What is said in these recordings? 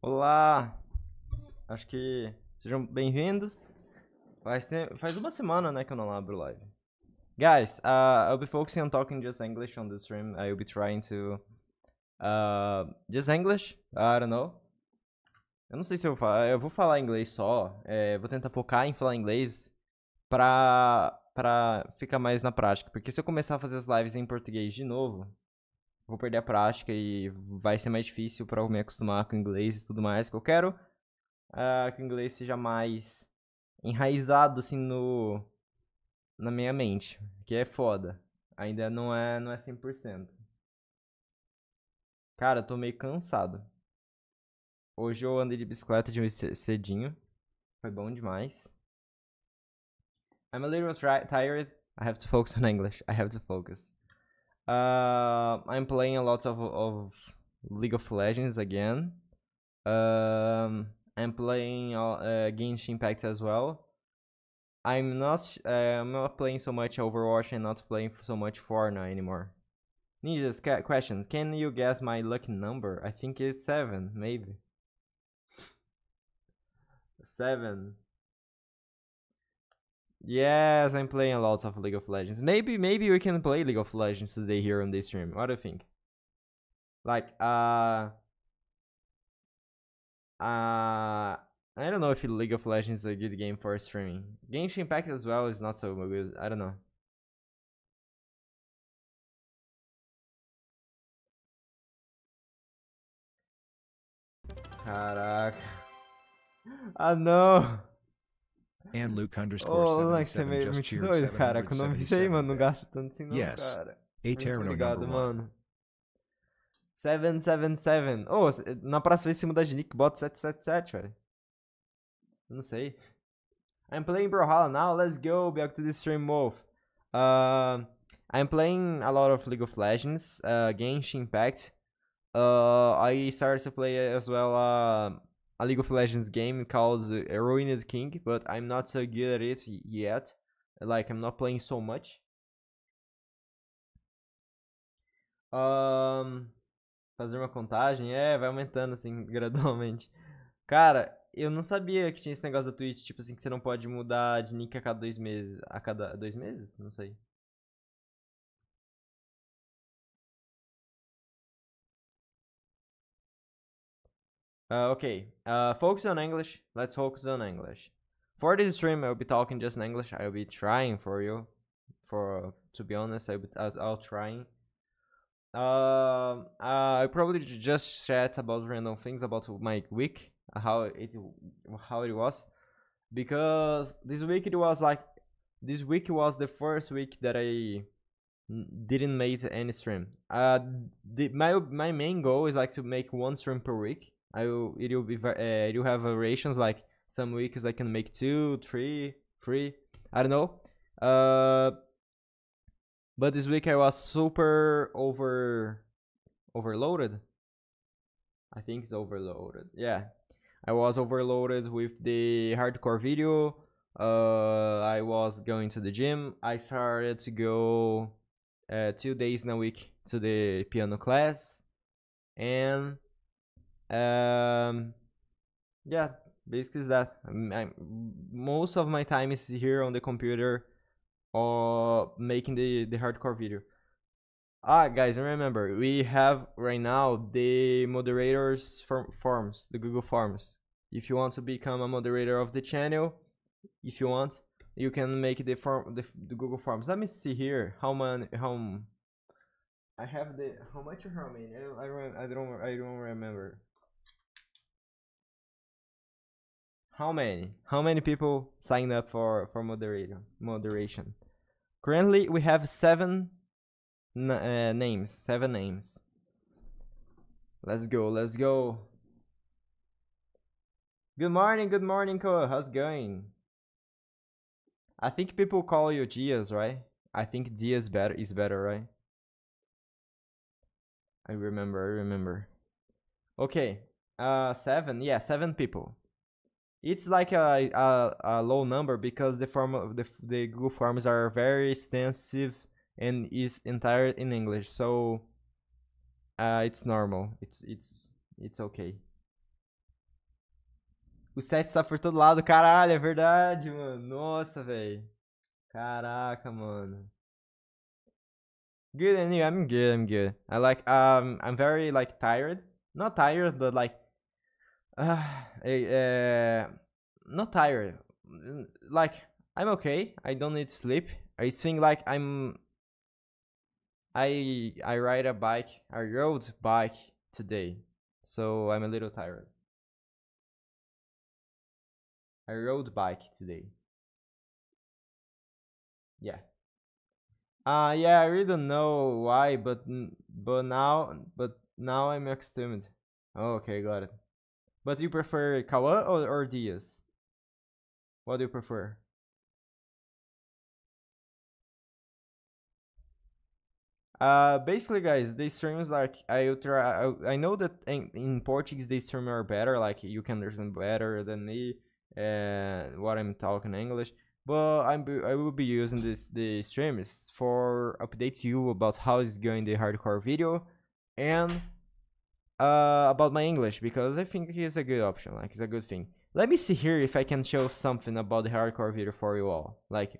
Olá! Acho que sejam bem-vindos. Faz, faz uma semana, né, que eu não abro live. Guys, uh, I'll be focusing on talking just English on the stream. I'll be trying to... Uh, just English? I don't know. Eu não sei se eu, falar. eu vou falar inglês só. É, vou tentar focar em falar inglês pra, pra ficar mais na prática. Porque se eu começar a fazer as lives em português de novo, vou perder a prática e vai ser mais difícil para eu me acostumar com o inglês e tudo mais que eu quero. Uh, que o inglês seja mais enraizado, assim, no... na minha mente, que é foda. Ainda não é, não é 100%. Cara, eu tô meio cansado. Hoje eu andei de bicicleta de cedinho. Foi bom demais. I'm a little tired. I have to focus on English. I have to focus. Uh, I'm playing a lot of, of League of Legends again. Um, I'm playing uh, Genshin Impact as well. I'm not uh, I'm not playing so much Overwatch and not playing so much Fortnite anymore. Ninja's ca- question: Can you guess my lucky number? I think it's seven, maybe. Seven. Yes, I'm playing lots of League of Legends. Maybe maybe we can play League of Legends today here on this stream. What do you think? Like uh uh I don't know if League of Legends is a good game for streaming. Genshin Impact as well is not so good. I don't know. Caraca. Ah, no. And Luke underscore Ô, Lank, você é meio muito doido, cara. Com o nome disso aí, mano, não gasto tanto assim não, yes. cara. Muito ligado, é mano. 777. oh, na próxima vez em cima da Genic, bota 777, velho. Não sei. I'm playing Brawlhalla now, let's go back to the stream, Wolf. Uh, I'm playing a lot of League of Legends, uh, Genshin Impact. Uh, I started to play as well uh, a League of Legends game called Ruined King, but I'm not so good at it yet. Like, I'm not playing so much. Um, fazer uma contagem? É, vai aumentando, assim, gradualmente. Cara, eu não sabia que tinha esse negócio da Twitch, tipo assim, que você não pode mudar de nick a cada dois meses. A cada dois meses? Não sei. Uh, okay, uh, focus on English. Let's focus on English. For this stream, I'll be talking just in English. I'll be trying for you. For to be honest, I'll, be, I'll, trying. Uh, uh, I probably just chat about random things about my week, how it how it was, because this week it was like this week was the first week that I didn't make any stream. Uh, the, my my main goal is like to make one stream per week I will it will be uh, it will have variations like some weeks I can make two, three, three. I don't know. Uh, but this week I was super over overloaded. I think it's overloaded. Yeah, I was overloaded with the hardcore video. Uh, I was going to the gym. I started to go uh, two days in a week to the piano class, and um, yeah, basically is that. I'm, I'm, most of my time is here on the computer or uh, making the, the hardcore video. Ah, guys, remember, we have right now the moderators form, forms, the Google Forms. If you want to become a moderator of the channel, if you want, you can make the form the, the Google Forms. Let me see here how many how I have the how much how many I don't I don't I don't remember. how many how many people signed up for for moderator moderation currently we have seven uh, names seven names let's go let's go good morning good morning Ko. how's going i think people call you diaz right i think diaz better is better right i remember i remember okay uh seven yeah seven people it's like a, a, a low number because the form the, the Google Forms are very extensive and is entire in English. So uh, it's normal. It's it's it's okay. O set está por todo lado. Caralho, é verdade, mano. Nossa, velho. Caraca, mano. Good and you? I'm good. I'm good. I like um I'm very like tired. Not tired, but like uh, uh, not tired. Mm, like I'm okay. I don't need sleep. I think like I'm. I I ride a bike. I rode bike today, so I'm a little tired. I rode bike today. Yeah. Uh yeah, I really don't know why, but but now but now I'm extremely. Oh, okay, got it. But you prefer Kawa or, or Diaz? What do you prefer? Uh, basically, guys, these streams like I try. I, I know that in, in, Portuguese these streams are better. Like you can understand better than me and what I'm talking English. But I'm I will be using this the streams for updates you about how is going the hardcore video and uh, about my English because I think he's a good option, like it's a good thing. Let me see here if I can show something about the hardcore video for you all, like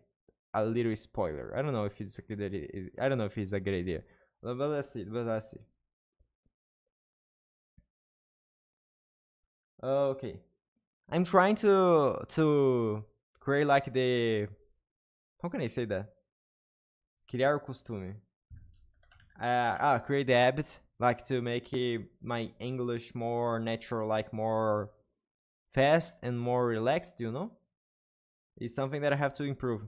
a little spoiler. I don't know if it's a good idea. I don't know if it's a good idea, but let's see. But let's see. Okay, I'm trying to to create like the how can I say that? Criar costume uh, i oh, create the habit like to make my English more natural, like more fast and more relaxed, you know? It's something that I have to improve.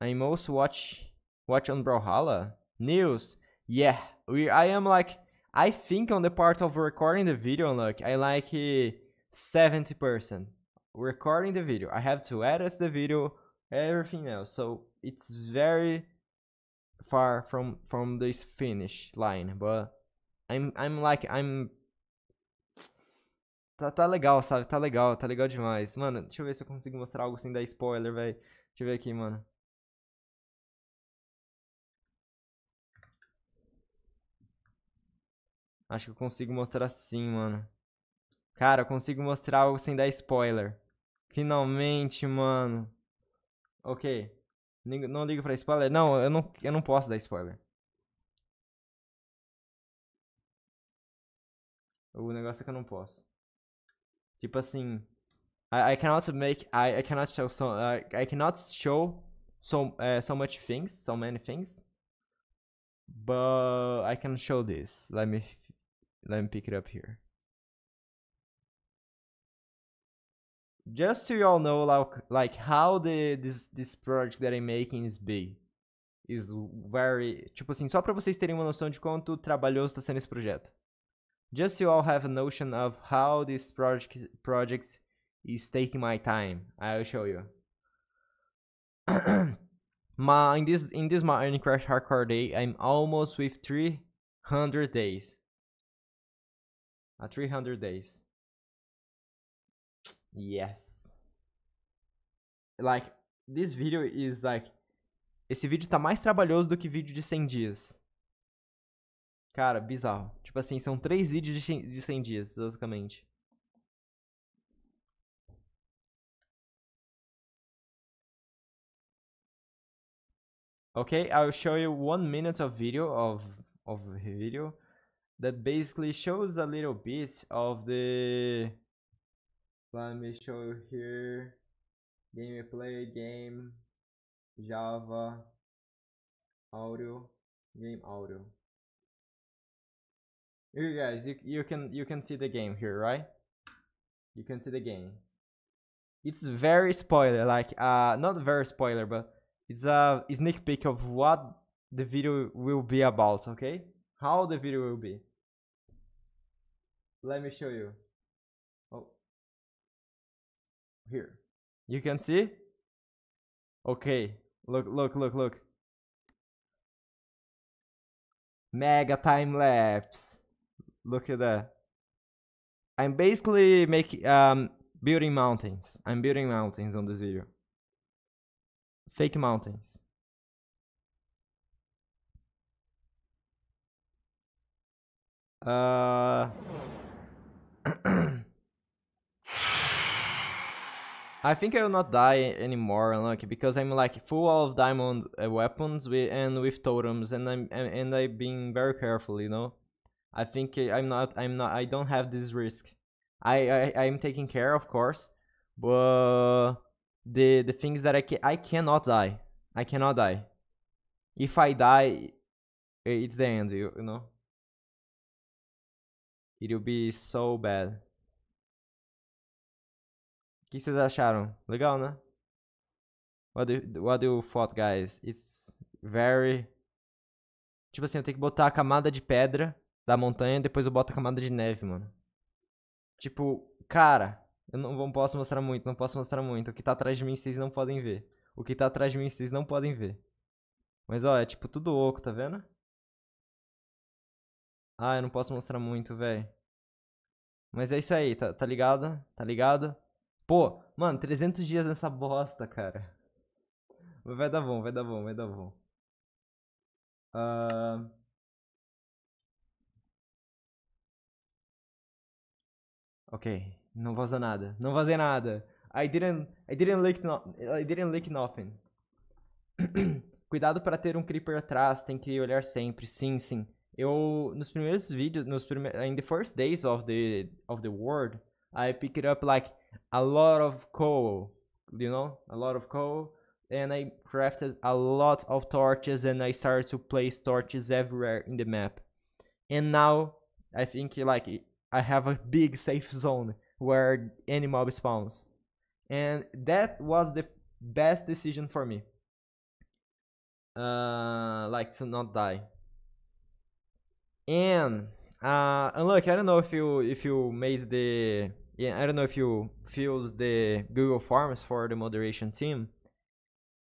I most watch watch on Brawlhalla news. Yeah, we I am like I think on the part of recording the video, look, I like seventy percent recording the video. I have to edit the video everything else. So it's very far from from this finish line, but I'm I'm like I'm Tá, tá legal, sabe? Tá legal, tá legal demais. Mano, deixa eu ver se eu consigo mostrar algo sem dar spoiler, velho. Deixa eu ver aqui, mano. Acho que eu consigo mostrar sim, mano. Cara, eu consigo mostrar algo sem dar spoiler. Finalmente, mano. Ok. Não ligo pra spoiler? Não, eu não, eu não posso dar spoiler. O negócio é que eu não posso. Tipo assim. I, I cannot make. I, I cannot show so. I cannot show so, uh, so much things. So many things. But I can show this. Let me. Let me pick it up here. just so y'all know like like how the this this project that I'm making is big is very tipo assim só para vocês terem uma noção de quanto trabalhoso está sendo esse projeto just so you all have a notion of how this project project is taking my time I'll show you my in this in this my Minecraft hardcore day I'm almost with 300 days at ah, 300 days Yes. Like, this video is like. Esse vídeo tá mais trabalhoso do que vídeo de 100 dias. Cara, bizarro. Tipo assim, são três vídeos de 100 dias, basicamente. Okay, I'll show you one minute of video of of video that basically shows a little bit of the let me show you here gameplay game java audio game audio you guys you, you can you can see the game here right you can see the game it's very spoiler like uh not very spoiler but it's uh, a sneak peek of what the video will be about okay how the video will be let me show you here you can see okay look look look look mega time lapse look at that i'm basically making um building mountains i'm building mountains on this video fake mountains uh I think I will not die anymore, unlucky, because I'm like full of diamond uh, weapons with, and with totems, and I'm and, and I've very careful, you know. I think uh, I'm not, I'm not, I don't have this risk. I, I I'm taking care, of course, but the the things that I can, I cannot die. I cannot die. If I die, it's the end, you, you know. It'll be so bad. que vocês acharam? Legal, né? What do, what do you thought, guys? It's very... Tipo assim, eu tenho que botar a camada de pedra da montanha, depois eu boto a camada de neve, mano. Tipo, cara, eu não, não posso mostrar muito, não posso mostrar muito. O que tá atrás de mim vocês não podem ver. O que tá atrás de mim vocês não podem ver. Mas ó, é tipo tudo oco, tá vendo? Ah, eu não posso mostrar muito, velho. Mas é isso aí, tá, tá ligado? Tá ligado? Pô, mano, 300 dias nessa bosta, cara. Vai dar bom, vai dar bom, vai dar bom. Uh... Ok, não vazou nada. Não vazei nada. I didn't, I didn't leak, no, I didn't leak nothing. Cuidado para ter um creeper atrás, tem que olhar sempre. Sim, sim. Eu nos primeiros vídeos, nos primeiros, in the first days of the of the world, I picked it up like a lot of coal, you know, a lot of coal. And I crafted a lot of torches and I started to place torches everywhere in the map. And now I think like I have a big safe zone where any mob spawns. And that was the best decision for me. Uh, like to not die. And uh, and look, I don't know if you if you made the yeah, I don't know if you fills the Google Forms for the moderation team.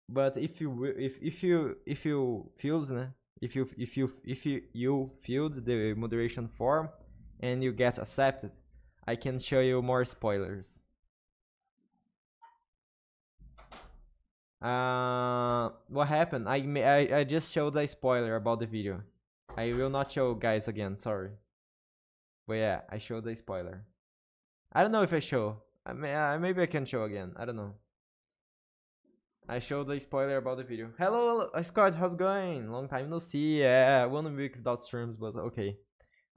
But if you if if you if you fills né? if you if you if you you fills the moderation form and you get accepted, I can show you more spoilers. Uh, what happened? I, I I just showed a spoiler about the video. I will not show guys again. Sorry. But yeah, I showed a spoiler. I don't know if I show. I may, I, uh, maybe I can show again. I don't know. I showed the spoiler about the video. Hello, uh, Scott. How's going? Long time no see. Yeah, one week without streams, but okay.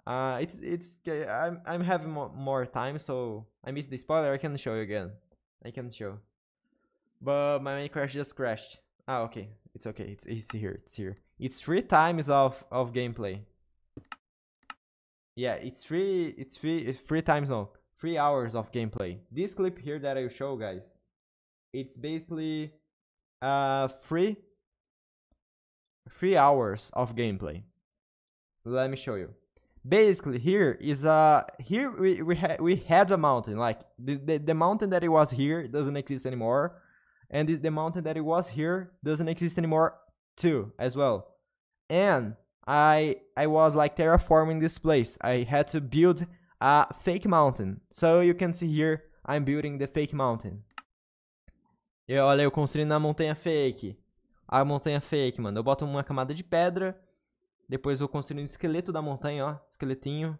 Uh, it's it's I'm I'm having more, time, so I missed the spoiler. I can show you again. I can show. But my Minecraft just crashed. Ah, okay. It's okay. It's it's here. It's here. It's three times of of gameplay. Yeah, it's three. It's three. It's three times off three hours of gameplay. This clip here that I show guys, it's basically uh, three, three hours of gameplay. Let me show you. Basically, here is a here we we, had we had a mountain like the, the the mountain that it was here doesn't exist anymore, and the, the mountain that it was here doesn't exist anymore too as well. And I I was like terraforming this place. I had to build a fake mountain. So you can see here, I'm building the fake mountain. eu olha, eu construindo a montanha fake. A montanha fake, mano. Eu boto uma camada de pedra. Depois eu construindo o um esqueleto da montanha, ó. Esqueletinho.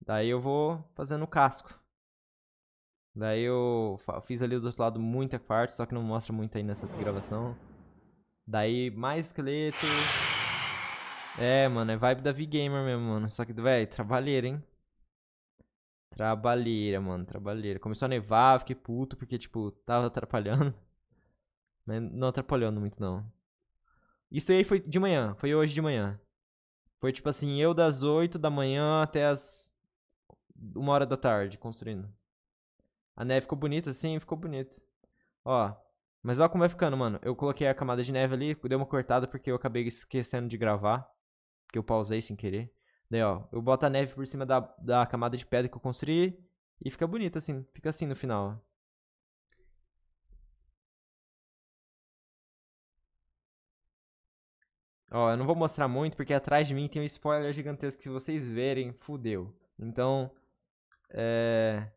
Daí eu vou fazendo o casco. Daí eu fiz ali do outro lado muita parte, só que não mostra muito aí nessa gravação. Daí mais esqueleto. É, mano, é vibe da V-Gamer mesmo, mano. Só que, velho, trabalheira, hein? Trabalheira, mano, trabalheira. Começou a nevar, fiquei puto porque, tipo, tava atrapalhando. Mas não atrapalhando muito, não. Isso aí foi de manhã, foi hoje de manhã. Foi, tipo assim, eu das 8 da manhã até as uma hora da tarde, construindo. A neve ficou bonita, sim, ficou bonita. Ó, mas olha como vai ficando, mano. Eu coloquei a camada de neve ali, dei uma cortada porque eu acabei esquecendo de gravar que eu pausei sem querer. Daí, ó, eu boto a neve por cima da, da camada de pedra que eu construí e fica bonito assim, fica assim no final. Ó, eu não vou mostrar muito porque atrás de mim tem um spoiler gigantesco. Se vocês verem, fudeu. Então, é...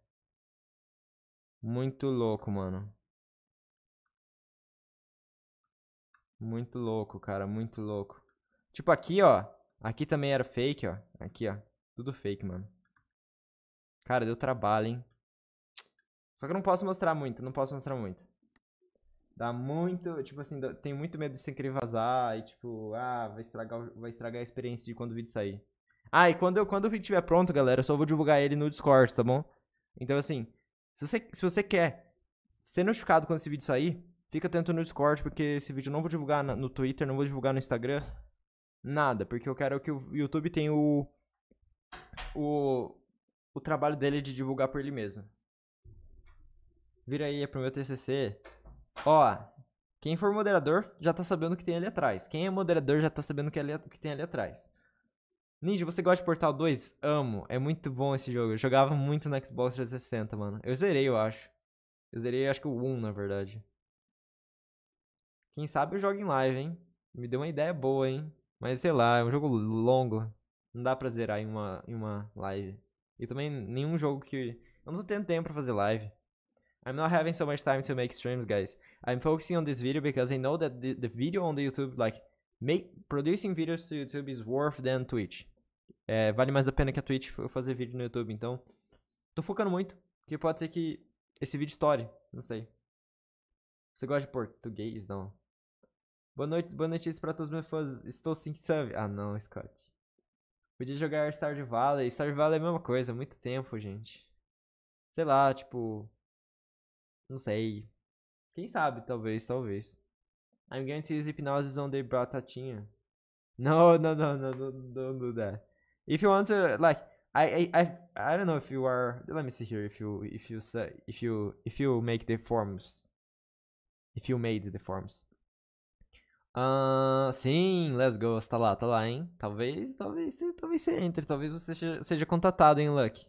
Muito louco, mano. Muito louco, cara, muito louco. Tipo aqui, ó, Aqui também era fake, ó. Aqui, ó. Tudo fake, mano. Cara, deu trabalho, hein? Só que eu não posso mostrar muito, não posso mostrar muito. Dá muito, tipo assim, tem muito medo de você querer vazar e tipo, ah, vai estragar, vai estragar a experiência de quando o vídeo sair. Ah, e quando, eu, quando o vídeo estiver pronto, galera, eu só vou divulgar ele no Discord, tá bom? Então, assim, se você, se você quer ser notificado quando esse vídeo sair, fica atento no Discord, porque esse vídeo eu não vou divulgar no Twitter, não vou divulgar no Instagram. Nada, porque eu quero que o YouTube tenha o, o, o trabalho dele de divulgar por ele mesmo. Vira aí, é pro meu TCC. Ó, quem for moderador já tá sabendo o que tem ali atrás. Quem é moderador já tá sabendo o que, é que tem ali atrás. Ninja, você gosta de Portal 2? Amo. É muito bom esse jogo. Eu jogava muito no Xbox 360, mano. Eu zerei, eu acho. Eu zerei, acho que o 1, na verdade. Quem sabe eu jogo em live, hein? Me deu uma ideia boa, hein? Mas sei lá, é um jogo longo. Não dá pra zerar em uma, em uma live. E também nenhum jogo que. Eu não tenho tempo pra fazer live. I'm not having so much time to make streams, guys. I'm focusing on this video because I know that the, the video on the YouTube, like, make, producing videos to YouTube is worth than Twitch. É, vale mais a pena que a Twitch fazer vídeo no YouTube, então. Tô focando muito, que pode ser que esse vídeo estoure, não sei. Você gosta de português? Não. Boa noite, boa notícia pra todos meus fãs. Estou sem sub. Ah, não, Scott. Podia jogar Stardew Valley. Stardew Valley é a mesma coisa, muito tempo, gente. Sei lá, tipo... Não sei. Quem sabe, talvez, talvez. I'm going to use hypnosis on the batatinha. No, no, no, no, no, don't do that. If you want to, like, I, I, I, I don't know if you are. Let me see here. If you, if you say, if you, if you make the forms, if you made the forms. Ah, sim, let's go. Você tá lá, tá lá, hein? Talvez, talvez, talvez você entre, talvez você seja, seja contatado, hein, Luck?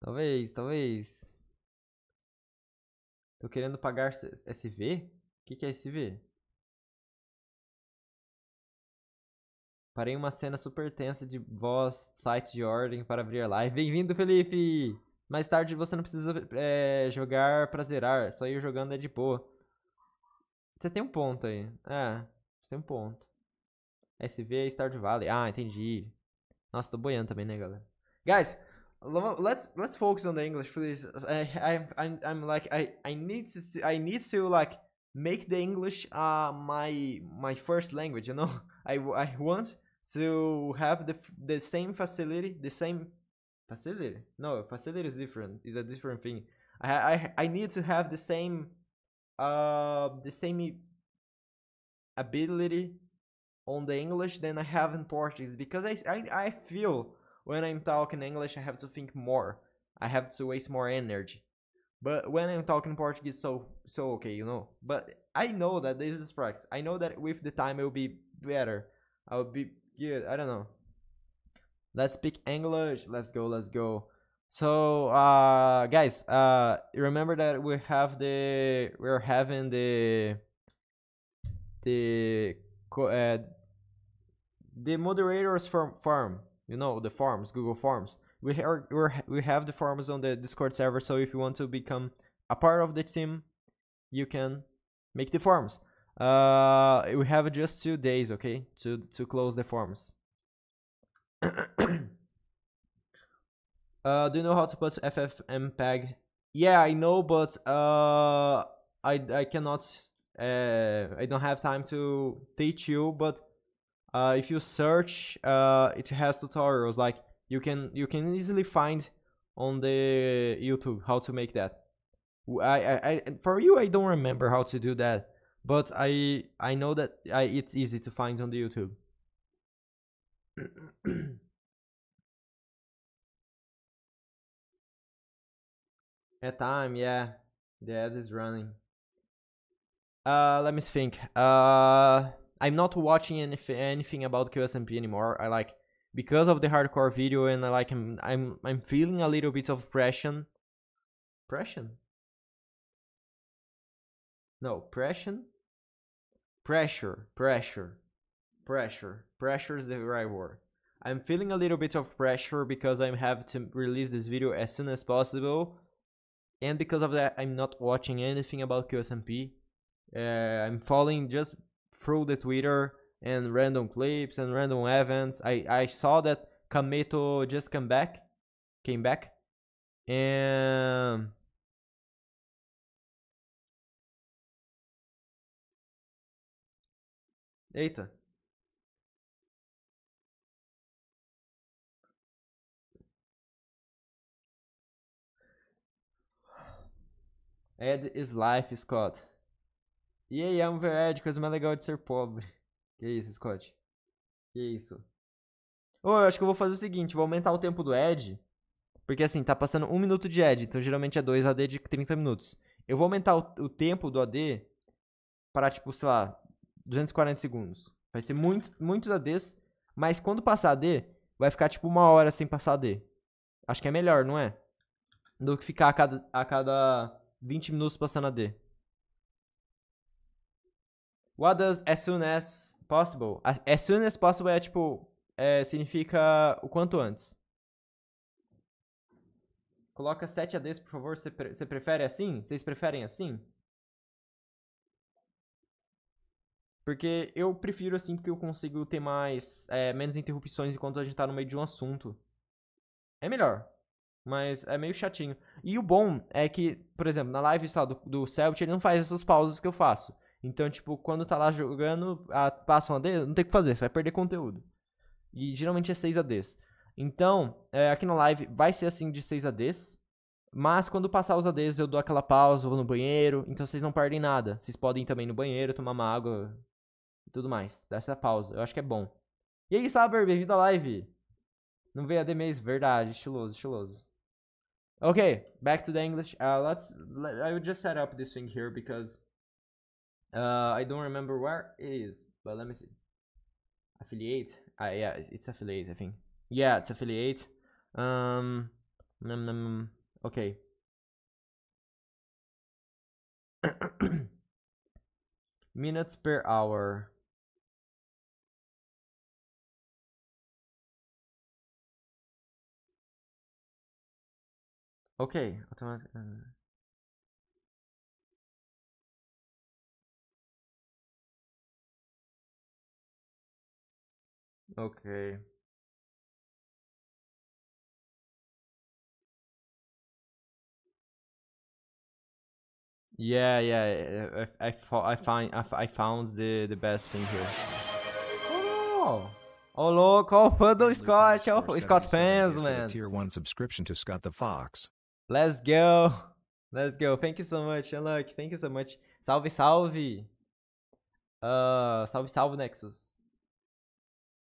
Talvez, talvez. Tô querendo pagar SV? O que, que é SV? Parei uma cena super tensa de voz, site de ordem para abrir live. Bem-vindo, Felipe! Mais tarde você não precisa é, jogar pra zerar, só ir jogando é de boa. Você tem um ponto aí. É, você tem um ponto. SV é Stardew Valley. Ah, entendi. Nossa, tô boiando também, né, galera? Guys, let's let's focus on the English, please. I, I I'm, I'm like I I need to I need to like make the English uh my my first language. You know, I I want to have the the same facility, the same facility. No, facility is different. It's a different thing. I I I need to have the same uh, the same ability on the English than I have in Portuguese because I, I, I feel when I'm talking English I have to think more. I have to waste more energy. But when I'm talking Portuguese so so okay, you know. But I know that this is practice. I know that with the time it will be better. I'll be good. I don't know. Let's speak English. Let's go. Let's go. So, uh, guys, uh, remember that we have the we're having the the uh, the moderators from farm, you know, the farms, Google farms. We are we're, we have the farms on the Discord server, so if you want to become a part of the team, you can make the forms. Uh, we have just two days, okay, to to close the forms. Uh, do you know how to put FFmpeg? Yeah, I know, but uh, I I cannot. Uh, I don't have time to teach you. But uh, if you search, uh, it has tutorials. Like you can you can easily find on the YouTube how to make that. I, I, I for you I don't remember how to do that, but I I know that I, it's easy to find on the YouTube. At time, yeah. The ad is running. Uh, let me think. Uh, I'm not watching any, anything about QSMP anymore. I like because of the hardcore video, and I like I'm I'm I'm feeling a little bit of pressure. Pressure. No pressure. Pressure. Pressure. Pressure. Pressure is the right word. I'm feeling a little bit of pressure because I have to release this video as soon as possible and because of that, I'm not watching anything about QSMP. Uh, I'm following just through the Twitter and random clips and random events. I, I saw that Kameto just came back, came back, and Eita. Ed is life, Scott. E aí, I'm é very Ed, coisa mais legal de ser pobre. Que isso, Scott? Que isso? Ô, oh, eu acho que eu vou fazer o seguinte, vou aumentar o tempo do Ed. Porque assim, tá passando um minuto de Ed, então geralmente é dois AD de 30 minutos. Eu vou aumentar o, o tempo do AD para, tipo, sei lá, 240 segundos. Vai ser muito, muitos ADs, mas quando passar AD, vai ficar tipo uma hora sem passar AD. Acho que é melhor, não é? Do que ficar a cada, a cada 20 minutos passando na D. What does as soon as possible? As soon as possible é tipo. É, significa o quanto antes. Coloca 7 ADs, por favor. Você pre prefere assim? Vocês preferem assim? Porque eu prefiro assim, porque eu consigo ter mais. É, menos interrupções enquanto a gente tá no meio de um assunto. É melhor. Mas é meio chatinho. E o bom é que, por exemplo, na live do, do Celtic, ele não faz essas pausas que eu faço. Então, tipo, quando tá lá jogando, a, passa um AD, não tem o que fazer, você vai perder conteúdo. E geralmente é 6 ADs. Então, é, aqui na live vai ser assim de 6 ADs. Mas quando passar os ADs, eu dou aquela pausa, vou no banheiro. Então vocês não perdem nada. Vocês podem ir também no banheiro, tomar uma água e tudo mais. Dá essa pausa. Eu acho que é bom. E aí, Saber, bem-vindo à live. Não veio AD mesmo? Verdade, estiloso, estiloso. Okay, back to the English. Uh, let's. Let, I would just set up this thing here because uh, I don't remember where it is, but let me see. Affiliate. Uh, yeah, it's affiliate. I think. Yeah, it's affiliate. Um. Num, num, okay. Minutes per hour. Okay, automatic. Uh, eh. okay. Yeah, yeah. I I, I find I, I found the the best thing here. Oh. Oh look, oh Fuddle Scott, oh Scott fans, man. Tier one subscription to Scott the Fox. Let's go. Let's go. Thank you so much, Unluck. Thank you so much. Salve, salve. Uh, salve, salve, Nexus.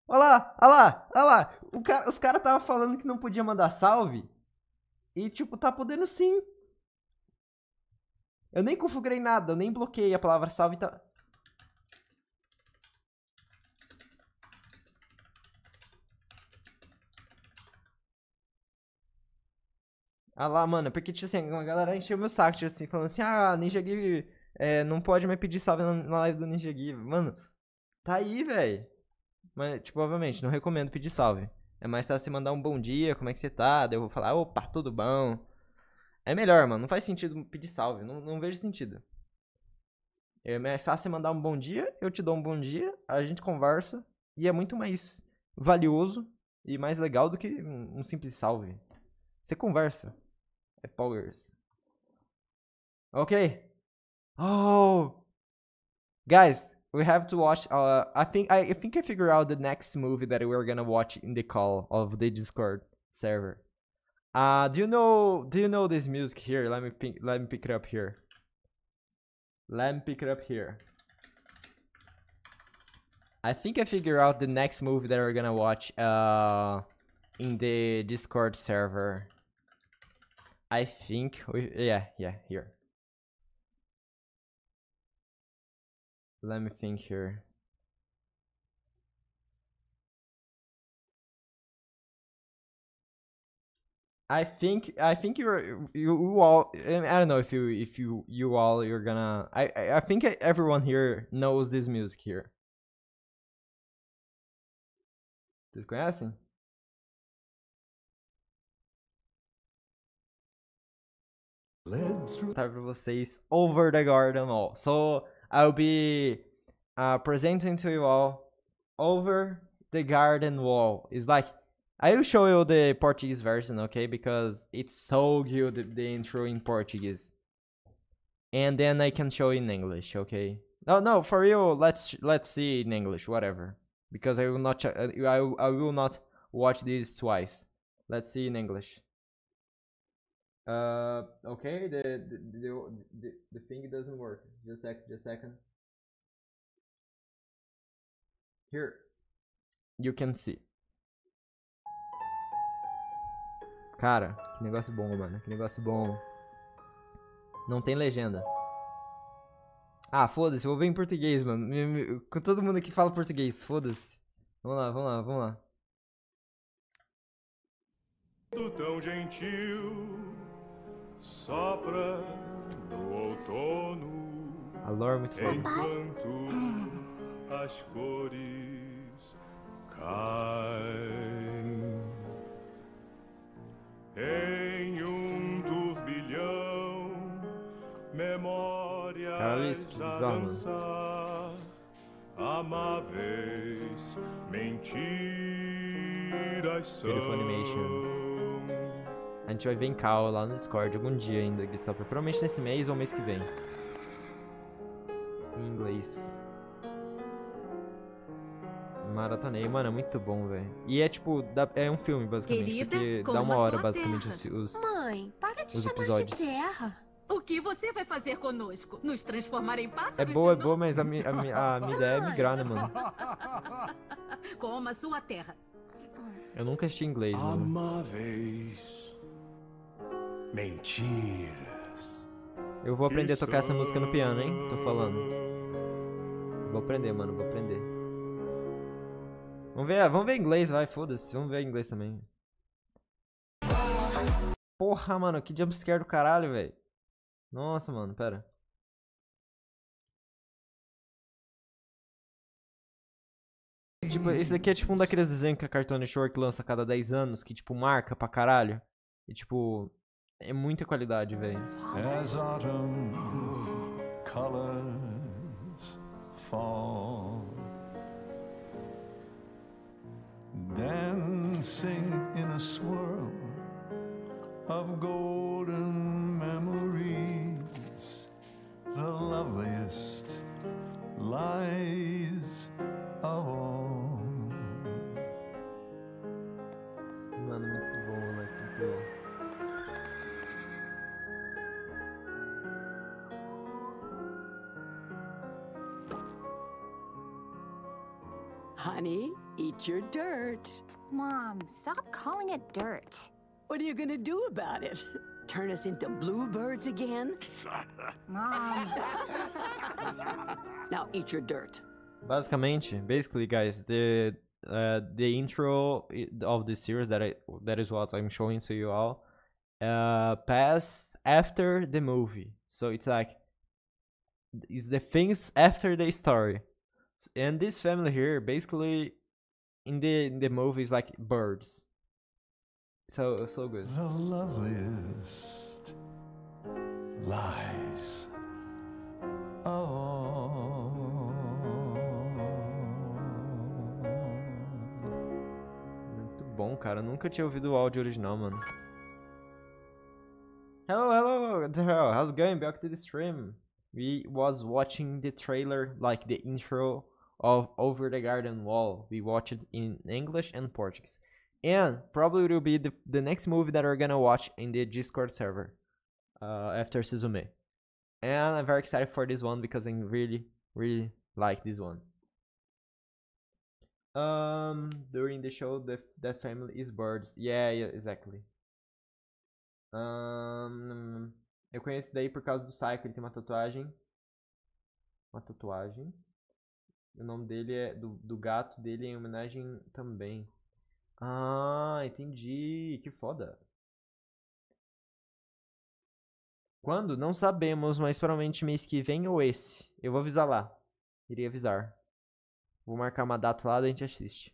Olha lá, olha lá, olha lá. O cara, os caras estavam falando que não podia mandar salve. E, tipo, tá podendo sim. Eu nem configurei nada, eu nem bloqueei a palavra salve. Tá... Ah lá, mano, porque, tipo assim, uma galera encheu meu saco, tipo assim, falando assim, ah, Ninja Give é, não pode mais pedir salve na, na live do Ninja Give. Mano, tá aí, velho. Mas, tipo, obviamente, não recomendo pedir salve. É mais fácil você mandar um bom dia, como é que você tá? Daí eu vou falar, opa, tudo bom. É melhor, mano. Não faz sentido pedir salve. Não, não vejo sentido. É mais fácil você mandar um bom dia, eu te dou um bom dia, a gente conversa. E é muito mais valioso e mais legal do que um simples salve. Você conversa. Poggers. Okay. Oh, guys, we have to watch. Uh, I think I, I think I figured out the next movie that we're gonna watch in the call of the Discord server. Uh, do you know? Do you know this music here? Let me pick. Let me pick it up here. Let me pick it up here. I think I figure out the next movie that we're gonna watch uh, in the Discord server. I think we yeah yeah here. Let me think here. I think I think you're you, you all and I don't know if you if you you all you're gonna I I, think everyone here knows this music here. Vocês conhecem? led through para vocês Over the Garden Wall. So I'll be uh, presenting to you all Over the Garden Wall. It's like I will show you the Portuguese version, okay? Because it's so good the, the intro in Portuguese, and then I can show in English, okay? No, no, for real. Let's let's see in English, whatever. Because I will not I I will not watch this twice. Let's see in English. Uh, okay, the, the, the, the thing doesn't work. Just a sec, just a second. Here, you can see. Cara, que negócio bom, mano. Que negócio bom. Não tem legenda. Ah, foda-se, vou ver em português, mano. Todo mundo aqui fala português, foda-se. Vamos lá, vamos lá, vamos lá. Tão gentil sopra no outono. A lore é muito foda. Enquanto as cores caem em um turbilhão, memória a dançar, amáveis mentiras são. Beautiful a gente vai ver em cal lá no Discord algum dia ainda, Gustavo. Provavelmente nesse mês ou mês que vem. Em inglês. Maratonei. Mano, é muito bom, velho. E é tipo, dá, é um filme, basicamente. Querida, porque dá uma hora, basicamente, os, os, Mãe, para de os episódios. De terra. O que você vai fazer conosco? Nos transformar em pássaros? É boa, é boa, mas a, mi, a, mi, a minha ideia é migrar, né, mano? Coma sua terra. Eu nunca assisti inglês, mano. vez. Mentiras. Eu vou aprender a tocar essa música no piano, hein? Tô falando. Hum. Vou aprender, mano, vou aprender. Vamos ver, ah, vamos ver inglês, vai, foda-se. Vamos ver inglês também. Porra, mano, que jumpscare do caralho, velho. Nossa, mano, pera. Tipo, esse daqui é tipo um daqueles desenhos que a Cartoon Network lança a cada 10 anos, que tipo marca pra caralho. E tipo, é muita qualidade, velho. As autumn colors Dancing in a swirl of golden memories The loveliest lies of all Honey, eat your dirt. Mom, stop calling it dirt. What are you gonna do about it? Turn us into bluebirds again? Mom. now eat your dirt. Basicamente, basically, guys, the uh, the intro of this series that I that is what I'm showing to you all uh, pass after the movie. So it's like it's the things after the story. And this family here, basically, in the in the movie, is like birds. So so good. The loveliest lies. Oh. Muito bom, cara. nunca tinha ouvido o áudio original, mano. Hello, hello, How's it going? Back to the stream. We was watching the trailer, like the intro of Over the Garden Wall. We watched it in English and Portuguese. And probably will be the, the next movie that we're gonna watch in the Discord server uh, after Suzume. And I'm very excited for this one because I really, really like this one. Um, during the show, the that family is birds. Yeah, yeah, exactly. Um, eu conheço daí por causa do Psycho, ele tem uma tatuagem. Uma tatuagem. O nome dele é. Do, do gato dele é em homenagem também. Ah, entendi. Que foda. Quando? Não sabemos, mas provavelmente mês que vem ou esse. Eu vou avisar lá. Irei avisar. Vou marcar uma data lá, da a gente assiste.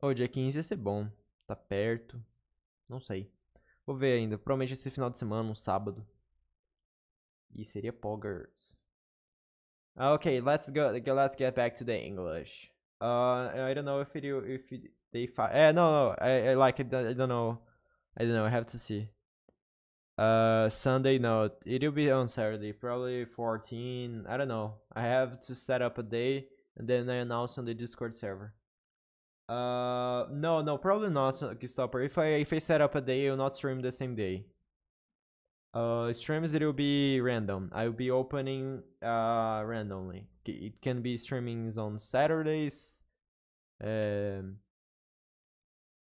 Ô, dia 15 ia ser bom. Tá perto. Não sei. Vou ver ainda. Provavelmente esse final de semana, um sábado. E seria Poggers. Okay, let's go. Let's get back to the English. Uh, I don't know if it if it, they fight. Eh, no, no. I, I like it. I don't know. I don't know. I have to see. Uh, Sunday. No, it'll be on Saturday. Probably 14. I don't know. I have to set up a day and then I announce on the Discord server. Uh, no, no, probably not, Stopper. If I if I set up a day, I'll not stream the same day. Uh, streams it will be random. I will be opening uh, randomly. It can be streamings on Saturdays, um,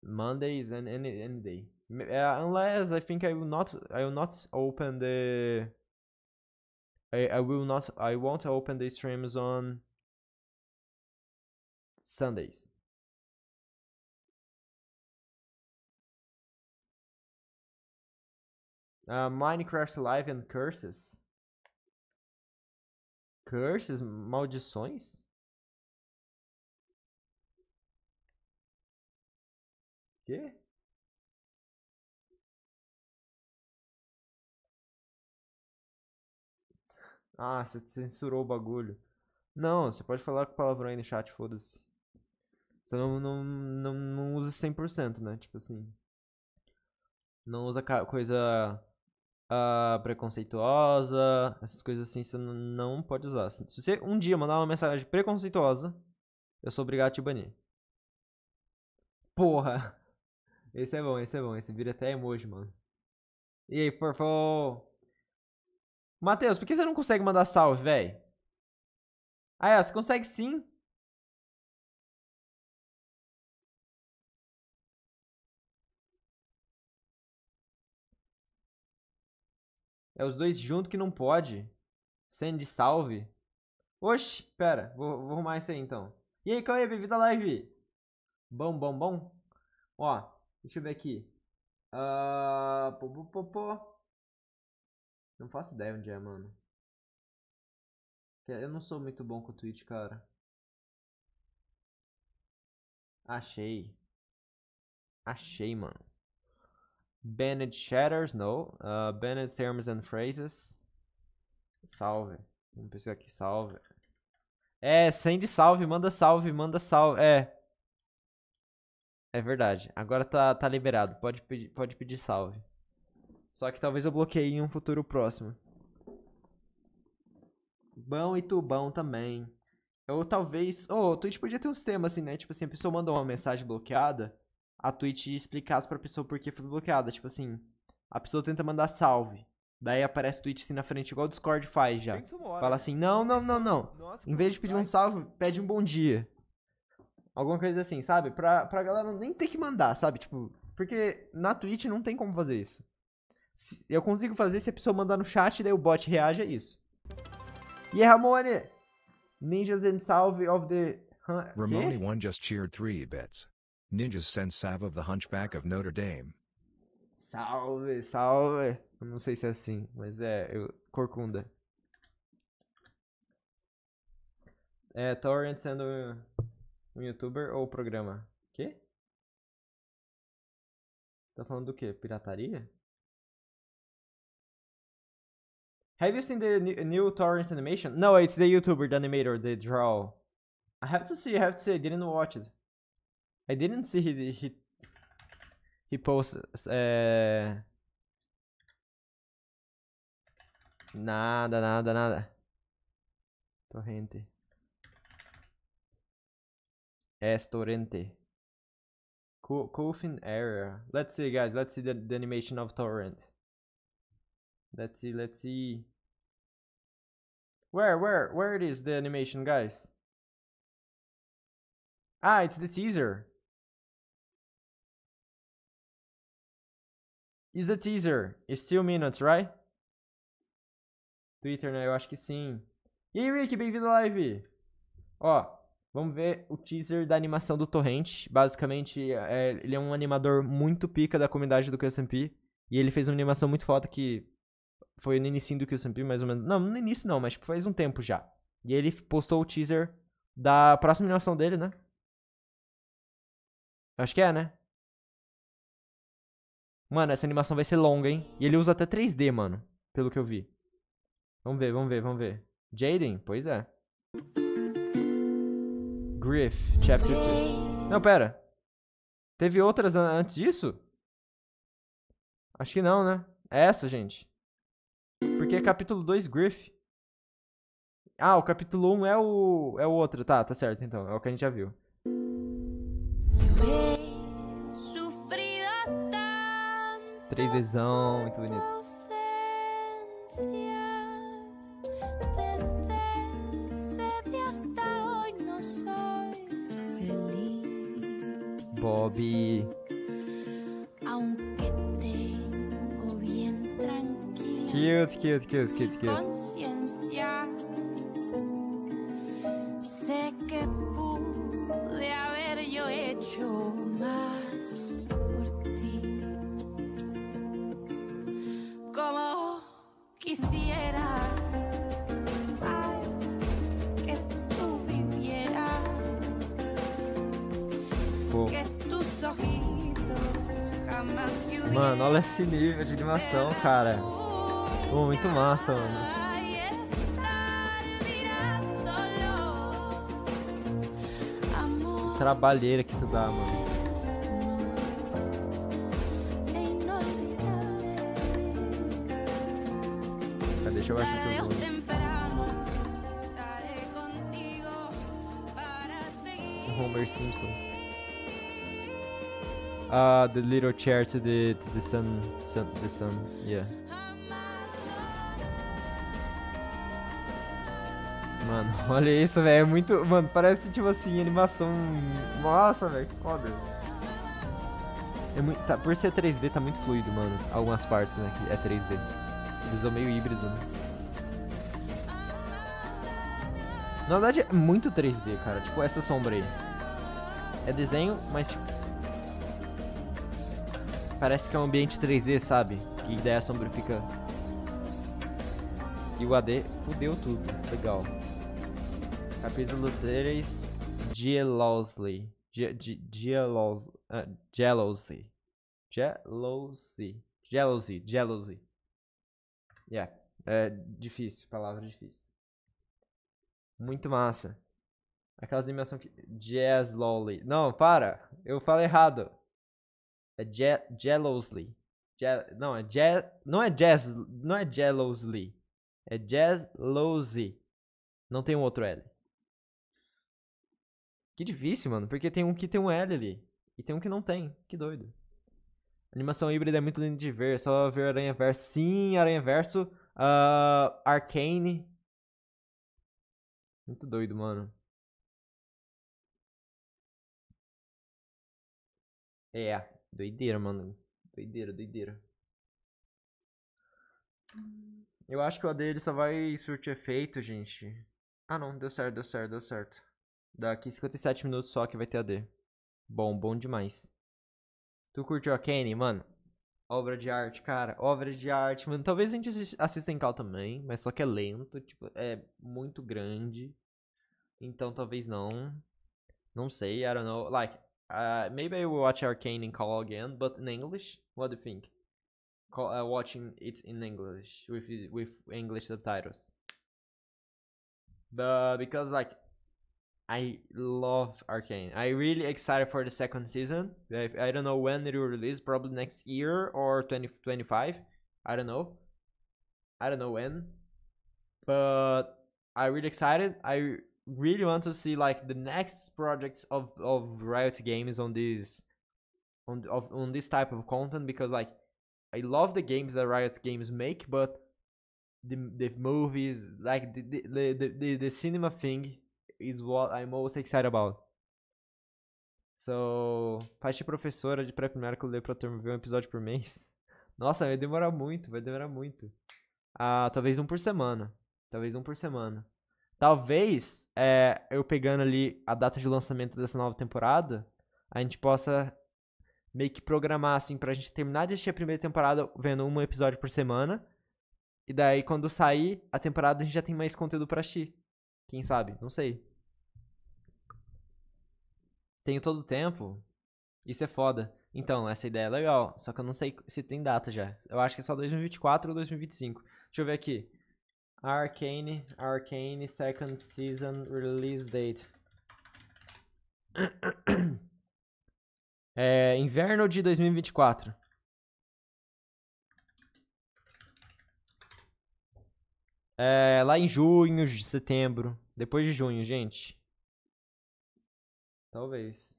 Mondays, and any any day. Uh, unless I think I will not, I will not open the. I I will not, I won't open the streams on Sundays. Uh, Minecraft Live and Curses. Curses? Maldições? Quê? Ah, você censurou o bagulho. Não, você pode falar com palavrão aí no chat, foda-se. Você não, não, não, não usa 100%, né? Tipo assim. Não usa coisa uh, preconceituosa, essas coisas assim, você não pode usar. Se você um dia mandar uma mensagem preconceituosa, eu sou obrigado a te banir. Porra! Esse é bom, esse é bom. Esse vira até emoji, mano. E aí, por favor. Matheus, por que você não consegue mandar salve, velho? Ah, é, você consegue sim. É os dois juntos que não pode. Send salve. Oxi, pera, vou, vou arrumar isso aí então. E aí, Cauê, bem-vindo à live. Bom, bom, bom. Ó, deixa eu ver aqui. Uh, pô, pô, pô, pô. Não faço ideia onde é, mano. Eu não sou muito bom com o Twitch, cara. Achei. Achei, mano. Bennett Shatters, no. Uh, Bennett Terms and Phrases. Salve. Vamos pesquisar aqui, salve. É, send salve, manda salve, manda salve. É. É verdade. Agora tá, tá liberado. Pode pedir, pode pedir salve. Só que talvez eu bloqueie em um futuro próximo. Bão e tubão também. Ou talvez. Ô, oh, o Twitch podia ter uns temas assim, né? Tipo assim, a pessoa manda uma mensagem bloqueada a Twitch explicasse pra pessoa por que foi bloqueada. Tipo assim, a pessoa tenta mandar salve. Daí aparece o Twitch assim na frente, igual o Discord faz já. Fala né? assim, não, não, não, não. Nossa, em vez de pedir um salve, pede um bom dia. Alguma coisa assim, sabe? Pra, pra galera nem ter que mandar, sabe? Tipo, porque na Twitch não tem como fazer isso. Eu consigo fazer se a pessoa mandar no chat, daí o bot reage a é isso. E yeah, Ramone! Ninjas and salve of the... Huh? Ramone one just cheered three bits. Ninjas Sensav of the Hunchback of Notre Dame. Salve, salve! Eu não sei se é assim, mas é. Eu, corcunda. É Torrent tá sendo um youtuber ou programa? Quê? Tá falando do quê? Pirataria? Have you seen the new torrent animation? No, it's the YouTuber, the animator, the draw. I have to see, I have to see, I didn't watch it. I didn't see he he he posts uh, nada nada nada torrente es torrente cool Coffin area let's see guys let's see the, the animation of torrent let's see let's see where where where it is the animation guys ah it's the teaser Is a teaser. It's two minutes, right? Twitter, né? Eu acho que sim. E aí, Rick, bem-vindo à live! Ó, vamos ver o teaser da animação do Torrent. Basicamente, é, ele é um animador muito pica da comunidade do QSMP. E ele fez uma animação muito foda que foi no início do QSMP, mais ou menos. Não, no início não, mas tipo, faz um tempo já. E ele postou o teaser da próxima animação dele, né? Acho que é, né? Mano, essa animação vai ser longa, hein? E ele usa até 3D, mano. Pelo que eu vi. Vamos ver, vamos ver, vamos ver. Jaden? Pois é. Griff, Chapter 2. Não, pera. Teve outras antes disso? Acho que não, né? É essa, gente. Porque é capítulo 2, Griff. Ah, o capítulo 1 um é o é o outro. Tá, tá certo, então. É o que a gente já viu. 3Dzão, muito bonito. Bob. Cute, cute, cute, cute, cute. Mano, olha esse nível de animação, cara. Pô, muito massa, mano. Trabalheira que isso dá, mano. Tá, deixa eu baixar aqui o Homer Simpson. Uh, the little chair to the to the sun, sun the sun. Yeah. Mano, olha isso, velho. É muito. Mano, parece tipo assim, animação. Nossa, velho, que foda. É muito, tá, por ser 3D, tá muito fluido, mano. Algumas partes, né? Que é 3D. Eles são meio híbrido, né? Na verdade, é muito 3D, cara. Tipo, essa sombra aí. É desenho, mas tipo, parece que é um ambiente 3D, sabe? Que ideia a sombra fica... E o AD fudeu tudo. Legal. Capítulo 3... Jealously. Jealousy. Ah, jealousy. Jealousy. Jealousy. Yeah. É difícil. Palavra difícil. Muito massa. Aquelas animações que... Jazz Lolly. Não, para. Eu falei errado. É Je Jealously. Je não, é Je não é Jazz, não é Jealously. É Jealousy. Não tem um outro L. Que difícil, mano, porque tem um que tem um L ali e tem um que não tem. Que doido. animação híbrida é muito lindo de ver, é só ver Aranha Verso. Sim, Aranha Verso, uh, Arcane. Muito doido, mano. É. Doideira, mano. Doideira, doideira. Eu acho que o AD ele só vai surtir efeito, gente. Ah, não. Deu certo, deu certo, deu certo. Daqui 57 minutos só que vai ter AD. Bom, bom demais. Tu curtiu a Kenny, mano? Obra de arte, cara. Obra de arte, mano. Talvez a gente assista em cal também, mas só que é lento. Tipo, é muito grande. Então talvez não. Não sei, I don't know. Like, Uh, maybe I will watch Arcane in Call again, but in English. What do you think? Call, uh, watching it in English with with English subtitles. But because like, I love Arcane. I really excited for the second season. I, I don't know when it will release. Probably next year or 2025. I don't know. I don't know when. But I really excited. I really want to see like the next projects of of Riot Games on this on of, on this type of content because like I love the games that Riot Games make, but the the movies like the the the, the, the cinema thing is what I'm most excited about. So, faz professor professora de pré-primário que eu leio pra turma ver um episódio por mês. Nossa, vai demorar muito, vai demorar muito. Ah, talvez um por semana. Talvez um por semana. Talvez, é, eu pegando ali a data de lançamento dessa nova temporada, a gente possa meio que programar, assim, pra gente terminar de assistir a primeira temporada vendo um episódio por semana. E daí, quando sair a temporada, a gente já tem mais conteúdo pra assistir. Quem sabe? Não sei. Tenho todo o tempo. Isso é foda. Então, essa ideia é legal. Só que eu não sei se tem data já. Eu acho que é só 2024 ou 2025. Deixa eu ver aqui. Arcane, Arcane Second Season Release Date. É, inverno de 2024. É, lá em junho, setembro. Depois de junho, gente. Talvez.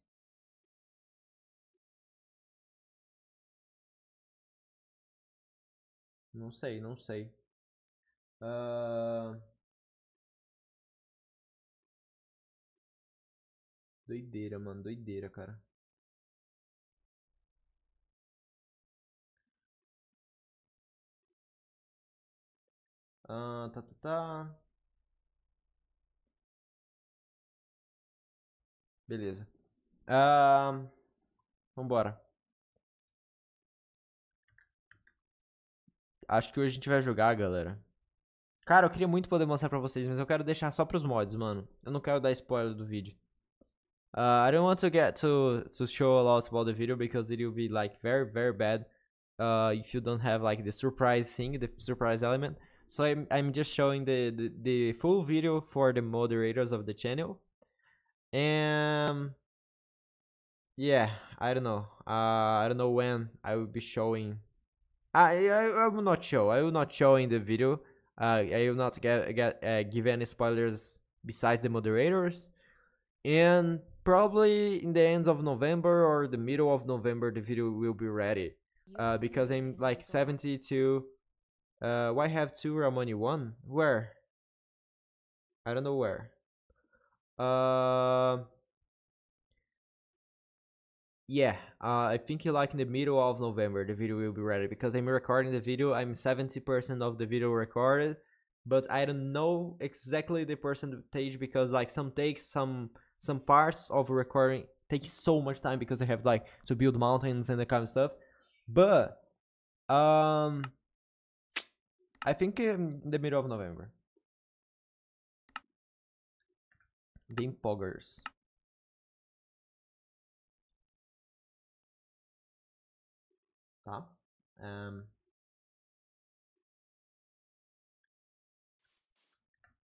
Não sei, não sei. Ah, doideira, mano, doideira, cara. Ah, tá, tá, tá. Beleza. Ah, vambora. Acho que hoje a gente vai jogar, galera. Cara, eu queria muito poder mostrar pra vocês, mas eu quero deixar só pros mods, mano. Eu não quero dar spoiler do vídeo. Uh, I don't want to get to, to show a lot about the video because it will be like very, very bad uh, if you don't have like the surprise thing, the surprise element. So I'm, I'm just showing the, the, the full video for the moderators of the channel. And yeah, I don't know. Uh, I don't know when I will be showing. I, I, I will not show. I will not show in the video uh, I will not get, get uh, give any spoilers besides the moderators. And probably in the end of November or the middle of November, the video will be ready. Uh, because I'm like 72. Uh, why have two Ramoni one? Where? I don't know where. Uh, yeah, uh, I think like in the middle of November the video will be ready because I'm recording the video. I'm 70% of the video recorded, but I don't know exactly the percentage because like some takes, some some parts of recording take so much time because I have like to build mountains and that kind of stuff. But um, I think in the middle of November. The Impogers. tá? Um,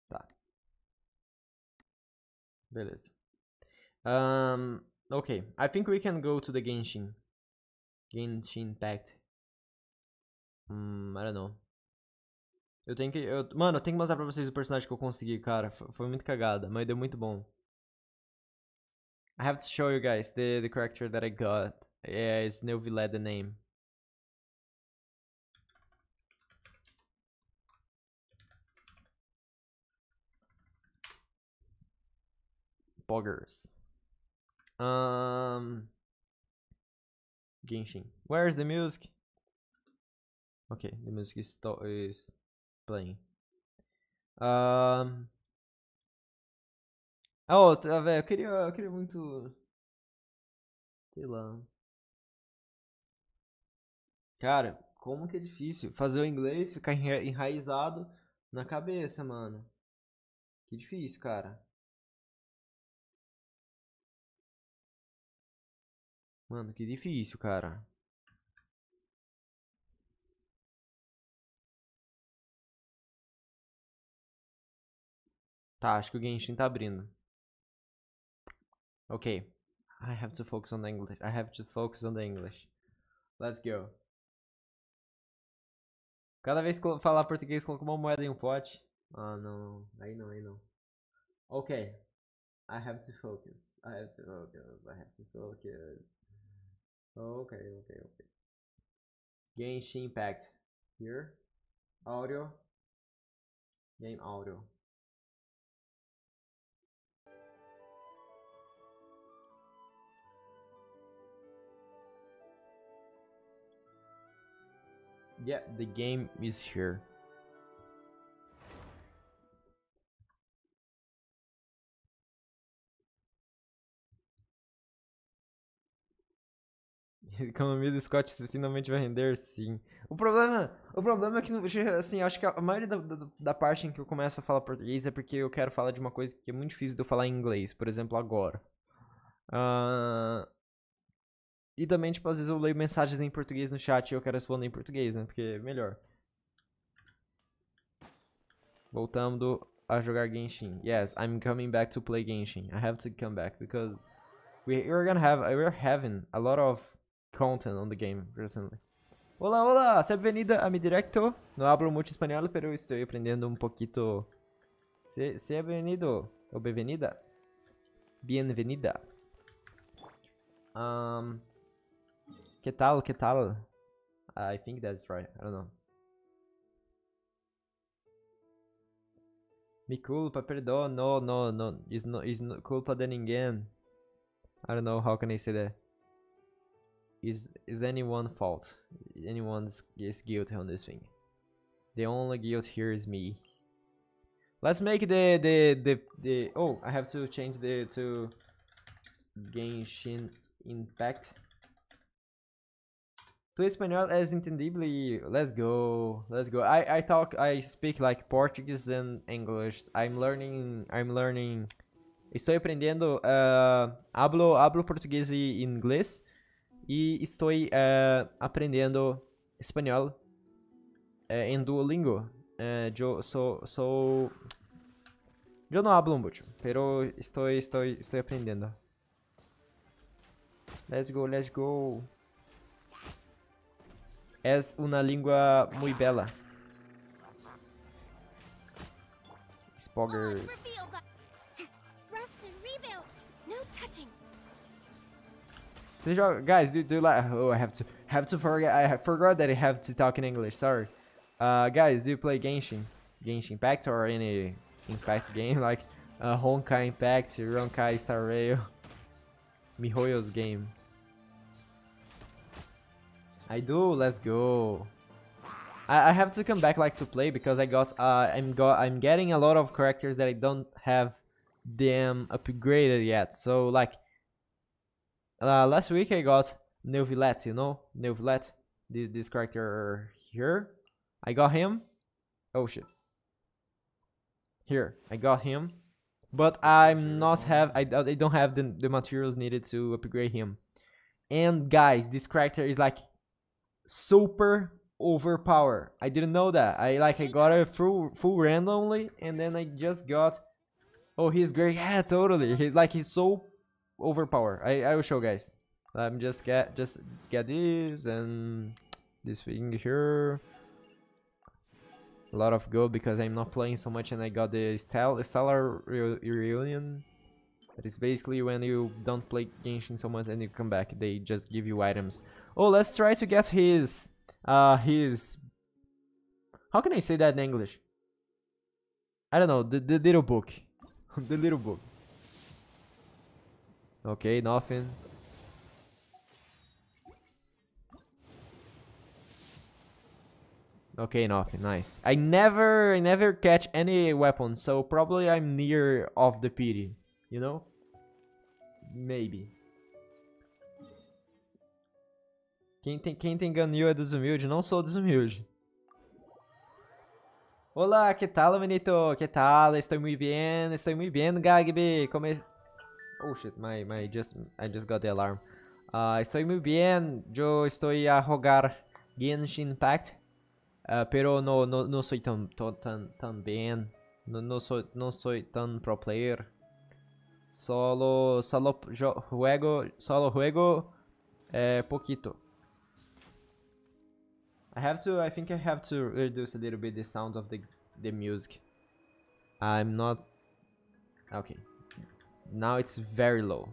tá. Beleza. Um, ok, I think we can go to the Genshin. Genshin Impact. Hum, I don't know. Eu tenho que. Eu, mano, eu tenho que mostrar pra vocês o personagem que eu consegui, cara. Foi, foi muito cagada, mas deu muito bom. I have to show you guys the, the character that I got. Yeah, é, it's Neuvillette é the name. poggers. Um, Genshin. Where's the music? Okay, the music is, is playing. Um, a outra, velho, eu queria, eu queria muito. Sei lá. Cara, como que é difícil fazer o inglês ficar enraizado na cabeça, mano. Que difícil, cara. Mano, que difícil, cara. Tá, acho que o Genshin tá abrindo. Ok. I have to focus on the English. I have to focus on the English. Let's go. Cada vez que eu falar português, coloca uma moeda em um pote. Ah, não. Aí não, aí não. Ok. I have to focus. I have to focus. I have to focus. Okay, okay, okay. Genshin Impact. Here, audio, game audio. Yeah, the game is here. economia do Scott finalmente vai render, sim. O problema, o problema é que, assim, acho que a maioria da, da, da, parte em que eu começo a falar português é porque eu quero falar de uma coisa que é muito difícil de eu falar em inglês, por exemplo, agora. Uh... E também, tipo, às vezes eu leio mensagens em português no chat e eu quero responder em português, né? Porque é melhor. Voltando a jogar Genshin. Yes, I'm coming back to play Genshin. I have to come back because we, we're gonna have, we're having a lot of content on the game recently. Assim olá! Seja bem bienvenida a mi directo. Não hablo mucho español, pero estoy aprendiendo un poquito. Se, sea bienvenido o bem Bienvenida. Um, que tal, que tal? Ah, I think that's right. I don't know. Me culpa, perdão. No, no, no. It's, no, it's no culpa de ninguém. I don't know how can I say that. is is anyone fault anyone is guilty on this thing the only guilt here is me let's make the the the, the oh i have to change the to genshin impact to espanol as entendible let's go let's go i i talk i speak like portuguese and english i'm learning i'm learning estou aprendendo uh, hablo hablo português e inglês E estou uh, eh, aprendendo espanhol uh, em Duolingo. Uh, eh, eu sou, sou... Eu não hablo muito, pero estou, estou, estou aprendendo. Let's go, let's go. É uma língua muito bela. Spoggers. Guys, do, do like... Oh, I have to... Have to forget... I forgot that I have to talk in English. Sorry. Uh, guys, do you play Genshin? Genshin Impact or any Impact game? Like uh, Honkai Impact, Ronkai Star Rail, MiHoYo's game. I do, let's go. I, I have to come back like to play because I got uh, I'm got I'm getting a lot of characters that I don't have them upgraded yet. So like uh, last week I got Neuvillette, you know? Neuvillette, this, this character here. I got him. Oh shit. Here, I got him. But I'm not have, I, I don't have the, the materials needed to upgrade him. And guys, this character is like super overpower. I didn't know that. I like I got it full full randomly and then I just got Oh he's great. Yeah totally. He's like he's so overpower. I, I will show guys. Let me just get just get this and this thing here. A lot of gold because I'm not playing so much and I got the Stel Stellar Re Reunion. That is basically when you don't play Genshin so much and you come back, they just give you items. Oh, let's try to get his... Uh, his... How can I say that in English? I don't know, the, the little book. the little book. Okay, nothing. Okay, nothing. Nice. I never, I never catch any weapon, so probably I'm near of the pity. You know? Maybe. Quem tem, quem tem ganil é desumilde. Não sou desumilde. Olá, que tal, menito? Que tal? Estou muito bem, estou muito bem, Gagby. Como Oh shit, my, my just, I just got the alarm. Uh, estoy muy bien, yo estoy a jugar Genshin Impact, uh, pero no, no, no soy tan, tan, tan bien, no, no, soy, no soy tan pro player. Solo, solo yo juego, solo juego eh, poquito. I have to, I think I have to reduce a little bit the sound of the, the music. I'm not... Okay. Now it's very low.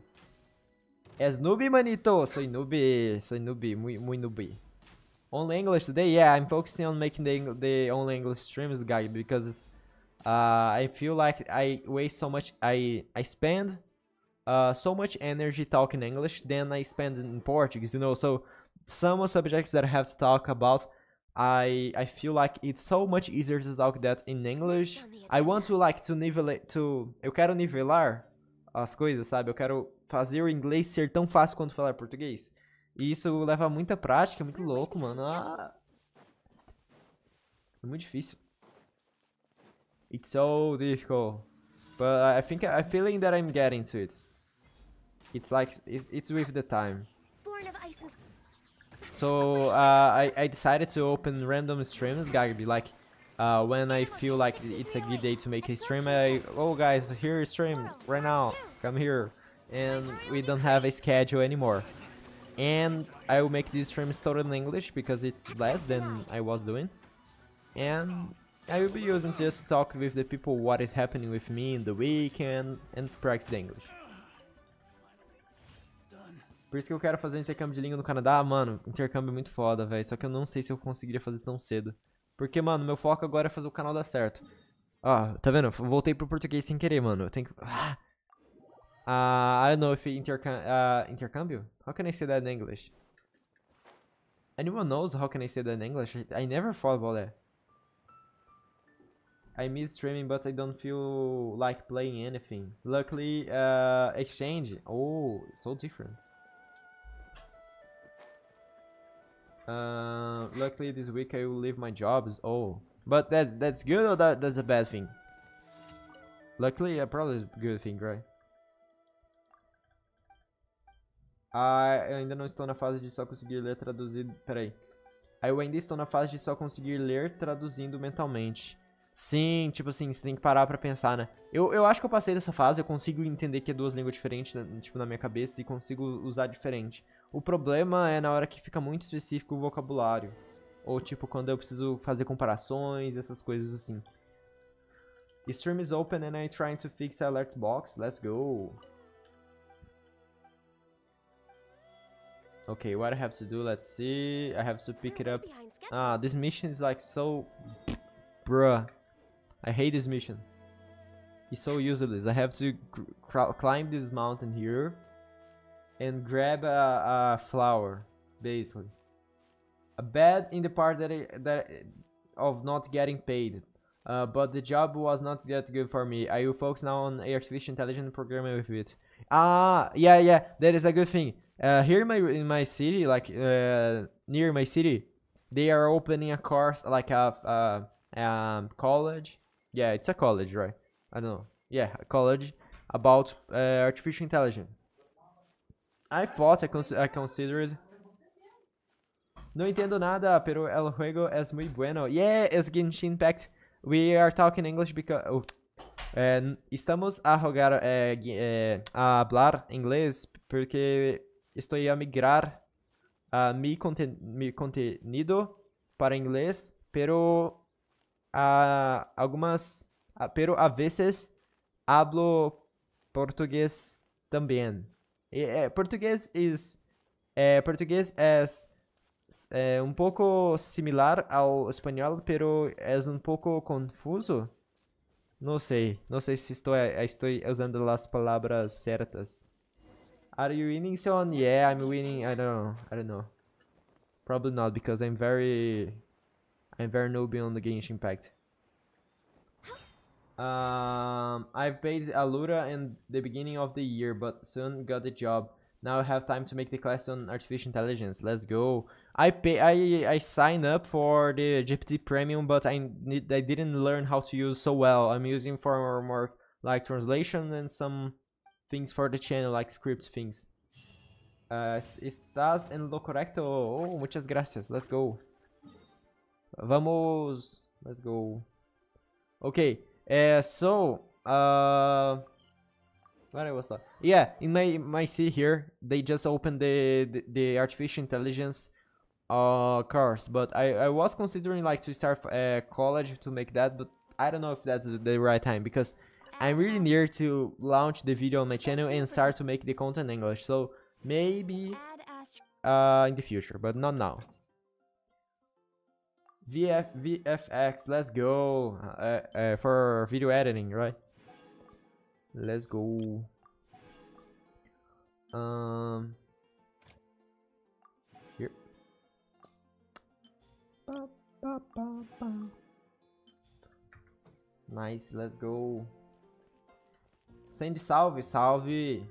As newbie, manito! Soy newbie. Soy newbie. Muy, muy newbie. Only English today? Yeah, I'm focusing on making the, the only English streams, guy, because uh, I feel like I waste so much... I, I spend uh, so much energy talking English than I spend in Portuguese, you know? So some subjects that I have to talk about I I feel like it's so much easier to talk that in English. I want to like to nivelate to eu quero nivelar as coisas, sabe? Eu quero fazer o inglês ser tão fácil quanto falar português. E isso leva muita prática, é muito louco, mano. Ah, é muito difícil. It's so difficult. But I think I'm feeling that I'm getting to it. It's like it's, it's with the time. So uh, I I decided to open random streams, Gagby, like uh, when I feel like it's a good day to make a stream, I, oh guys, here is stream, right now, come here, and we don't have a schedule anymore. And I will make these streams totally in English, because it's less than I was doing. And I will be using just talk with the people what is happening with me in the week and, and practice the English. Por isso que eu quero fazer um intercâmbio de língua no Canadá, mano, intercâmbio é muito foda, velho, só que eu não sei se eu conseguiria fazer tão cedo. Porque, mano, meu foco agora é fazer o canal dar certo. Ó, tá vendo? Voltei pro português sem querer, mano. Eu tenho que... Ah! Uh, I don't know if intercâmbio... uh, ah, intercâmbio? How can I say that in English? Anyone knows how can I say that in English? I never thought about that. I miss streaming, but I don't feel like playing anything. Luckily, uh, exchange. Oh, so different. Uh, luckily this week I will leave my jobs. Oh, but that that's good or that that's a bad thing? Luckily, yeah, probably is a good thing, right? Ah, ainda não estou na fase de só conseguir ler traduzido. Peraí. Eu ainda estou na fase de só conseguir ler traduzindo mentalmente. Sim, tipo assim, você tem que parar pra pensar, né? Eu, eu acho que eu passei dessa fase, eu consigo entender que é duas línguas diferentes, né? tipo, na minha cabeça e consigo usar diferente. O problema é na hora que fica muito específico o vocabulário. Ou tipo, quando eu preciso fazer comparações, essas coisas assim. Stream is open and I'm trying to fix alert box. Let's go. Okay, what I have to do, let's see. I have to pick it up. Ah, this mission is like so... Bruh. I hate this mission. It's so useless. I have to climb this mountain here. and grab a, a flower, basically. A bad in the part that, I, that of not getting paid. Uh, but the job was not that good for me. I will focus now on artificial intelligence programming with it. Ah, yeah, yeah, that is a good thing. Uh, here in my in my city, like uh, near my city, they are opening a course like a uh, um, college. Yeah, it's a college, right? I don't know. Yeah, a college about uh, artificial intelligence. I thought I, cons I considered. Não entendo nada, pero el juego es muy bueno. Yeah, es Genshin Impact. We are talking English because... Oh. É, estamos a jogar... É, é, a falar inglês porque estou a migrar a mi, conten mi contenido para inglês, pero a, algumas... A, pero a vezes hablo português também. É, português is, é, português é, é, um pouco similar ao espanhol, pero é um pouco confuso. Não sei, não sei se estou, é, estou usando as palavras certas. Are you winning, son? Yeah, I'm winning. I don't know. I don't know. Probably not because I'm very, I'm very noob on the Genshin Impact. Um, I've paid Alura in the beginning of the year, but soon got the job. Now I have time to make the class on artificial intelligence. Let's go. I pay. I I sign up for the GPT Premium, but I need. I didn't learn how to use so well. I'm using for more like translation and some things for the channel, like script things. Uh, estás en lo correcto. Oh, muchas gracias. Let's go. Vamos. Let's go. Okay. Uh, so, uh, what I was that? Yeah, in my my city here, they just opened the the, the artificial intelligence uh course, but I I was considering like to start uh, college to make that, but I don't know if that's the right time because I'm really near to launch the video on my channel and start to make the content English. So maybe uh in the future, but not now. VF, VFX, let's go. Uh, uh, for video editing, right? Let's go. Um. Here. Ba, ba, ba, ba. nice, let's go. Send salve, salve.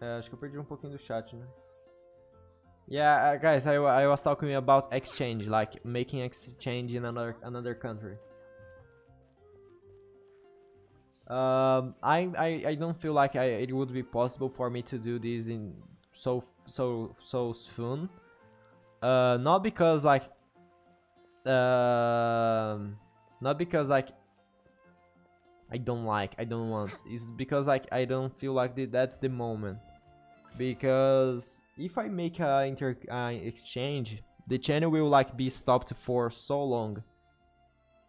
É, acho que eu perdi um pouquinho do chat, né? Yeah, uh, guys, I, I was talking about exchange, like making exchange in another another country. Um, I, I I don't feel like I, it would be possible for me to do this in so so so soon. Uh, not because like, uh, not because like I don't like, I don't want. It's because like I don't feel like that's the moment. Because if I make a inter uh, exchange, the channel will like be stopped for so long.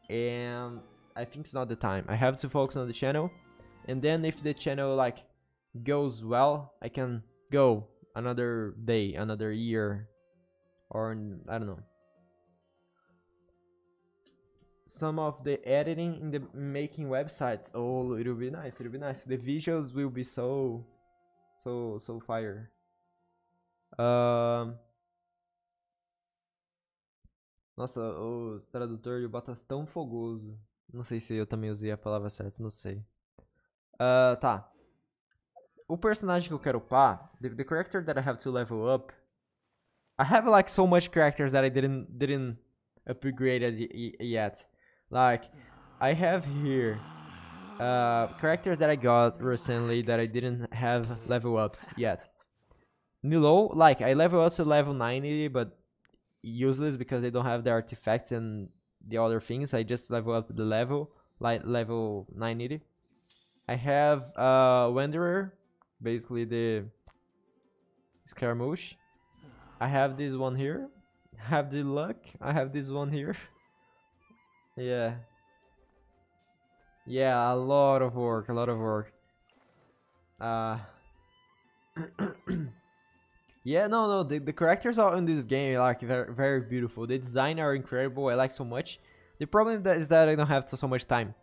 And I think it's not the time. I have to focus on the channel. And then if the channel like goes well, I can go another day, another year, or I don't know. Some of the editing in the making websites. Oh, it'll be nice. It'll be nice. The visuals will be so, so, so fire. Uh... Nossa, o tradutor o botas tão fogoso. Não sei se eu também usei a palavra certa, não sei. Uh, tá. O personagem que eu quero upar, the, the character that I have to level up, I have like so much characters that I didn't didn't upgrade yet. Like I have here uh, characters that I got recently that I didn't have level up yet. Nilo, like I level up to level 90, but useless because they don't have the artifacts and the other things. I just level up the level, like level ninety. I have uh Wanderer, basically the Scaramouche. I have this one here. I have the luck. I have this one here. yeah. Yeah, a lot of work, a lot of work. Uh Yeah, no, no, the, the characters are in this game like very, very beautiful. The design are incredible. I like so much. The problem that is that I don't have so, much time.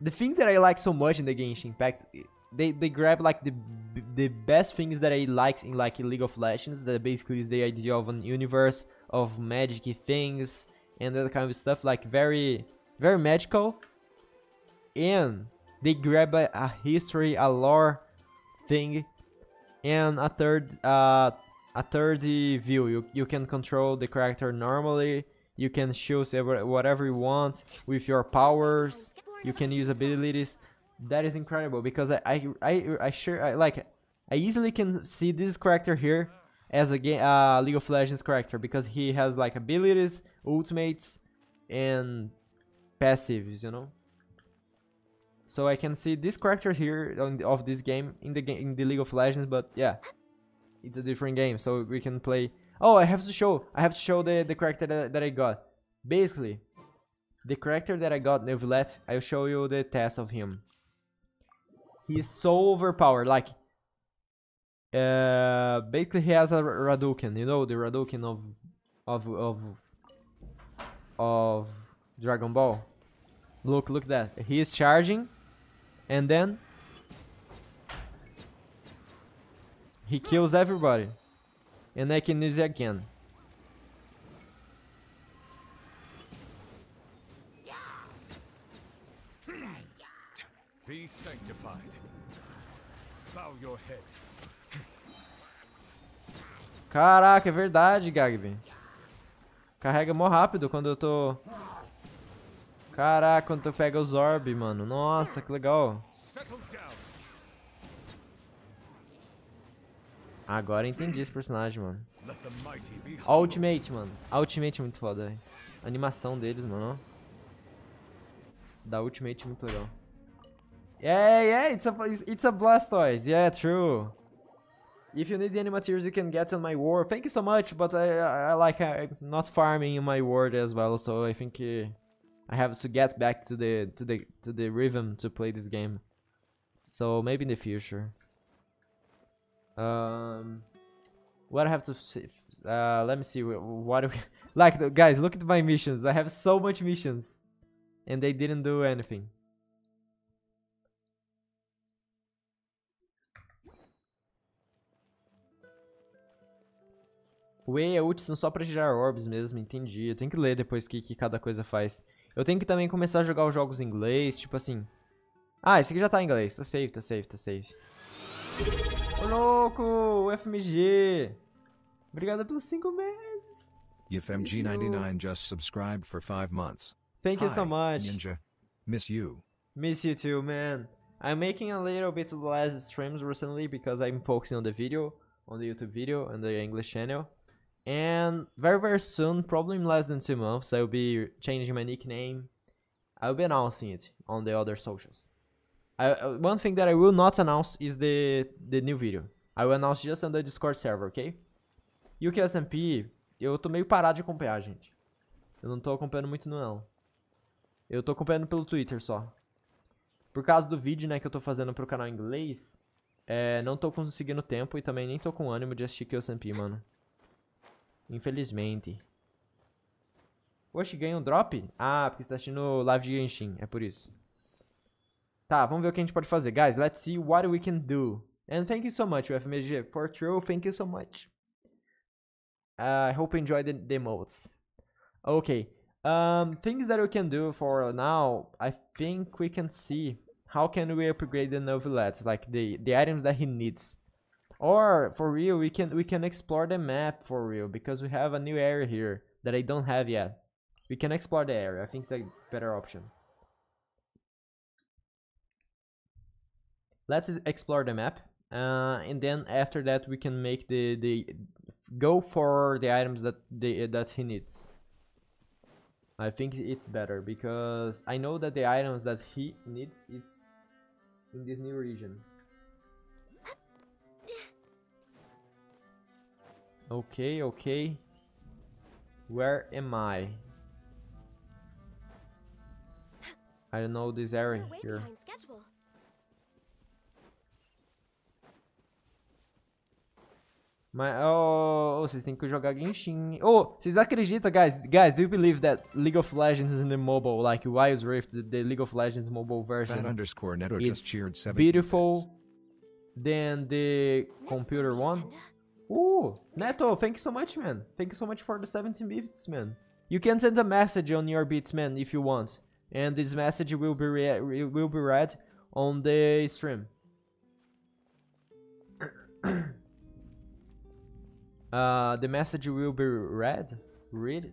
The thing that I like so much in the Genshin Impact, they they grab like the the best things that I like in like League of Legends. That basically is the idea of an universe of magic things and that kind of stuff. Like very very magical, and they grab a, a history, a lore thing, and a third uh a 3D view. You, you can control the character normally. You can choose whatever you want with your powers. You can use abilities. That is incredible because I I I, I sure I like I easily can see this character here as a game uh, League of Legends character because he has like abilities, ultimates, and passives. You know. So I can see this character here on, of this game in the game in the League of Legends, but yeah it's a different game so we can play oh i have to show i have to show the the character that, that i got basically the character that i got neuvillette i'll show you the test of him he's so overpowered like uh basically he has a radukan you know the radukan of of of of Dragon Ball. Look, look that. He is charging and then He kills everybody. And I can use it again. Be sanctified. Bow your head. Caraca, é verdade, Gagby. Carrega mó rápido quando eu tô... Caraca, quando tu pega os orb, mano. Nossa, que legal. Settle down. Agora entendi esse personagem, mano. Ultimate, mano. Ultimate é muito foda, velho. A animação deles, mano. Da Ultimate é muito legal. Yeah, yeah, it's a, it's a Blastoise. Yeah, true. If you need any materials, you can get on my war. Thank you so much, but I, I, I like I'm uh, not farming in my ward as well, so I think uh, I have to get back to the to the to the rhythm to play this game. So maybe in the future. Um, what I have to see? Uh, let me see. What we, like, guys, look at my missions. I have so much missions, and they didn't do anything. Way é útil são só pra gerar orbs mesmo, entendi. Eu tenho que ler depois o que, que cada coisa faz. Eu tenho que também começar a jogar os jogos em inglês, tipo assim. Ah, esse aqui já tá em inglês. Tá safe, tá safe, tá safe. Ô louco, FMG. Obrigado pelos 5 meses. FMG99 just subscribed for 5 months. Thank Hi, you so much. Ninja. Miss you. Miss you too, man. I'm making a little bit less streams recently because I'm focusing on the video, on the YouTube video and the English channel. And very, very soon, probably in less than two months, I'll be changing my nickname. I'll be announcing it on the other socials. I, uh, one thing that I will not announce is the, the new video. I will announce just on the Discord server, ok? E o que é SMP, eu tô meio parado de acompanhar, gente. Eu não tô acompanhando muito, não. Eu tô acompanhando pelo Twitter só. Por causa do vídeo, né, que eu tô fazendo pro canal inglês, é, não tô conseguindo tempo e também nem tô com ânimo de assistir é SMP, mano. Infelizmente. Oxe, ganha um drop? Ah, porque você tá assistindo live de Genshin, é por isso. Tá, vamos ver o que a gente pode fazer. Guys, let's see what we can do. And thank you so much, UFMG, for true. Thank you so much. Uh, I hope you enjoyed the, demos. modes. Okay. Um, things that we can do for now, I think we can see how can we upgrade the novelettes, like the, the items that he needs. Or, for real, we can we can explore the map for real, because we have a new area here that I don't have yet. We can explore the area, I think it's a better option. let's explore the map uh, and then after that we can make the the go for the items that the that he needs I think it's better because I know that the items that he needs is in this new region okay okay where am I I don't know this area here Mas, oh, oh, vocês têm que jogar Genshin. Oh, vocês acreditam, guys? Guys, do you believe that League of Legends is in the mobile, like Wild Rift, the League of Legends mobile version? That underscore Neto just cheered beautiful than the computer one? Oh, Neto, thank you so much, man. Thank you so much for the 17 bits, man. You can send a message on your bits, man, if you want. And this message will be, will be read on the stream. Uh, the message will be read? Read?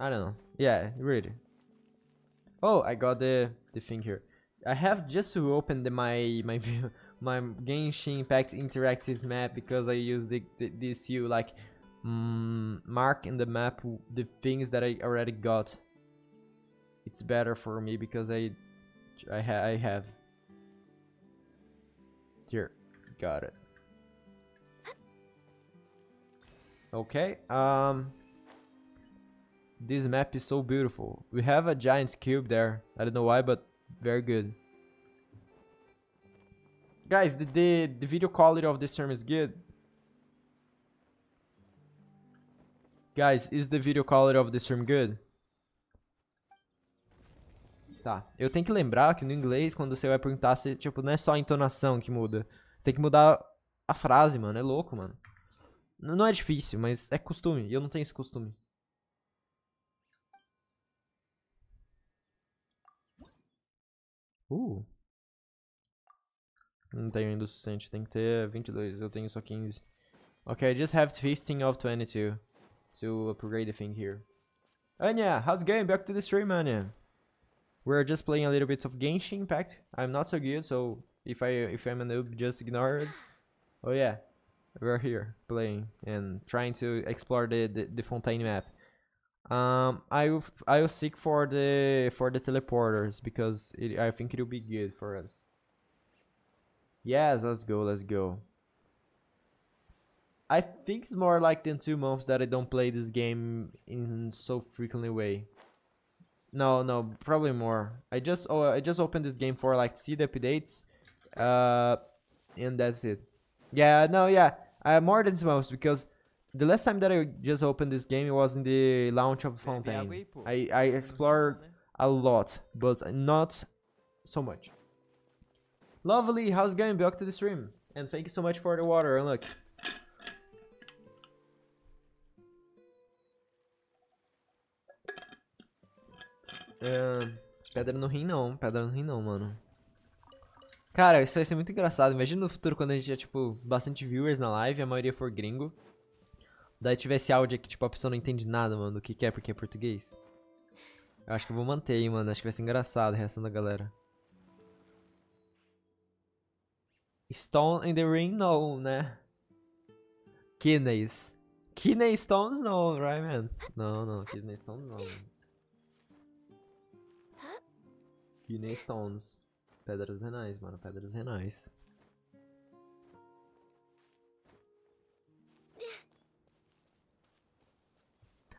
I don't know. Yeah, read. Oh, I got the, the thing here. I have just to open the, my my view, my Genshin Impact interactive map because I use the, the this you like mm, mark in the map the things that I already got. It's better for me because I I, ha I have here got it. Okay. Um, this map is so beautiful. We have a giant cube there. I don't know why, but very good. Guys, the, the, the video quality of this term is good. Guys, is the video quality of this term good? Tá, eu tenho que lembrar que no inglês, quando você vai perguntar, você, tipo, não é só a entonação que muda. Você tem que mudar a frase, mano. É louco, mano. Não é difícil, mas é costume. E eu não tenho esse costume. Uh. Não tenho ainda o suficiente. Tem que ter 22. Eu tenho só 15. Ok, I just have 15 of 22 to upgrade the thing here. Anya, how's game? Back to the stream, Anya. We're just playing a little bit of Genshin Impact. I'm not so good, so if I if I'm a noob, just ignore it. Oh yeah. we're here playing and trying to explore the, the, the Fontaine map. Um, I will I will seek for the for the teleporters because it, I think it will be good for us. Yes, let's go, let's go. I think it's more like than two months that I don't play this game in so frequently way. No, no, probably more. I just oh, I just opened this game for like see the updates, uh, and that's it. Yeah, no, yeah. Uh, more than most because the last time that I just opened this game it was in the launch of Fontaine. I, I explored a lot, but not so much. Lovely, how's it going? Back to the stream. And thank you so much for the water, and look. Um, pedra no rim não, pedra no rim não, mano. Cara, isso vai ser muito engraçado. Imagina no futuro quando a gente tiver, tipo, bastante viewers na live, a maioria for gringo. Daí esse áudio aqui, tipo, a pessoa não entende nada, mano, do que, quer é porque é português. Eu acho que eu vou manter, hein, mano. Acho que vai ser engraçado a reação da galera. Stone in the ring, não, né? Kidneys. Kidney stones, não, right, man? Não, não, kidney stones, não. Kidney stones. Pedros Renais, mano. Pedros Renais.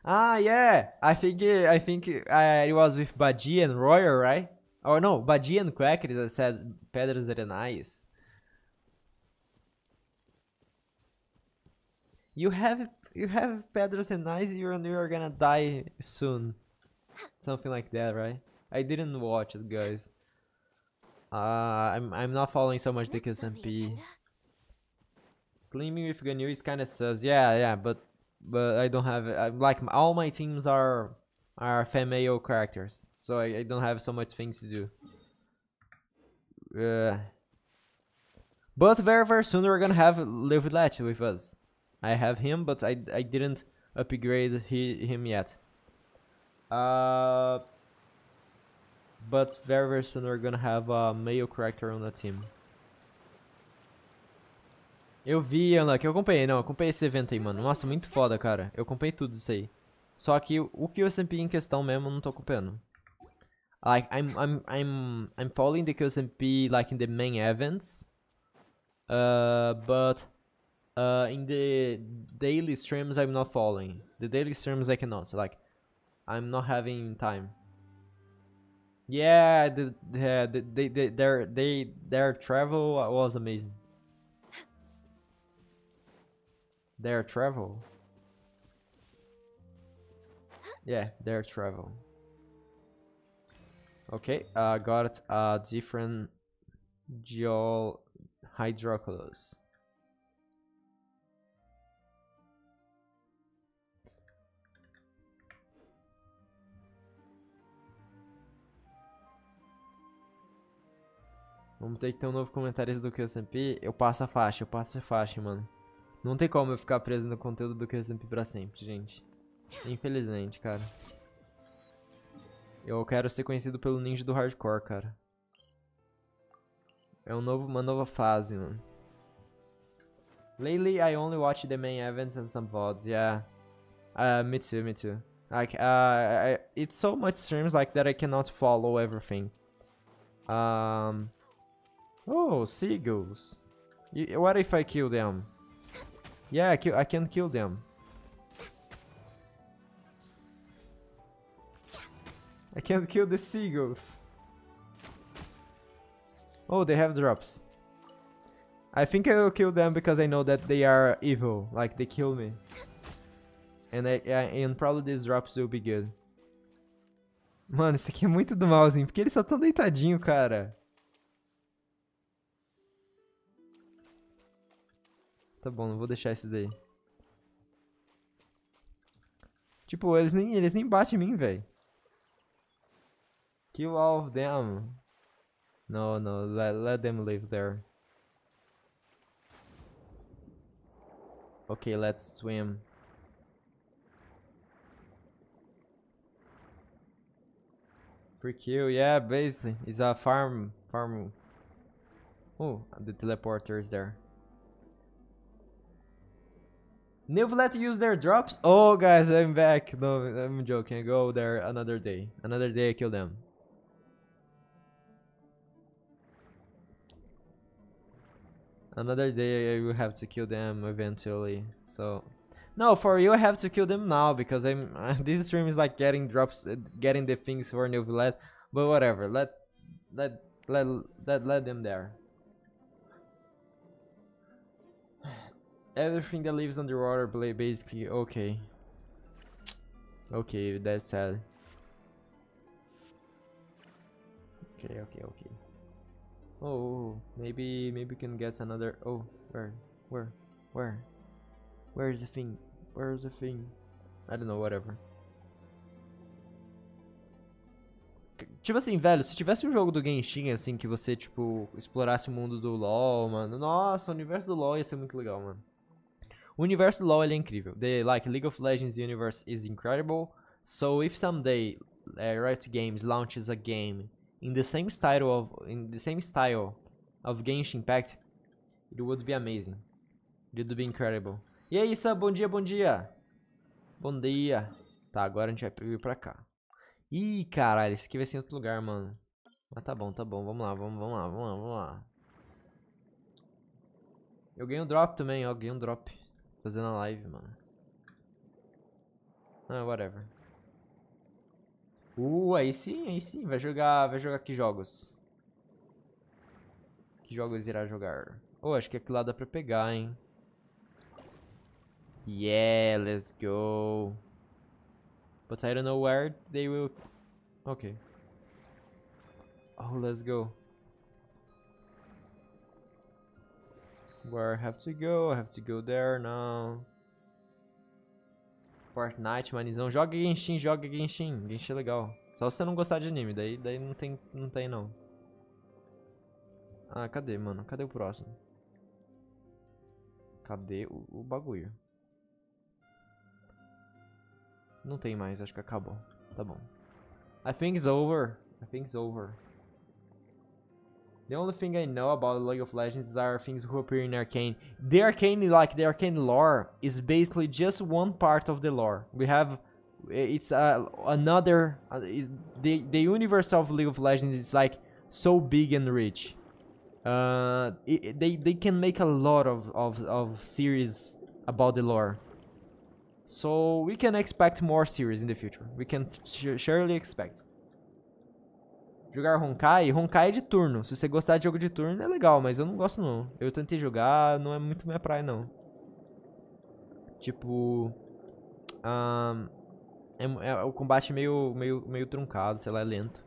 Ah, yeah. I think I think uh, it was with Badi and Royer, right? Or oh, no, Badi and Quacker that said Pedras Renais. You have you have Pedras Renais, you're you're gonna die soon. Something like that, right? I didn't watch it, guys. Uh, I'm I'm not following so much Dick SMP. Gleaming with Ganyu is kind of sus. Yeah, yeah, but but I don't have I'm like all my teams are are female characters, so I, I don't have so much things to do. Uh, but very very soon we're gonna have Livlatch Latch with us. I have him, but I I didn't upgrade he, him yet. Uh. but very very soon we're gonna have a male character on the team. Eu vi, Unlucky, eu acompanhei, não, acompanhei esse evento aí, mano. Nossa, muito foda, cara. Eu acompanhei tudo isso aí. Só que o QSMP em questão mesmo, eu não tô acompanhando. Like, I'm, I'm, I'm, I'm following the QSMP, like, in the main events. Uh, but uh, in the daily streams, I'm not following. The daily streams, I cannot. Like, I'm not having time. Yeah, the, yeah, the, they, they, their, they, their travel was amazing. Their travel. Yeah, their travel. Okay, I uh, got a uh, different Geol Hydroculus. Vamos ter que ter um novo comentarista do QSMP. Eu passo a faixa, eu passo a faixa, mano. Não tem como eu ficar preso no conteúdo do QSMP pra sempre, gente. Infelizmente, cara. Eu quero ser conhecido pelo ninja do hardcore, cara. É um novo, uma nova fase, mano. Lately, I only watch the main events and some VODs, yeah. Uh, me too, me too. Like, uh, I, it's so much streams like that I cannot follow everything. Um, Oh, seagulls. Y what if I kill them? Yeah, I, I can kill them. I can't kill the seagulls. Oh, they have drops. I think I will kill them because I know that they are evil, like they kill me. And, I, I, and probably these drops will be good. Mano, isso aqui é muito do mouse, hein? Porque eles só estão deitadinho, cara. Tá bom, não vou deixar esses daí. Tipo, eles nem, eles nem batem em mim, velho. Kill all of them. No, no, let, let them live there. Okay, let's swim. Free kill, yeah, basically. It's a farm, farm. Oh, the teleporter is there. Nivlet use their drops? Oh, guys, I'm back. No, I'm joking. go there another day. Another day, I kill them. Another day, I will have to kill them eventually. So, no, for you, I have to kill them now because I'm. this stream is like getting drops, uh, getting the things for Nivlet. But whatever. Let, let, let, let, let them there. everything that lives underwater basically okay. Okay, that's sad. Okay, okay, okay. Oh, oh, oh, maybe maybe we can get another. Oh, where, where, where, where is the thing? Where is the thing? I don't know, whatever. Tipo assim, velho, se tivesse um jogo do Genshin, assim, que você, tipo, explorasse o mundo do LoL, mano. Nossa, o universo do LoL ia ser muito legal, mano. O universo do LoL é incrível. The like League of Legends universe is incredible. So if someday uh, Riot Games launches a game in the same style of in the same style of Genshin Impact, it would be amazing. It would be incredible. E aí, Sam, bom dia, bom dia. Bom dia. Tá, agora a gente vai vir pra cá. Ih, caralho, isso aqui vai ser em outro lugar, mano. Mas tá bom, tá bom. Vamos lá, vamos, vamos lá, vamos lá, vamos lá. Eu ganhei um drop também, ó. Ganhei um drop. Fazendo a live, mano. Ah, whatever. Uh, aí sim, aí sim. Vai jogar, vai jogar que jogos? Que jogos irá jogar? Oh, acho que aquilo lá dá pra pegar, hein. Yeah, let's go. But I don't know where they will... Okay. Oh, let's go. Where I have to go? I have to go there now. Fortnite, manizão. Joga Genshin, joga Genshin. Genshin é legal. Só se você não gostar de anime, daí, daí não, tem, não tem não. Ah, cadê, mano? Cadê o próximo? Cadê o, o bagulho? Não tem mais, acho que acabou. Tá bom. I think it's over. I think it's over. The only thing I know about League of Legends are things who appear in Arcane. The Arcane, like the Arcane lore, is basically just one part of the lore. We have, it's uh, another. Uh, the the universe of League of Legends is like so big and rich. Uh, it, they they can make a lot of of of series about the lore. So we can expect more series in the future. We can surely expect. jogar Honkai, Honkai é de turno. Se você gostar de jogo de turno, é legal, mas eu não gosto não. Eu tentei jogar, não é muito minha praia não. Tipo... Um, é, é, o combate meio, meio, meio truncado, sei lá, é lento.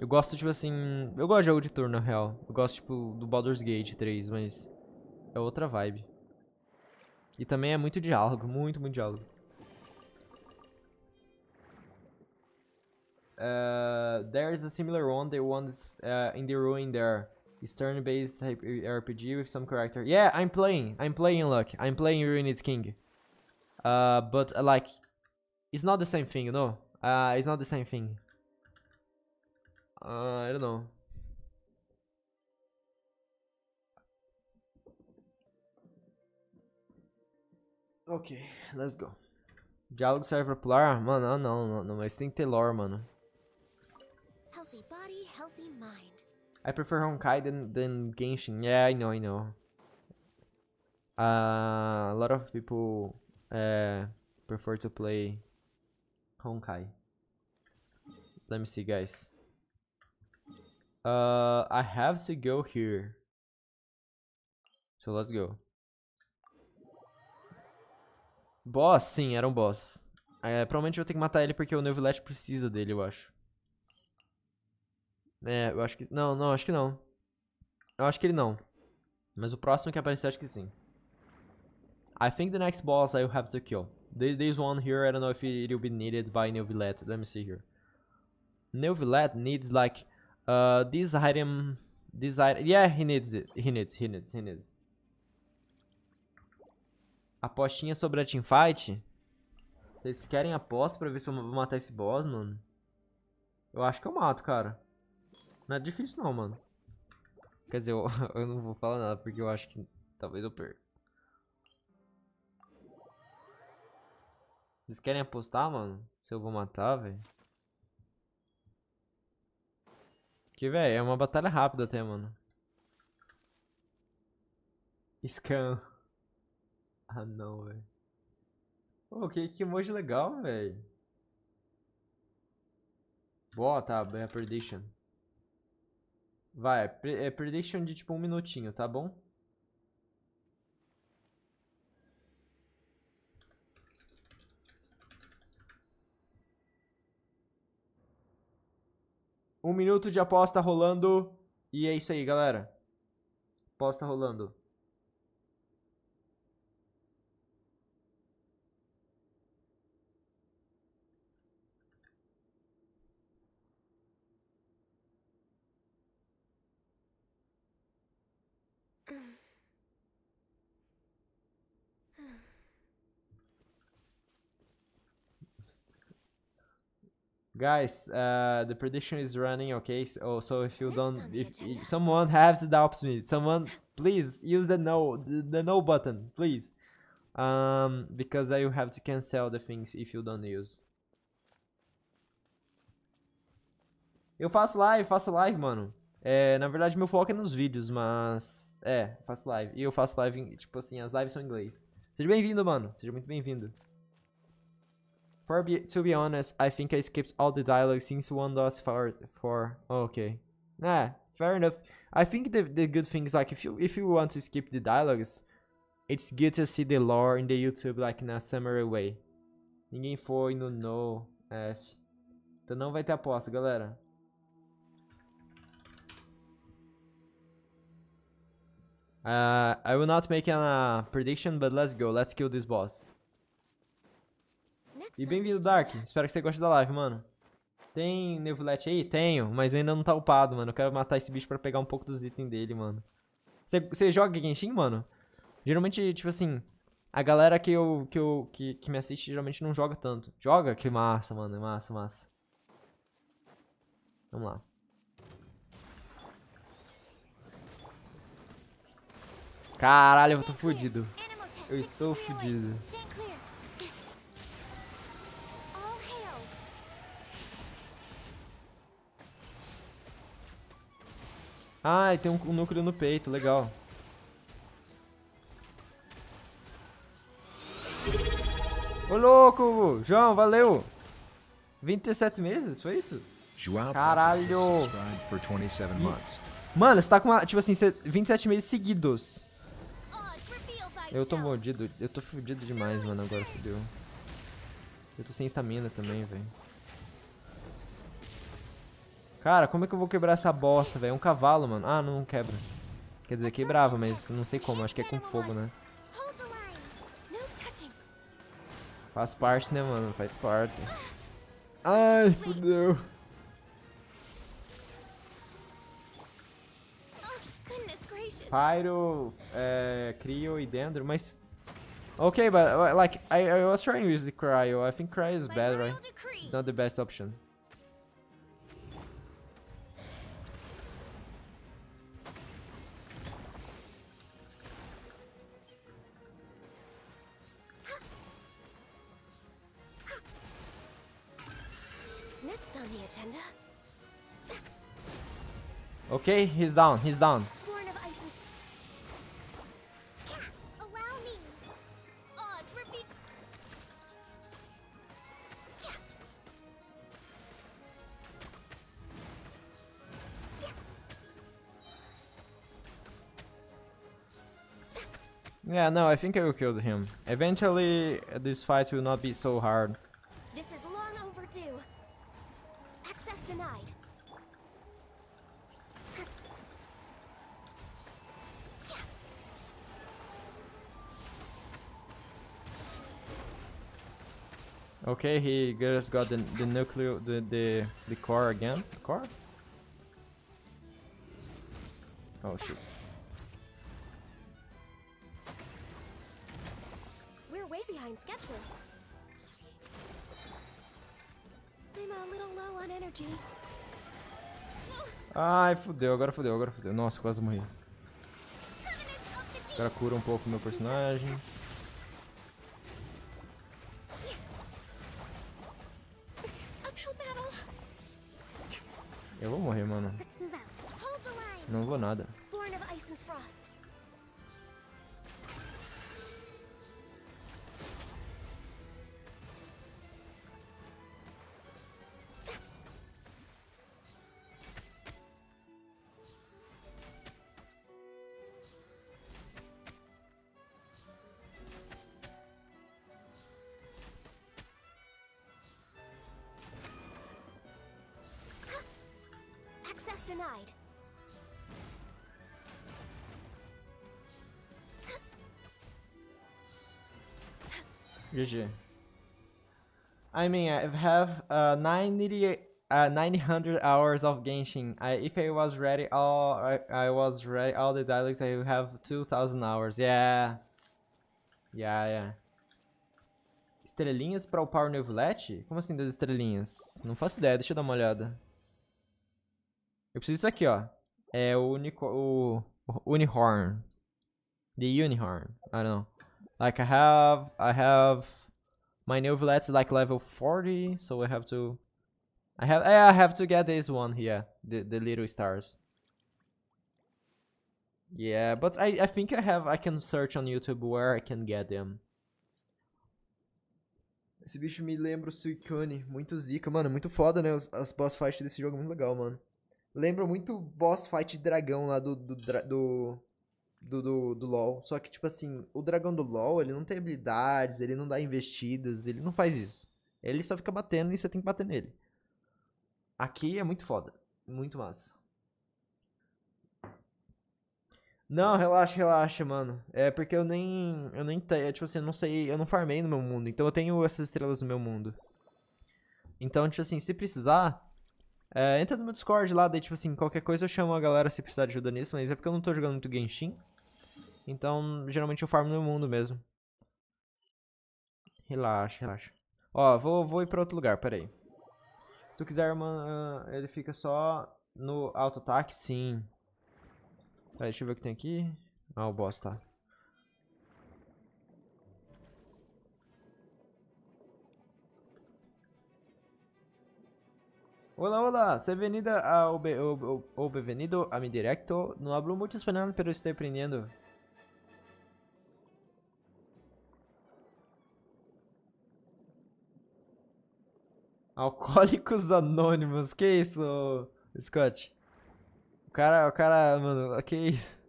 Eu gosto, tipo assim... Eu gosto de jogo de turno, na real. Eu gosto, tipo, do Baldur's Gate 3, mas... É outra vibe. E também é muito diálogo, muito, muito diálogo. Uh, there is a similar one, the ones uh, in the ruin there. It's turn-based RPG with some character. Yeah, I'm playing. I'm playing Luck. I'm playing Ruined King. Uh, but uh, like, it's not the same thing, you know. Uh, it's not the same thing. Uh, I don't know. Ok, let's go. Dialogue serve pra pular? Mano, não, não, não, mas tem que ter lore, mano. I prefer Honkai than, than Genshin. Yeah, I know, I know. Uh, a lot of people uh, prefer to play Honkai. Let me see, guys. Uh, I have to go here. So let's go. Boss? Sim, era um boss. É, provavelmente eu vou ter que matar ele porque o Neuvillette precisa dele, eu acho. É, eu acho que. Não, não, acho que não. Eu acho que ele não. Mas o próximo que aparecer, acho que sim. I think the next boss I will have to kill. This, one here, I don't know if it will be needed by Neuvillette. Let me see here. Neuvillette needs like uh, this item. This item. Yeah, he needs it. He needs, he needs, he needs. Apostinha sobre a teamfight? Vocês querem aposta pra ver se eu vou matar esse boss, mano? Eu acho que eu mato, cara. Não é difícil não, mano. Quer dizer, eu, eu não vou falar nada porque eu acho que talvez eu perca. Vocês querem apostar, mano? Se eu vou matar, velho? Que, velho, é uma batalha rápida até, mano. Scan. Ah, não, velho. Pô, que, que emoji legal, velho. Boa, tá. Bem, a Perdition. Vai, é, é prediction de tipo um minutinho, tá bom? Um minuto de aposta rolando. E é isso aí, galera. Aposta rolando. Guys, uh, the prediction is running, okay? So, oh, so if you don't, if, if, someone has the opportunity, someone please use the no, the, the no button, please, um, because I will have to cancel the things if you don't use. Eu faço live, faço live, mano. É, na verdade, meu foco é nos vídeos, mas. É, faço live. E eu faço live, em, tipo assim, as lives são em inglês. Seja bem-vindo, mano. Seja muito bem-vindo. For be, to be honest, I think I skipped all the dialogue since one for for oh, okay. Nah, fair enough. I think the, the good thing is like if you if you want to skip the dialogues, it's good to see the lore in the YouTube like in a summary way. Ninguém foi no no F. Então não vai ter aposta, galera. Uh, I will not make a uh, prediction, but let's go. Let's kill this boss. É e bem-vindo, Dark. Espero que você goste da live, mano. Tem Nevulete aí? Tenho, mas ainda não tá upado, mano. Eu quero matar esse bicho pra pegar um pouco dos itens dele, mano. Você joga Genshin, mano? Geralmente, tipo assim, a galera que, eu, que, eu, que, que me assiste geralmente não joga tanto. Joga? Que massa, mano. É massa, massa. Vamos lá. Caralho, eu tô fudido. Eu estou fudido. Ah, e tem um, um núcleo no peito, legal. Ô louco, João, valeu. 27 meses, foi isso? João Caralho. Mano, você tá com uma, tipo assim, 27 meses seguidos. Eu tô mordido, eu tô fudido demais, mano, agora fudeu. Eu tô sem estamina também, velho. Cara, como é que eu vou quebrar essa bosta, velho? É um cavalo, mano. Ah, não quebra. Quer dizer, quebrava, mas não sei como. Acho que é com fogo, né? Faz parte, né, mano? Faz parte. Ai, fudeu. Oh, Pyro, é, Cryo e Dendro, mas... Okay, but, like, I, I was trying with the Cryo. I think Cryo is bad, right? It's not the best option. Okay, he's down, he's down. Yeah, no, I think I will kill him. Eventually, this fight will not be so hard. Okay, he just got the, the nuclear, the, the, the core again. Core? Oh shoot. We're way behind schedule. I'm a little low on energy. Ai, fudeu, agora fudeu, agora fudeu. Nossa, quase morri. Agora cura um pouco o meu personagem. Eu vou morrer, mano. Não vou nada. GG. I mean, I have uh, 90, uh, 900 hours of Genshin. I, if I was ready all, I, I was ready all the dialogues, I would have 2,000 hours. Yeah. Yeah, yeah. Estrelinhas para o Power Nevulet? Como assim, das estrelinhas? Não faço ideia, deixa eu dar uma olhada. Eu preciso disso aqui, ó. É o, unico, o, o Unihorn. The Unihorn. Ah, não. Like I have, I have my new villets like level 40, so I have to, I have, I have to get this one here, the, the little stars. Yeah, but I, I think I have, I can search on YouTube where I can get them. Esse bicho me lembra o Suicune, muito zica, mano, muito foda, né, as, as boss fights desse jogo, muito legal, mano. Lembra muito boss fight de dragão lá do, do, do do, do, do, LoL. Só que, tipo assim, o dragão do LoL, ele não tem habilidades, ele não dá investidas, ele não faz isso. Ele só fica batendo e você tem que bater nele. Aqui é muito foda. Muito massa. Não, relaxa, relaxa, mano. É porque eu nem. Eu nem. É, tipo assim, eu não sei. Eu não farmei no meu mundo. Então eu tenho essas estrelas no meu mundo. Então, tipo assim, se precisar. É, entra no meu Discord lá, daí, tipo assim, qualquer coisa eu chamo a galera se precisar de ajuda nisso, mas é porque eu não tô jogando muito Genshin. Então, geralmente eu farmo no mundo mesmo. Relaxa, relaxa. Ó, vou, vou ir pra outro lugar, peraí. Se tu quiser, mano, ah, ele fica só no auto-ataque, sim. Peraí, deixa eu ver o que tem aqui. Ah, o boss, tá. Olá, olá, bem-vindo ao, bem-vindo ao, ao a mi directo. Não hablo mucho español, pero estoy aprendendo. Alcoólicos Anônimos. Que isso, Scott? O cara, o cara, mano, que isso?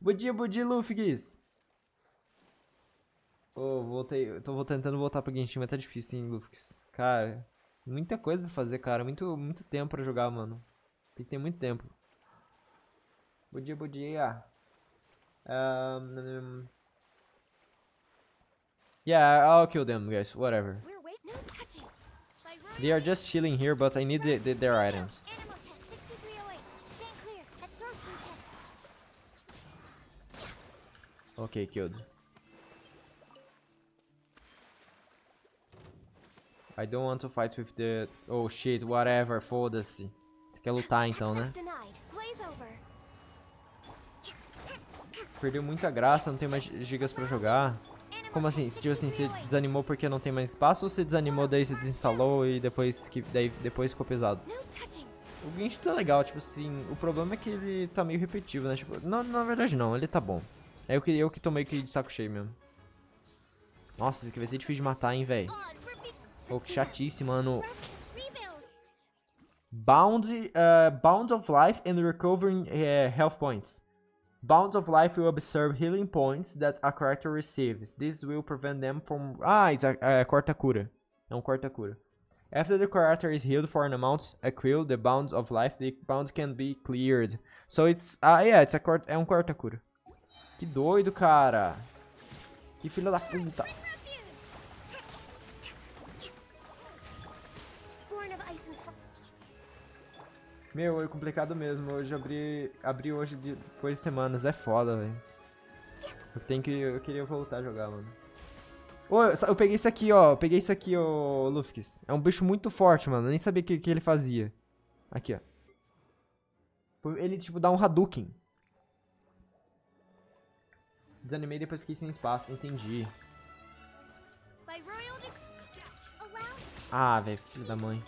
Bom dia, bom dia, Luffy, Giz. Oh, voltei. Eu tô tentando voltar pro Genshin, mas tá difícil, hein, Luffy. Cara, muita coisa pra fazer, cara. Muito, muito tempo pra jogar, mano. Tem que ter muito tempo. Bom dia, bom dia. Ah. Um, Yeah, I'll kill them, guys. Whatever. They are just chilling here, but I need the, the, their items. Oh okay, killed. I don't want to fight with the... Oh shit, whatever, foda-se. Você quer lutar então, né? Perdeu muita graça, não tem mais gigas pra jogar. Como assim? Tipo assim, você desanimou porque não tem mais espaço ou você desanimou, daí você desinstalou e depois, que, daí, depois ficou pesado? O Genshin tá legal, tipo assim, o problema é que ele tá meio repetitivo, né? Tipo, não, na verdade não, ele tá bom. É eu que, eu que tô meio que de saco cheio mesmo. Nossa, isso aqui vai ser difícil de matar, hein, velho. Pô, oh, que chatice, mano. Bound, uh, bound of Life and Recovering uh, Health Points. Bounds of Life will observe healing points that a character receives. This will prevent them from... Ah, it's a, a corta cura. É um corta cura. After the character is healed for an amount equal the bounds of life, the bounds can be cleared. So it's... Ah, yeah, it's a é um corta cura. Que doido, cara. Que filha da puta. Meu, é complicado mesmo. Hoje abri, abri hoje de, depois de semanas. É foda, velho. Eu tenho que. Eu queria voltar a jogar, mano. Ô, eu, peguei isso aqui, ó. Eu peguei isso aqui, ô Lufkis. É um bicho muito forte, mano. Eu nem sabia o que, que ele fazia. Aqui, ó. Ele, tipo, dá um Hadouken. Desanimei depois fiquei sem espaço. Entendi. Ah, velho, filho da mãe.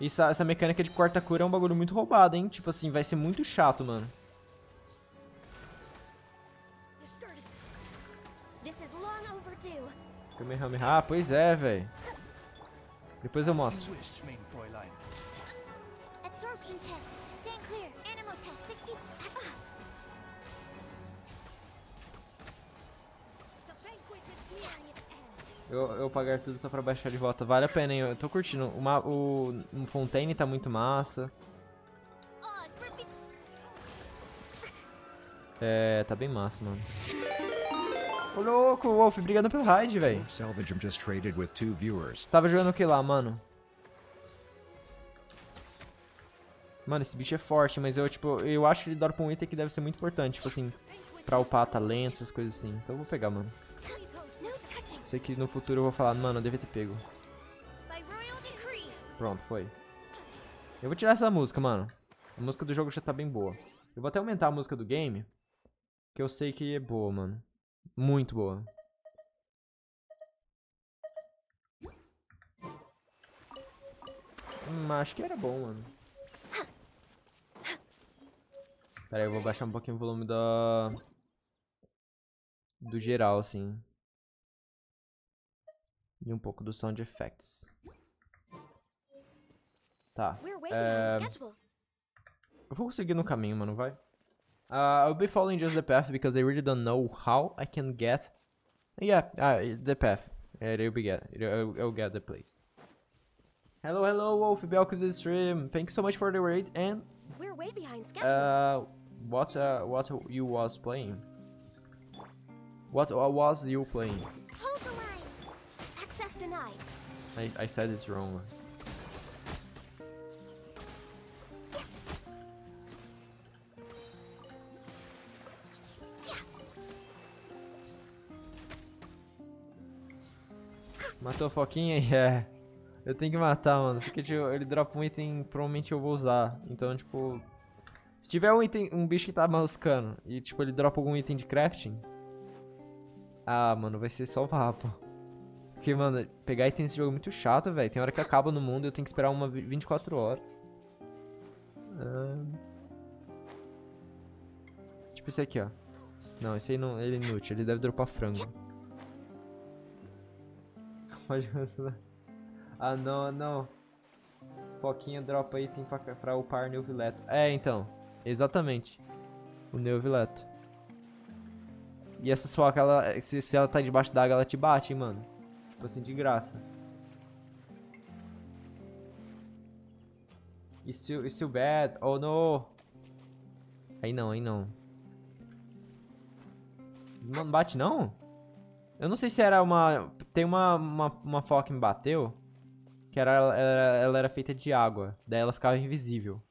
Essa, essa mecânica de quarta cura é um bagulho muito roubado, hein? Tipo assim, vai ser muito chato, mano. Kamehameha, ah, pois é, velho. Depois eu mostro. Eu, eu pagar tudo só pra baixar de volta. Vale a pena, hein? Eu tô curtindo. Uma, o, o Fontaine tá muito massa. É, tá bem massa, mano. Ô louco, Wolf, obrigado pelo raid, velho. Tava jogando o que lá, mano? Mano, esse bicho é forte, mas eu, tipo, eu acho que ele dropa um item que deve ser muito importante, tipo assim, pra upar talentos, essas coisas assim. Então eu vou pegar, mano. Sei que no futuro eu vou falar, mano, eu devia ter pego. Pronto, foi. Eu vou tirar essa música, mano. A música do jogo já tá bem boa. Eu vou até aumentar a música do game. Que eu sei que é boa, mano. Muito boa. Hum, acho que era bom, mano. Pera aí, eu vou baixar um pouquinho o volume da... Do geral, assim. E um pouco do sound effects. Tá. É... Eu vou seguir no caminho, mano, vai. Uh, I'll be following just the path because I really don't know how I can get... Yeah, uh, the path. It'll be get, it'll, I'll get the place. Hello, hello, Wolf, welcome to the stream. thanks so much for the raid and... We're way behind uh, schedule. Uh, what, uh, what you was playing? What was you playing? I, I said it's wrong. Matou a foquinha? É. Eu tenho que matar, mano. Porque tipo, ele dropa um item, provavelmente eu vou usar. Então, tipo... Se tiver um item, um bicho que tá maluscando e, tipo, ele dropa algum item de crafting... Ah, mano, vai ser só vapo. Porque, mano, pegar item nesse jogo é muito chato, velho. Tem hora que acaba no mundo e eu tenho que esperar uma 24 horas. Ah. Tipo esse aqui, ó. Não, esse aí não, ele é inútil. Ele deve dropar frango. Pode cancelar. Ah, não, não. Foquinha dropa item pra, pra upar Neuvileto. É, então. Exatamente. O Neuvileto. E essa sua, ela, se, se ela tá debaixo d'água, ela te bate, hein, mano. Tipo assim, de graça. It's too, it's too bad. Oh, no. Aí não, aí não. Não bate, não? Eu não sei se era uma... Tem uma, uma, uma foca que me bateu. Que era, era, ela era feita de água. Daí ela ficava invisível.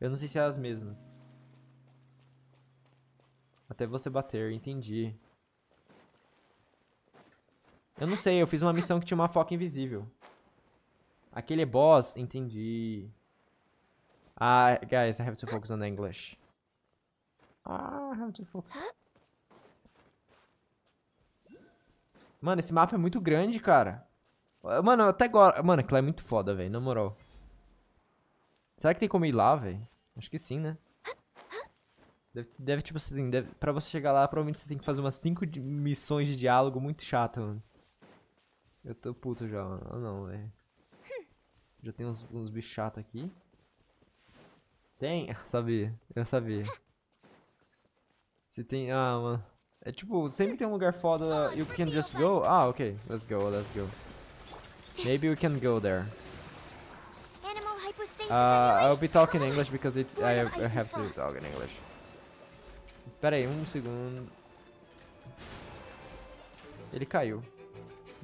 Eu não sei se é as mesmas. Até você bater, entendi. Eu não sei, eu fiz uma missão que tinha uma foca invisível. Aquele é boss, entendi. Ah, guys, I have to focus on English. Ah, I have to focus. Mano, esse mapa é muito grande, cara. Ah, mano, até agora... Mano, aquilo é muito foda, velho, na moral. Será que tem como ir lá, velho? Acho que sim, né? Deve, deve tipo assim, deve, pra você chegar lá, provavelmente você tem que fazer umas 5 missões de diálogo muito chata, mano. Eu tô puto já, mano. Ah não, velho. É. Hum. Já tem uns, uns bichos chatos aqui. Tem? sabia, eu sabia. Hum. Se tem. Ah, mano. É tipo, sempre tem um lugar foda. You ah, can just go? Ah, ok. Let's go, let's go. Maybe we can go there. Uh, I'll be talking English because it's I, I have to talk in English. Pera aí, um segundo. Ele caiu.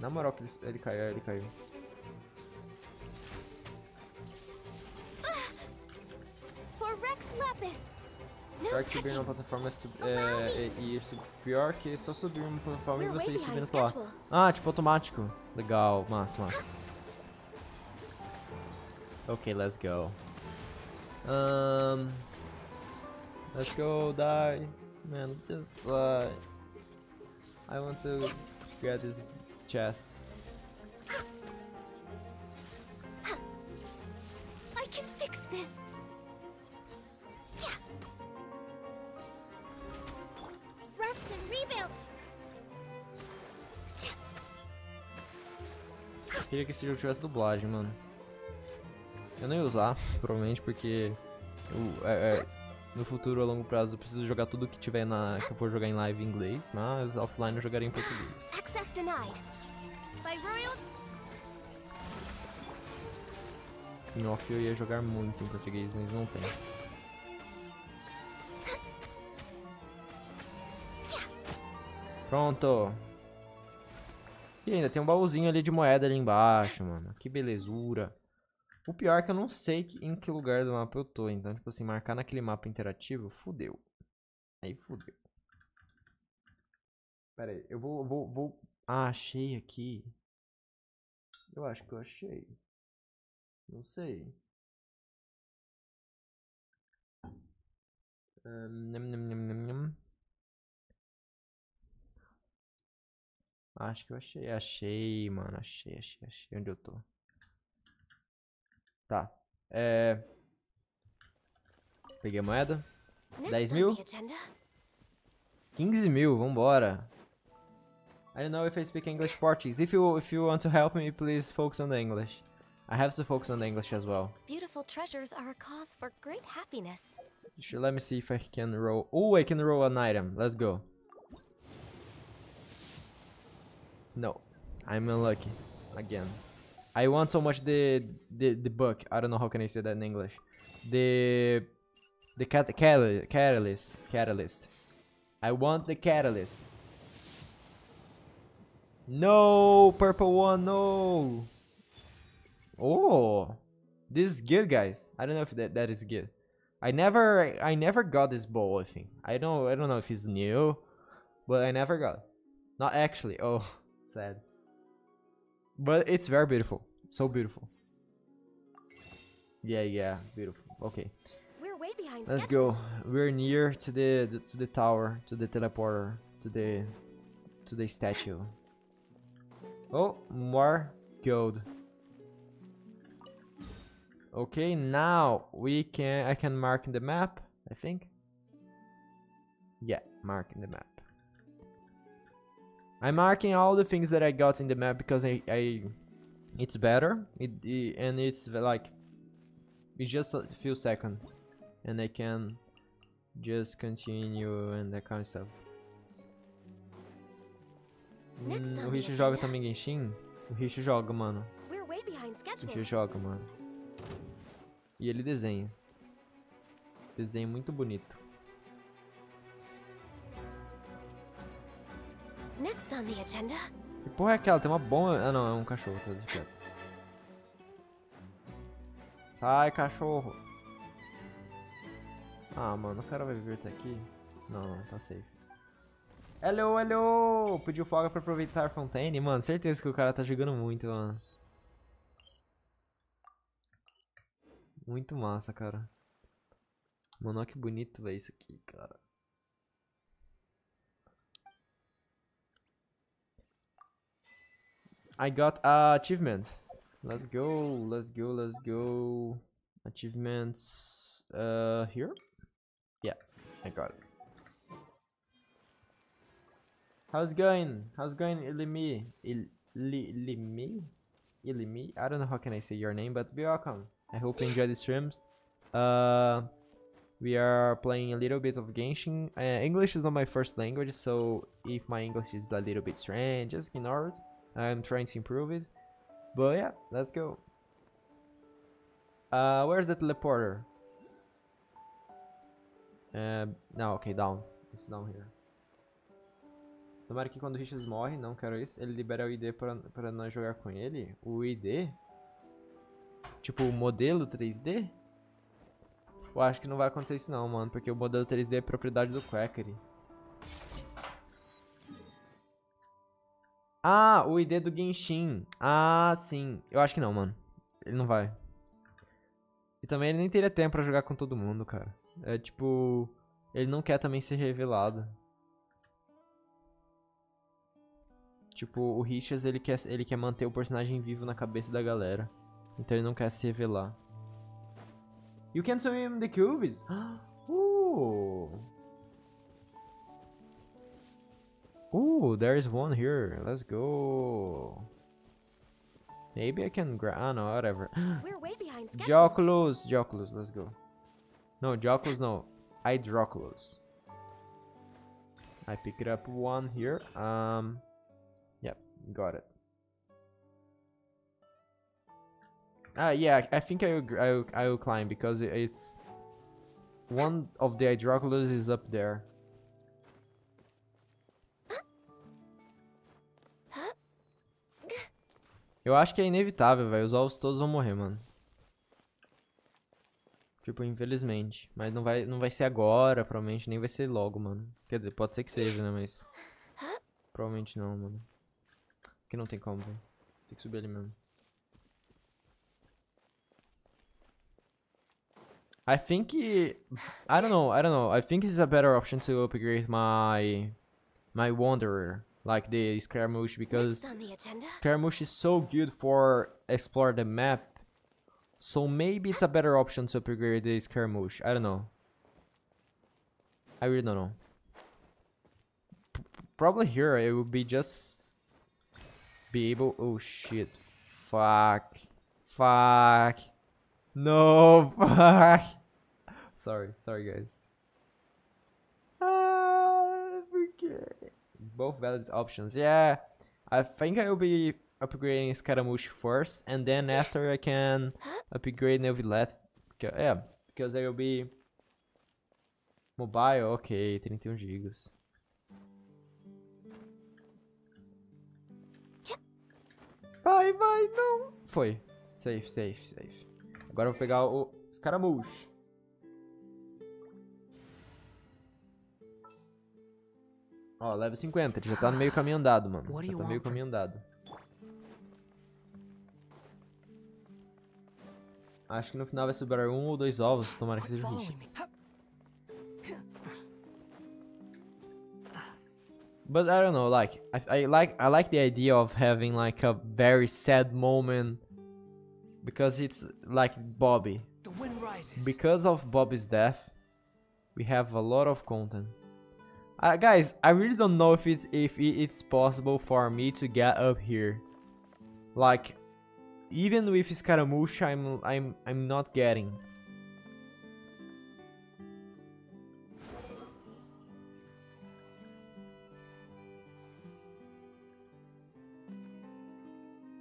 Na moral que ele, ele caiu, é, ele caiu. For Rex Lapis. Pior que subir numa plataforma é, é, é e, é, pior que só subir numa plataforma e você ir subindo pra lá. Ah, tipo automático. Legal, massa, massa. Ok, let's go. Um, let's go die. Man, just fly. I want to get this chest. I can fix this. Rest and rebuild. Queria que esse jogo tivesse dublagem, mano. Eu não ia usar, provavelmente, porque eu, é, é, no futuro, a longo prazo, eu preciso jogar tudo que tiver na que eu for jogar em live em inglês, mas offline eu jogarei em português. Access denied. Em off eu ia jogar muito em português, mas não tem. Pronto. E ainda tem um baúzinho ali de moeda ali embaixo, mano. Que belezura. O pior é que eu não sei que, em que lugar do mapa eu tô. Então, tipo assim, marcar naquele mapa interativo, fudeu. Aí fudeu. Pera aí, eu vou, vou, vou... Ah, achei aqui. Eu acho que eu achei. Não sei. Um, Acho que eu achei. Achei, mano. Achei, achei, achei. Onde eu tô? Tá. É... Peguei a moeda. 10 mil. 15 mil, vambora. I don't know if I speak English Portuguese. If you if you want to help me, please focus on the English. I have to focus on the English as well. Beautiful treasures are a cause for great happiness. Should, let me see if I can roll. Oh, I can roll an item. Let's go. No, I'm unlucky again. I want so much the the the book. I don't know how can I say that in English. The the cat catalyst catalyst. I want the catalyst. No, purple one, no. Oh, this is good, guys. I don't know if that that is good. I never, I never got this bow. I think I don't, I don't know if it's new, but I never got. Not actually. Oh, sad. But it's very beautiful. So beautiful. Yeah, yeah, beautiful. Okay. We're way behind. Let's schedule. go. We're near to the, the to the tower, to the teleporter, to the to the statue. Oh, more gold. Okay, now we can I can mark in the map, I think. Yeah, mark in the map. I'm marking all the things that I got in the map because I, I it's better. It, it and it's like it's just a few seconds and I can just continue and that kind of stuff. Hum, o Rich joga também Genshin? O Rich joga, mano. O Rich joga, mano. E ele desenha. Desenho muito bonito. Next on the agenda. Que porra é aquela? Tem uma bomba. Ah não, é um cachorro, tá Sai, cachorro! Ah, mano, o cara vai viver até aqui? Não, não, tá safe. Hello, hello! Pediu folga pra aproveitar a Fontaine. Mano, certeza que o cara tá jogando muito, mano. Muito massa, cara. Mano, olha que bonito, velho, isso aqui, cara. I got a achievement. Let's go, let's go, let's go. Achievements uh, here? Yeah, I got it. How's going? How's going, Ilimi? Ilimi? Ilimi? I don't know how can I say your name, but be welcome. I hope you enjoy the streams. Uh, we are playing a little bit of Genshin. Uh, English is not my first language, so if my English is a little bit strange, just ignore it. I'm trying to improve it. But yeah, let's go. Uh, where's the teleporter? Uh, no, okay, down. It's down here. Tomara que quando o Richards morre, não quero isso, ele libera o ID pra, pra nós jogar com ele. O ID? Tipo, o modelo 3D? Eu acho que não vai acontecer isso não, mano, porque o modelo 3D é propriedade do Quackery. Ah, o ID do Genshin. Ah, sim. Eu acho que não, mano. Ele não vai. E também ele nem teria tempo pra jogar com todo mundo, cara. É tipo... Ele não quer também ser revelado. Tipo, o Richards, ele quer, ele quer manter o personagem vivo na cabeça da galera. Então ele não quer se revelar. You can swim the cubes? Ooh! Ooh, is one here. Let's go. Maybe I can grab... Ah, no, whatever. Joculus! Joculus, let's go. No, Joculus, no. Hydroculus. I picked up one here. Um... Got it. Ah, yeah, I think I'll, I'll, I'll climb because it's... One of the hydroculus is up there. Eu acho que é inevitável, velho. Os ovos todos vão morrer, mano. Tipo, infelizmente. Mas não vai, não vai ser agora, provavelmente. Nem vai ser logo, mano. Quer dizer, pode ser que seja, né? Mas... Provavelmente não, mano. não tem como, véio. Tem que subir ali mesmo. I think... I don't know, I don't know. I think it's a better option to upgrade my... My Wanderer. Like the Scaramouche because... Scaramouche is so good for explore the map. So maybe it's a better option to upgrade the Scaramouche. I don't know. I really don't know. P probably here it would be just be able... Oh, shit. Fuck. Fuck. No, fuck. Sorry, sorry, guys. Ah, okay. Both valid options. Yeah, I think I will be upgrading Scaramouche first, and then after I can upgrade Neovilette. Yeah, because I will be mobile. Okay, 31 gigas. Vai, vai, não. Foi. Safe, safe, safe. Agora eu vou pegar o escaramouche. Ó, level 50. Ele já tá no meio caminho andado, mano. Já tá meio caminho andado. Acho que no final vai sobrar um ou dois ovos. Tomara que seja bichos. but I don't know, like I, I, like I like the idea of having like a very sad moment because it's like Bobby. Because of Bobby's death, we have a lot of content. Uh, guys, I really don't know if it's if it's possible for me to get up here. Like, even with Scaramouche, I'm I'm I'm not getting.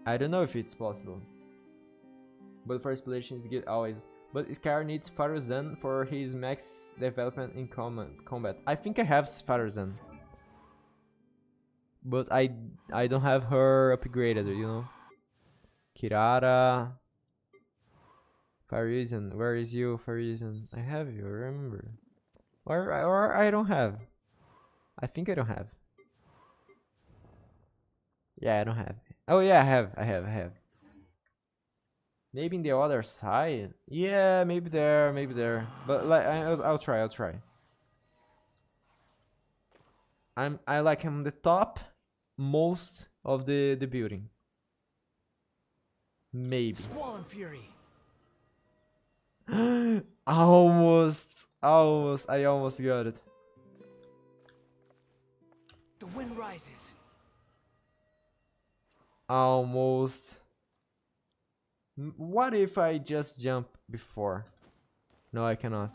I don't know if it's possible. But first position is good always. But car needs Farazan for his max development in combat. I think I have Farazan. But I I don't have her upgraded, you know. Kirara. Farizan, where is you, Farizan? I have you, I remember. Or, or I don't have. I think I don't have. Yeah, I don't have. Oh yeah, I have, I have, I have. Maybe in the other side? Yeah, maybe there, maybe there. But like, I'll, I'll try, I'll try. I'm, I like I'm the top most of the the building. Maybe. Swan Fury. almost, almost, I almost got it. The wind rises almost what if I just jump before no I cannot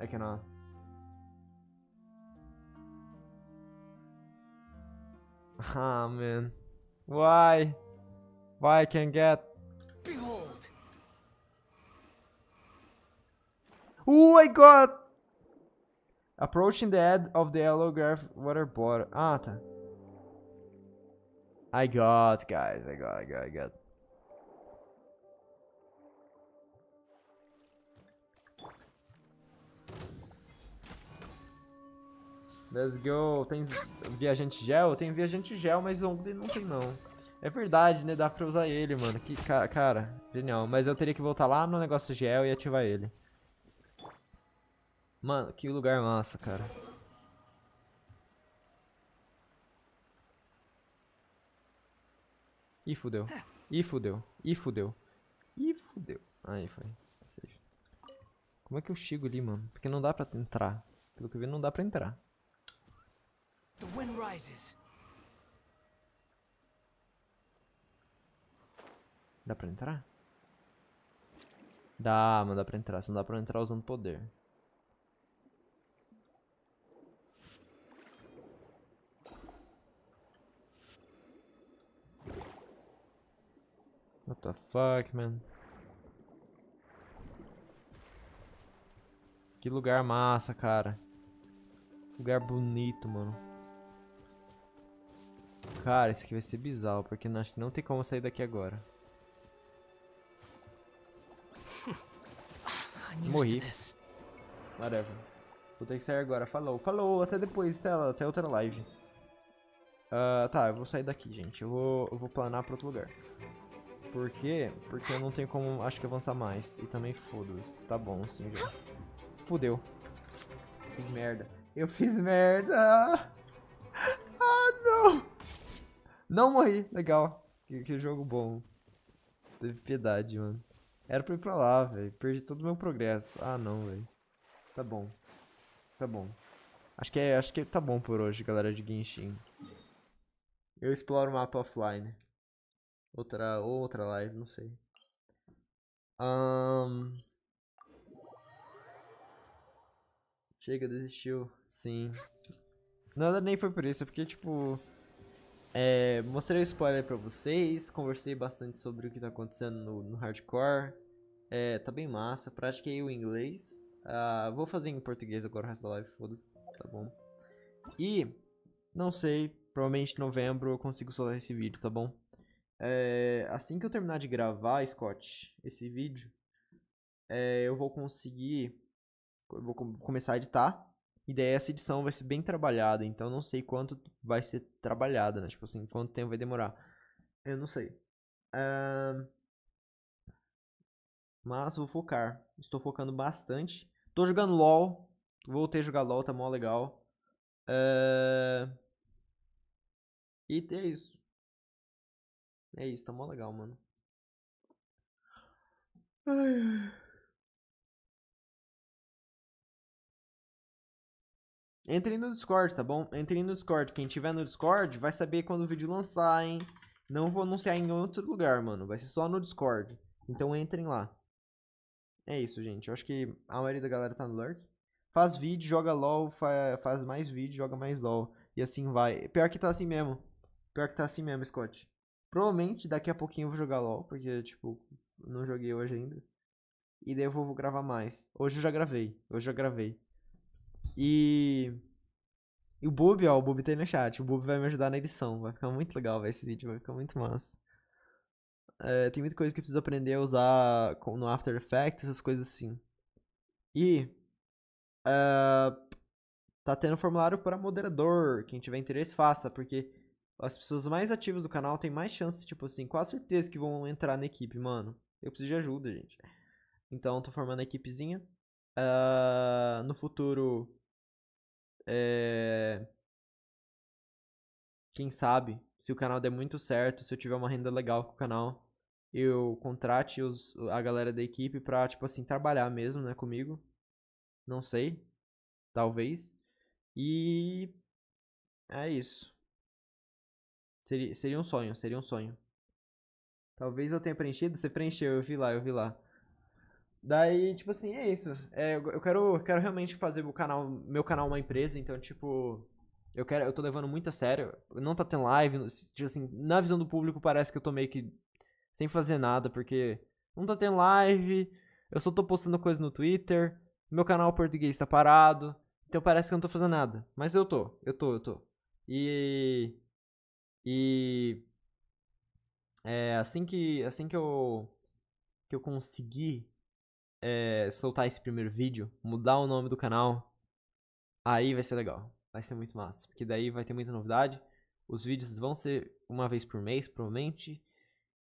I cannot ah man why why I can not get behold oh I got approaching the edge of the yellow graph water bottle ah tá I got, guys. I got, I got, I got. Let's go. Tem viajante gel? Tem viajante gel, mas zombie não tem não. É verdade, né? Dá pra usar ele, mano. Que ca cara, genial. Mas eu teria que voltar lá no negócio gel e ativar ele. Mano, que lugar massa, cara. Ih, fudeu. É. Ih, fudeu. Ih, fudeu. Ih, fudeu. Aí foi. Como é que eu chego ali, mano? Porque não dá pra entrar. Pelo que eu vi, não dá pra entrar. The wind rises. Dá pra entrar? Dá, mano dá pra entrar. Só não dá pra entrar usando poder. What the fuck, man? Que lugar massa, cara. Lugar bonito, mano. Cara, isso aqui vai ser bizarro, porque não, acho que não tem como sair daqui agora. Morri. Whatever. Vou ter que sair agora. Falou. Falou. Até depois, Stella. Até outra live. Uh, tá, eu vou sair daqui, gente. Eu vou, eu vou planar pra outro lugar. Por quê? Porque eu não tenho como, acho que, avançar mais. E também foda-se. Tá bom, assim já. Fudeu. Fiz merda. Eu fiz merda! Ah, não! Não morri. Legal. Que, que jogo bom. Teve piedade, mano. Era pra ir pra lá, velho. Perdi todo o meu progresso. Ah, não, velho. Tá bom. Tá bom. Acho que, é, acho que tá bom por hoje, galera de Genshin. Eu exploro o mapa offline. Outra, outra live, não sei. Um... Chega, desistiu. Sim. Nada nem foi por isso, é porque, tipo... É, mostrei o spoiler pra vocês, conversei bastante sobre o que tá acontecendo no, no hardcore. É, tá bem massa, pratiquei o inglês. Uh, vou fazer em português agora o resto da live, foda-se, tá bom. E, não sei, provavelmente em novembro eu consigo soltar esse vídeo, tá bom? É, assim que eu terminar de gravar, Scott, esse vídeo, é, eu vou conseguir. Eu vou começar a editar. E daí essa edição vai ser bem trabalhada. Então não sei quanto vai ser trabalhada, né? Tipo assim, quanto tempo vai demorar. Eu não sei. Mas vou focar. Estou focando bastante. Tô jogando LOL. Voltei a jogar LOL, tá mó legal. E é isso. É isso, tá mó legal, mano. Ai. Entrem no Discord, tá bom? Entrem no Discord. Quem tiver no Discord vai saber quando o vídeo lançar, hein? Não vou anunciar em outro lugar, mano. Vai ser só no Discord. Então entrem lá. É isso, gente. Eu acho que a maioria da galera tá no Lurk. Faz vídeo, joga LOL, fa faz mais vídeo, joga mais LOL. E assim vai. Pior que tá assim mesmo. Pior que tá assim mesmo, Scott. Provavelmente daqui a pouquinho eu vou jogar LOL, porque, tipo, não joguei hoje ainda. E daí eu vou, vou gravar mais. Hoje eu já gravei. Hoje eu já gravei. E. E o Bob, ó, o Bob tá aí no chat. O Bob vai me ajudar na edição. Vai ficar muito legal, vai, esse vídeo. Vai ficar muito massa. É, tem muita coisa que eu preciso aprender a usar no After Effects, essas coisas assim. E. Uh, tá tendo formulário para moderador. Quem tiver interesse, faça, porque as pessoas mais ativas do canal têm mais chances, tipo assim, a certeza que vão entrar na equipe, mano. Eu preciso de ajuda, gente. Então, tô formando a equipezinha. Uh, no futuro. É... Quem sabe, se o canal der muito certo, se eu tiver uma renda legal com o canal, eu contrate os, a galera da equipe pra, tipo assim, trabalhar mesmo, né, comigo. Não sei. Talvez. E. É isso. Seria, seria um sonho, seria um sonho. Talvez eu tenha preenchido, você preencheu, eu vi lá, eu vi lá. Daí, tipo assim, é isso. É, eu quero, quero realmente fazer o canal, meu canal uma empresa, então, tipo, eu quero, eu tô levando muito a sério. Não tá tendo live, tipo assim, na visão do público parece que eu tô meio que sem fazer nada, porque não tá tendo live, eu só tô postando coisa no Twitter, meu canal português tá parado, então parece que eu não tô fazendo nada. Mas eu tô, eu tô, eu tô. E e é, assim que assim que eu que eu conseguir é, eh, soltar esse primeiro vídeo, mudar o nome do canal, aí vai ser legal. Vai ser muito massa, porque daí vai ter muita novidade. Os vídeos vão ser uma vez por mês, provavelmente,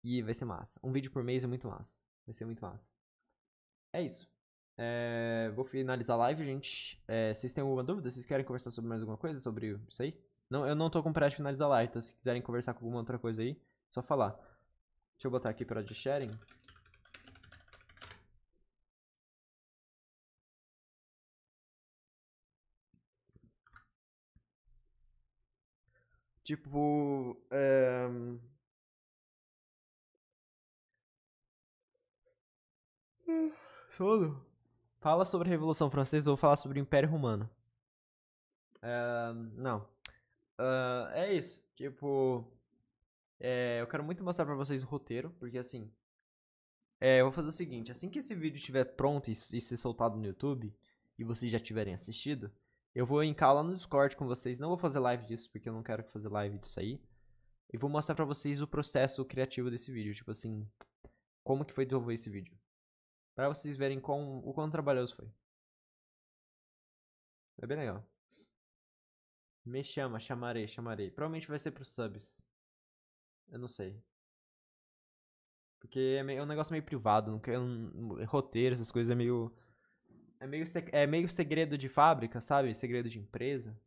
e vai ser massa. Um vídeo por mês é muito massa. Vai ser muito massa. É isso. É, vou finalizar a live, gente. É, vocês têm alguma dúvida? Vocês querem conversar sobre mais alguma coisa? Sobre isso aí? Não, eu não tô com pressa de finalizar a então se quiserem conversar com alguma outra coisa aí, só falar. Deixa eu botar aqui para de sharing. Tipo. é... Solo. Fala sobre a Revolução Francesa ou falar sobre o Império Romano? É, não uh, é isso. Tipo, é, eu quero muito mostrar pra vocês o roteiro, porque assim. É, eu vou fazer o seguinte: assim que esse vídeo estiver pronto e, e ser soltado no YouTube, e vocês já tiverem assistido, eu vou encarar lá no Discord com vocês. Não vou fazer live disso, porque eu não quero fazer live disso aí. E vou mostrar pra vocês o processo criativo desse vídeo. Tipo assim, como que foi desenvolver esse vídeo. Pra vocês verem quão, o quão trabalhoso foi. É bem legal. Me chama, chamarei, chamarei. Provavelmente vai ser pro subs. Eu não sei. Porque é, é um negócio meio privado, não quero um, roteiro, essas coisas é meio é meio é meio segredo de fábrica, sabe? Segredo de empresa.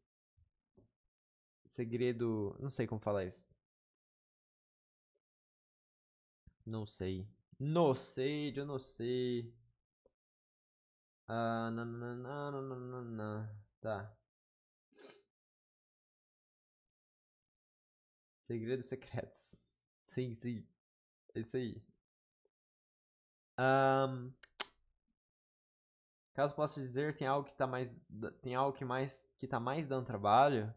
Segredo, não sei como falar isso. Não sei. Não sei, eu não sei. Ah, nananana, nananana. tá. Segredos secretos. Sim, sim. É isso aí. Um, caso possa dizer, tem algo que tá mais. Tem algo que mais. que tá mais dando trabalho.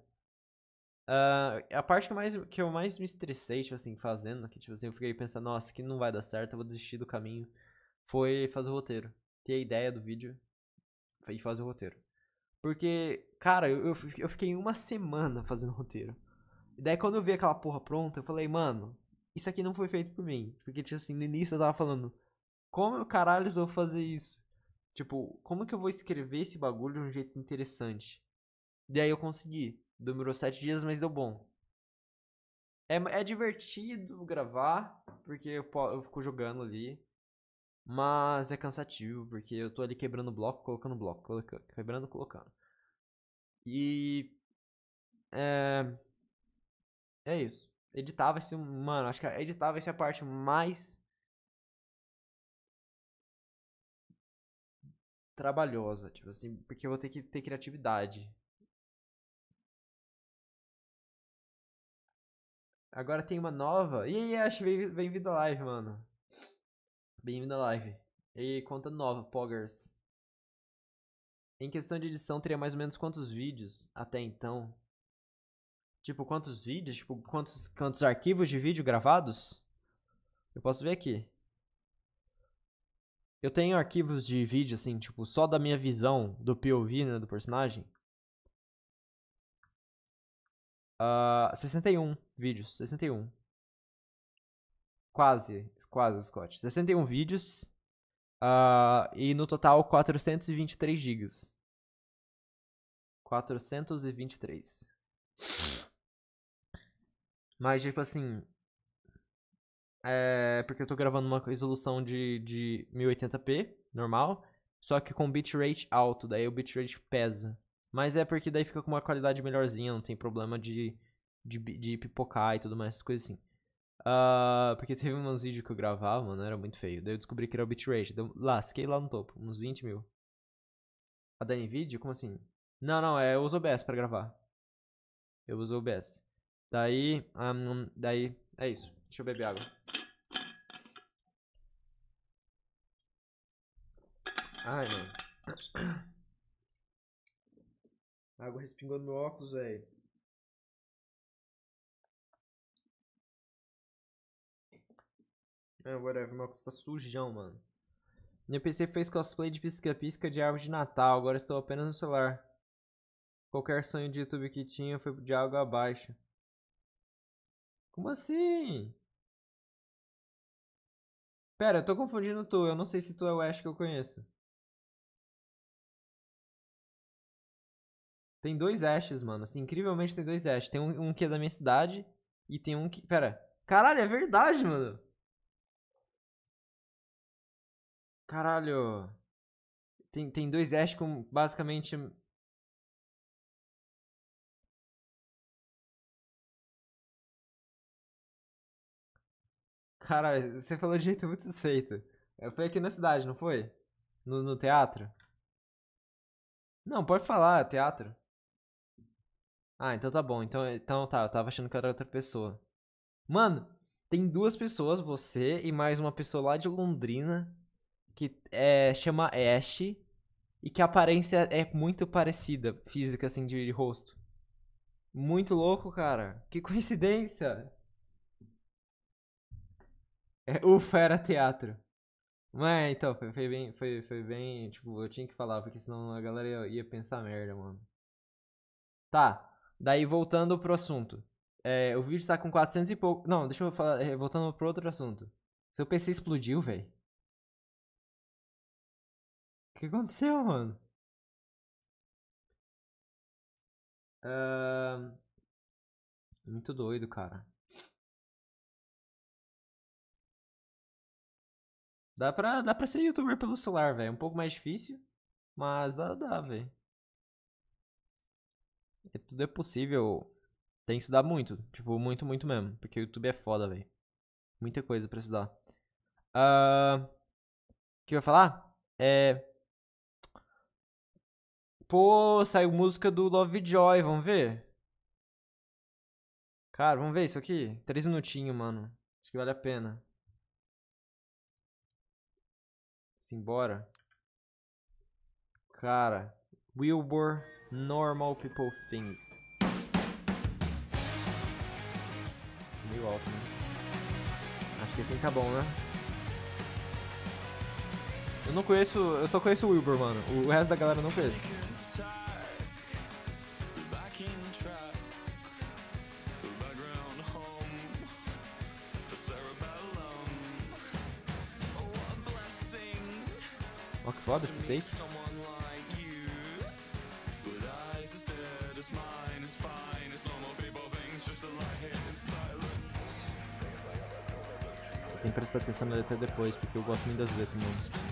Uh, a parte que, mais, que eu mais me estressei, tipo assim, fazendo, que tipo assim, eu fiquei pensando, nossa, que não vai dar certo, eu vou desistir do caminho, foi fazer o roteiro. Ter a ideia do vídeo e fazer o roteiro. Porque, cara, eu, eu fiquei uma semana fazendo roteiro. E daí quando eu vi aquela porra pronta, eu falei, mano, isso aqui não foi feito por mim. Porque, tipo assim, no início eu tava falando, como eu caralho eu vou fazer isso? Tipo, como que eu vou escrever esse bagulho de um jeito interessante? Daí eu consegui. Demorou sete dias, mas deu bom. É, é divertido gravar, porque eu, eu fico jogando ali. Mas é cansativo, porque eu tô ali quebrando bloco, colocando bloco, colocando, quebrando, colocando. E. É, é isso. Editar vai assim, ser. Mano, acho que editar vai ser a parte mais. trabalhosa, tipo assim, porque eu vou ter que ter criatividade. Agora tem uma nova. E aí, Ash, bem-vindo à live, mano. Bem-vindo à live. E conta nova, Poggers. Em questão de edição, teria mais ou menos quantos vídeos até então? Tipo, quantos vídeos? Tipo, quantos, quantos arquivos de vídeo gravados? Eu posso ver aqui. Eu tenho arquivos de vídeo, assim, tipo, só da minha visão do POV, né, do personagem. Uh, ah, 61 vídeos, 61. Quase, quase, Scott. 61 vídeos. Uh, e no total, 423 gigas. 423. Mas, tipo assim. É. Porque eu tô gravando uma resolução de, de 1080p, normal. Só que com bitrate alto, daí o bitrate pesa. Mas é porque daí fica com uma qualidade melhorzinha, não tem problema de, de, de pipocar e tudo mais, essas coisas assim. Uh, porque teve uns vídeos que eu gravava, mano, era muito feio. Daí eu descobri que era o bitrate. lasquei lá no topo, uns 20 mil. A da NVIDIA? Como assim? Não, não, é, eu uso o OBS pra gravar. Eu uso o OBS. Daí, um, ah, daí, é isso. Deixa eu beber água. Ai, mano. água respingou no meu óculos, velho. É, whatever, meu óculos tá sujão, mano. Minha PC fez cosplay de pisca-pisca de árvore de Natal, agora estou apenas no celular. Qualquer sonho de YouTube que tinha foi de água abaixo. Como assim? Pera, eu tô confundindo tu. Eu não sei se tu é o Ash que eu conheço. Tem dois Ashes, mano. Assim, incrivelmente tem dois Ashes. Tem um, um, que é da minha cidade e tem um que... Pera. Caralho, é verdade, mano. Caralho. Tem, tem dois Ashes com basicamente Cara, você falou de jeito muito suspeito. É, foi aqui na cidade, não foi? No, no teatro? Não, pode falar, é teatro. Ah, então tá bom. Então, então tá, eu tava achando que era outra pessoa. Mano, tem duas pessoas, você e mais uma pessoa lá de Londrina, que é, chama Ash, e que a aparência é muito parecida, física, assim, de, de rosto. Muito louco, cara. Que coincidência! É, ufa, era teatro. Mas então, foi, foi, bem. Foi, foi bem. Tipo, eu tinha que falar, porque senão a galera ia, ia pensar merda, mano. Tá. Daí voltando pro assunto. É, o vídeo tá com 400 e pouco. Não, deixa eu falar. É, voltando pro outro assunto. Seu PC explodiu, velho. O que aconteceu, mano? Uh... Muito doido, cara. Dá pra, dá pra ser youtuber pelo celular, velho. É um pouco mais difícil, mas dá, dá, velho. É, tudo é possível. Tem que estudar muito. Tipo, muito, muito mesmo. Porque o YouTube é foda, velho. Muita coisa pra estudar. Ah, o uh, que eu ia falar? É. Pô, saiu música do Lovejoy, vamos ver? Cara, vamos ver isso aqui? Três minutinhos, mano. Acho que vale a pena. Simbora. Cara, Wilbur, Normal People Things. Meio alto, né? Acho que assim tá bom, né? Eu não conheço, eu só conheço o Wilbur, mano. O resto da galera eu não conheço. foda esse take. Tem que prestar atenção na letra depois, porque eu gosto muito das letras, mano.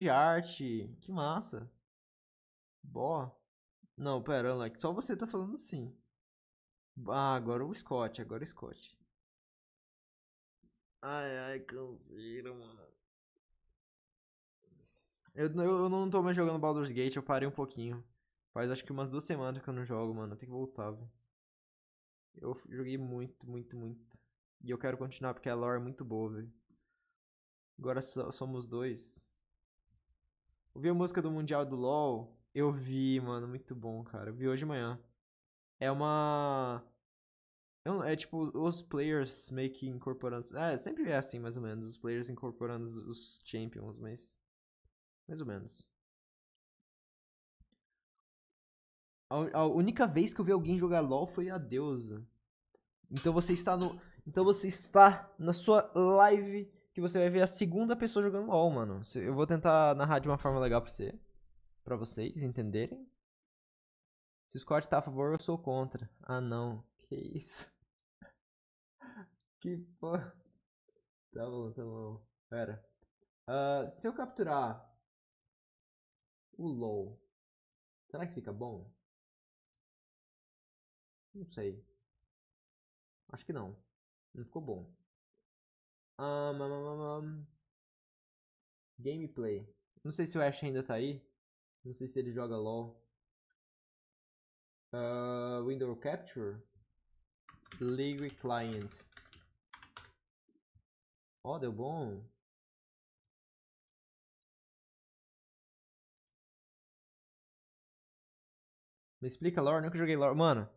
de arte. Que massa. Bó. Não, pera, Alex. É só você tá falando sim. Ah, agora o Scott. Agora o Scott. Ai, ai, canseira, mano. Eu, eu, não tô mais jogando Baldur's Gate. Eu parei um pouquinho. Faz acho que umas duas semanas que eu não jogo, mano. Eu tenho que voltar, velho. Eu joguei muito, muito, muito. E eu quero continuar porque a lore é muito boa, velho. Agora so somos dois. Ouvi a música do Mundial do LoL. Eu vi, mano, muito bom, cara. Eu vi hoje de manhã. É uma. É, é tipo os players meio que incorporando. É, sempre é assim, mais ou menos. Os players incorporando os champions, mas. Mais ou menos. A, a única vez que eu vi alguém jogar LOL foi a deusa. Então você está no. Então você está na sua live que você vai ver a segunda pessoa jogando LOL, mano. Eu vou tentar narrar de uma forma legal pra você. Pra vocês entenderem. Se o Scott tá a favor, eu sou contra. Ah não. Que isso? que porra. Tá bom, tá bom. Pera. Uh, se eu capturar o LOL, será que fica bom? Não sei. Acho que não. Não ficou bom. Um, um, um, gameplay. Não sei se o Ash ainda tá aí. Não sei se ele joga LOL. Uh, window Capture. League Client. Ó, oh, deu bom. Me explica lore, nunca joguei lore. Mano,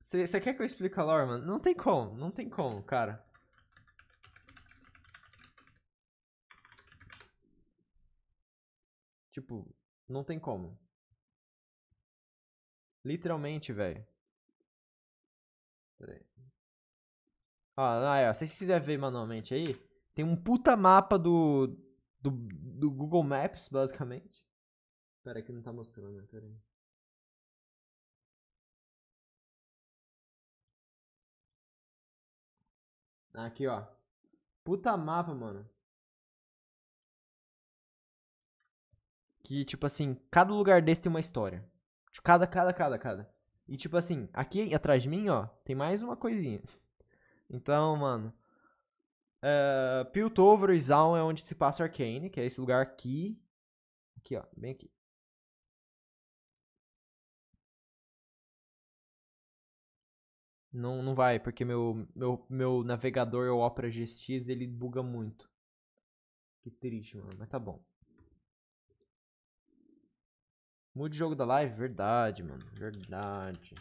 você quer que eu explique a lore, mano? Não tem como, não tem como, cara. Tipo, não tem como. Literalmente, velho. Pera aí. Ah, ó, aí, ah, ó, é. se vocês quiserem ver manualmente aí, tem um puta mapa do, do, do Google Maps, basicamente. Pera aí que não tá mostrando, né? Pera aí. Aqui, ó. Puta mapa, mano. Que, tipo assim, cada lugar desse tem uma história. Tipo, cada, cada, cada, cada. E, tipo assim, aqui atrás de mim, ó, tem mais uma coisinha. Então, mano. Uh, eh, Piltover e Zaun é onde se passa Arcane, que é esse lugar aqui. Aqui, ó, bem aqui. Não, não vai, porque meu, meu, meu navegador, o Opera GX, ele buga muito. Que triste, mano, mas tá bom. Mude o jogo da live, verdade, mano. Verdade.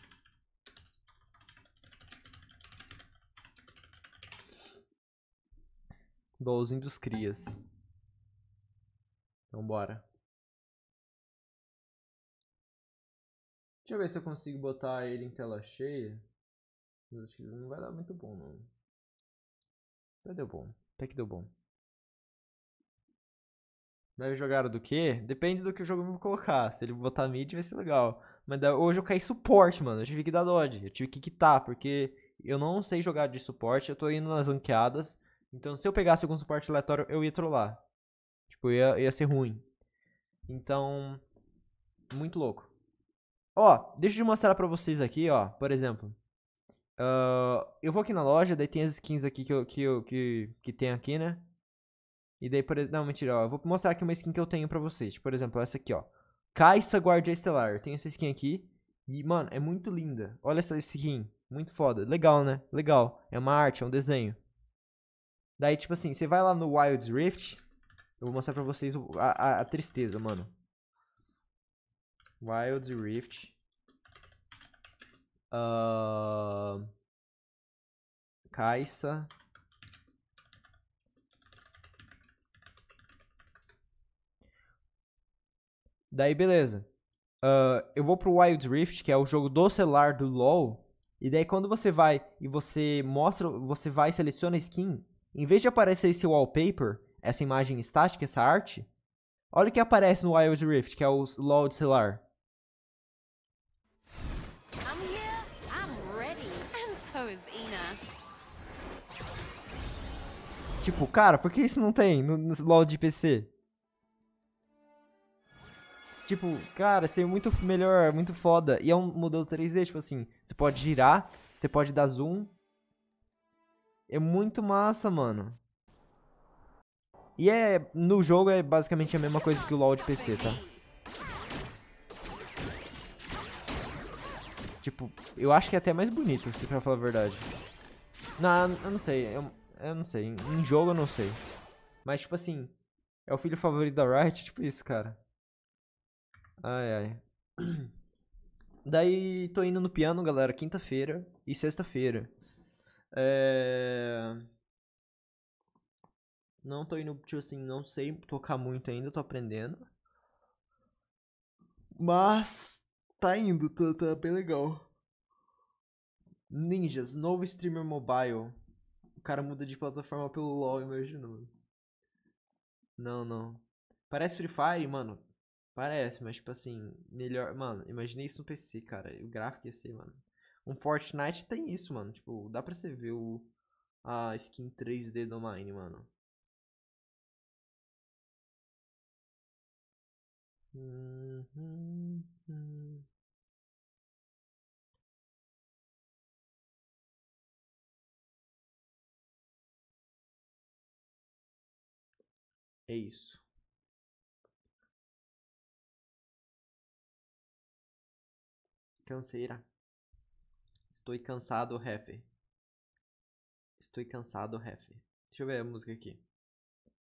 bolzinho dos crias. Então bora. Deixa eu ver se eu consigo botar ele em tela cheia. Mas acho que não vai dar muito bom, não. Até deu bom. Até que deu bom. Vai jogar do que? Depende do que o jogo me colocar. Se ele botar mid, vai ser legal. Mas hoje eu caí suporte, mano. Eu tive que dar dodge. Eu tive que quitar, porque eu não sei jogar de suporte. Eu tô indo nas ranqueadas. Então, se eu pegasse algum suporte aleatório, eu ia trollar. Tipo, ia, ia ser ruim. Então, muito louco. Ó, deixa eu mostrar pra vocês aqui, ó. Por exemplo, uh, eu vou aqui na loja, daí tem as skins aqui que, eu, que, eu, que, que tem aqui, né? E daí, por exemplo... Não, mentira, ó. Eu vou mostrar aqui uma skin que eu tenho pra vocês. Por exemplo, essa aqui, ó. Caixa Guardia Estelar. Eu tenho essa skin aqui. E, mano, é muito linda. Olha essa skin. Muito foda. Legal, né? Legal. É uma arte, é um desenho. Daí, tipo assim, você vai lá no Wild Rift. Eu vou mostrar pra vocês a, a, a tristeza, mano. Wild Rift. Uh... Caixa Daí, beleza. Uh, eu vou pro Wild Rift, que é o jogo do celular do LoL. E daí quando você vai e você mostra, você vai e seleciona a skin, em vez de aparecer esse wallpaper, essa imagem estática, essa arte, olha o que aparece no Wild Rift, que é o LoL do celular. Tipo, cara, por que isso não tem no, no LoL de PC? Tipo, cara, seria muito melhor, muito foda. E é um modelo 3D, tipo assim, você pode girar, você pode dar zoom. É muito massa, mano. E é. No jogo é basicamente a mesma coisa que o LoL de PC, tá? Tipo, eu acho que é até mais bonito, se pra falar a verdade. Não, eu não sei. Eu, eu não sei. Em jogo eu não sei. Mas, tipo assim, é o filho favorito da Riot, tipo isso, cara. Ai, ai. Daí tô indo no piano, galera, quinta-feira e sexta-feira. É... Não tô indo, tipo assim, não sei tocar muito ainda, tô aprendendo. Mas tá indo, tá, tá bem legal. Ninjas, novo streamer mobile. O cara muda de plataforma pelo LoL, imagino Não, não. Parece Free Fire, mano. Parece, mas tipo assim, melhor. Mano, imaginei isso no PC, cara. O gráfico ia ser, mano. Um Fortnite tem isso, mano. Tipo, dá pra você ver o, a skin 3D do Mine, mano. Uhum, uhum. É isso. Canseira. Estou cansado, refe. Estou cansado, refe. Deixa eu ver a música aqui.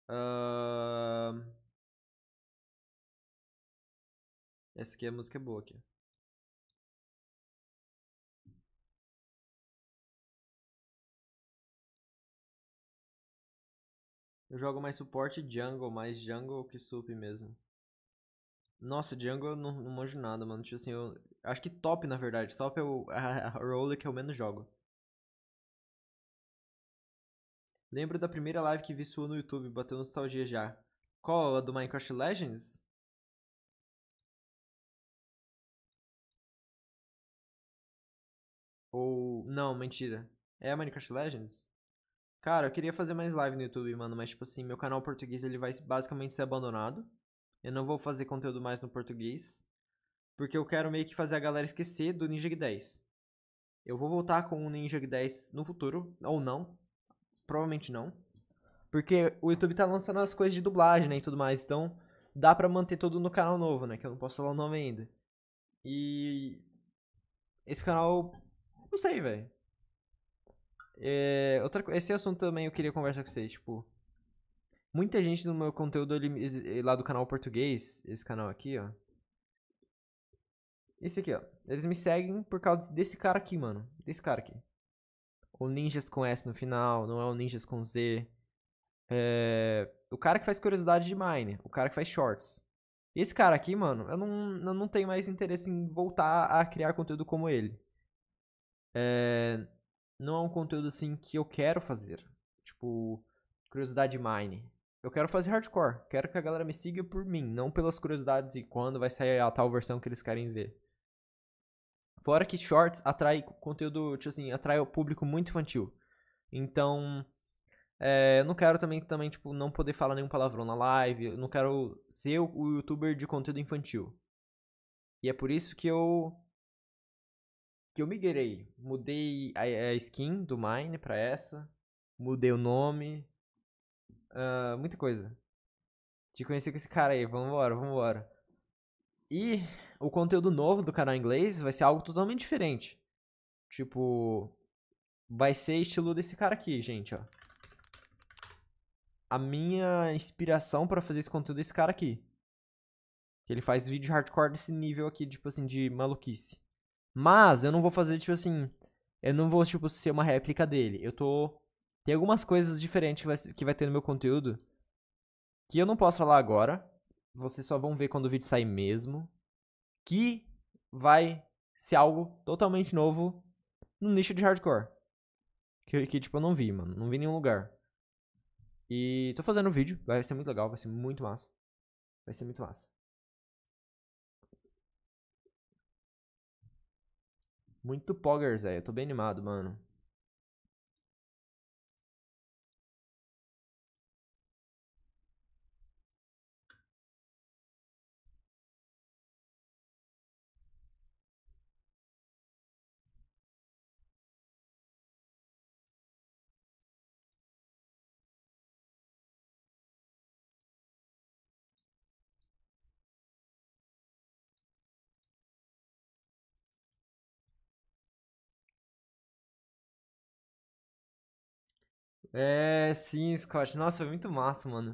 Uh... Essa aqui é a música boa aqui. Eu jogo mais suporte jungle, mais jungle que sup mesmo. Nossa, jungle eu não, não manjo nada, mano. Tipo assim, eu, Acho que top, na verdade. Top é o, a, a roller que eu menos jogo. Lembro da primeira live que vi sua no YouTube, bateu nostalgia já. Qual? A do Minecraft Legends? Ou. Não, mentira. É a Minecraft Legends? Cara, eu queria fazer mais live no YouTube, mano, mas tipo assim, meu canal português ele vai basicamente ser abandonado. Eu não vou fazer conteúdo mais no português. Porque eu quero meio que fazer a galera esquecer do Ninja 10. Eu vou voltar com o Ninja 10 no futuro, ou não. Provavelmente não. Porque o YouTube tá lançando as coisas de dublagem, né, e tudo mais. Então, dá pra manter tudo no canal novo, né, que eu não posso falar o nome ainda. E... Esse canal... Não sei, velho. É, outra, esse assunto também eu queria conversar com vocês, tipo... Muita gente no meu conteúdo ali, lá do canal português, esse canal aqui, ó esse aqui, ó. Eles me seguem por causa desse cara aqui, mano. Desse cara aqui. O Ninjas com S no final, não é o Ninjas com Z. É... O cara que faz curiosidade de Mine, o cara que faz shorts. Esse cara aqui, mano, eu não, eu não tenho mais interesse em voltar a criar conteúdo como ele. É... Não é um conteúdo assim que eu quero fazer. Tipo, curiosidade Mine. Eu quero fazer hardcore. Quero que a galera me siga por mim, não pelas curiosidades e quando vai sair a tal versão que eles querem ver. Fora que shorts atrai conteúdo, tipo assim, atrai o público muito infantil. Então, é, eu não quero também, também, tipo, não poder falar nenhum palavrão na live. Eu não quero ser o, o youtuber de conteúdo infantil. E é por isso que eu. Que eu migrei. Mudei a, a skin do Mine pra essa. Mudei o nome. Uh, muita coisa. Te conheci com esse cara aí. Vambora, vambora. E o conteúdo novo do canal inglês vai ser algo totalmente diferente. Tipo, vai ser estilo desse cara aqui, gente, ó. A minha inspiração para fazer esse conteúdo é esse cara aqui. Que ele faz vídeo hardcore desse nível aqui, tipo assim, de maluquice. Mas eu não vou fazer, tipo assim. Eu não vou, tipo, ser uma réplica dele. Eu tô. Tem algumas coisas diferentes que vai, que vai ter no meu conteúdo. Que eu não posso falar agora. Vocês só vão ver quando o vídeo sair mesmo. Que vai ser algo totalmente novo no nicho de hardcore. Que, que tipo, eu não vi, mano. Não vi em nenhum lugar. E tô fazendo um vídeo. Vai ser muito legal. Vai ser muito massa. Vai ser muito massa. Muito poggers, velho. Eu tô bem animado, mano. É, sim, Scott. Nossa, foi muito massa, mano.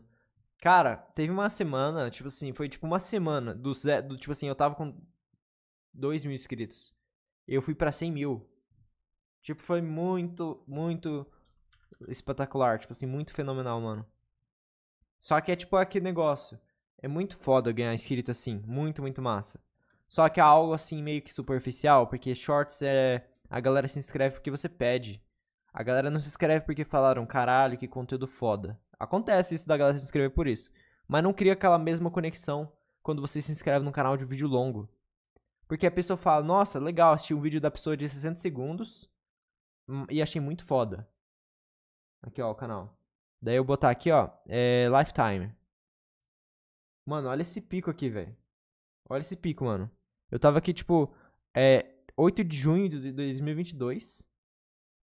Cara, teve uma semana, tipo assim, foi tipo uma semana do, do tipo assim, eu tava com 2 mil inscritos. Eu fui pra 100 mil. Tipo, foi muito, muito espetacular. Tipo assim, muito fenomenal, mano. Só que é tipo aquele negócio. É muito foda ganhar inscrito assim. Muito, muito massa. Só que é algo assim meio que superficial, porque shorts é. A galera se inscreve porque você pede. A galera não se inscreve porque falaram, caralho, que conteúdo foda. Acontece isso da galera se inscrever por isso. Mas não cria aquela mesma conexão quando você se inscreve num canal de vídeo longo. Porque a pessoa fala, nossa, legal, assisti um vídeo da pessoa de 60 segundos hum, e achei muito foda. Aqui, ó, o canal. Daí eu botar aqui, ó, é, Lifetime. Mano, olha esse pico aqui, velho. Olha esse pico, mano. Eu tava aqui, tipo, é, 8 de junho de 2022.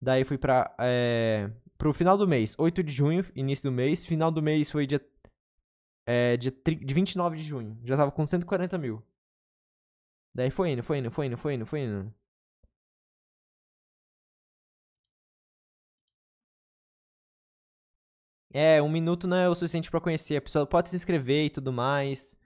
Daí fui pra. É, pro final do mês, 8 de junho, início do mês. Final do mês foi dia. É, dia de 29 de junho. Já tava com 140 mil. Daí foi indo, foi indo, foi indo, foi indo, foi indo. É, um minuto não é o suficiente para conhecer. A pessoa pode se inscrever e tudo mais.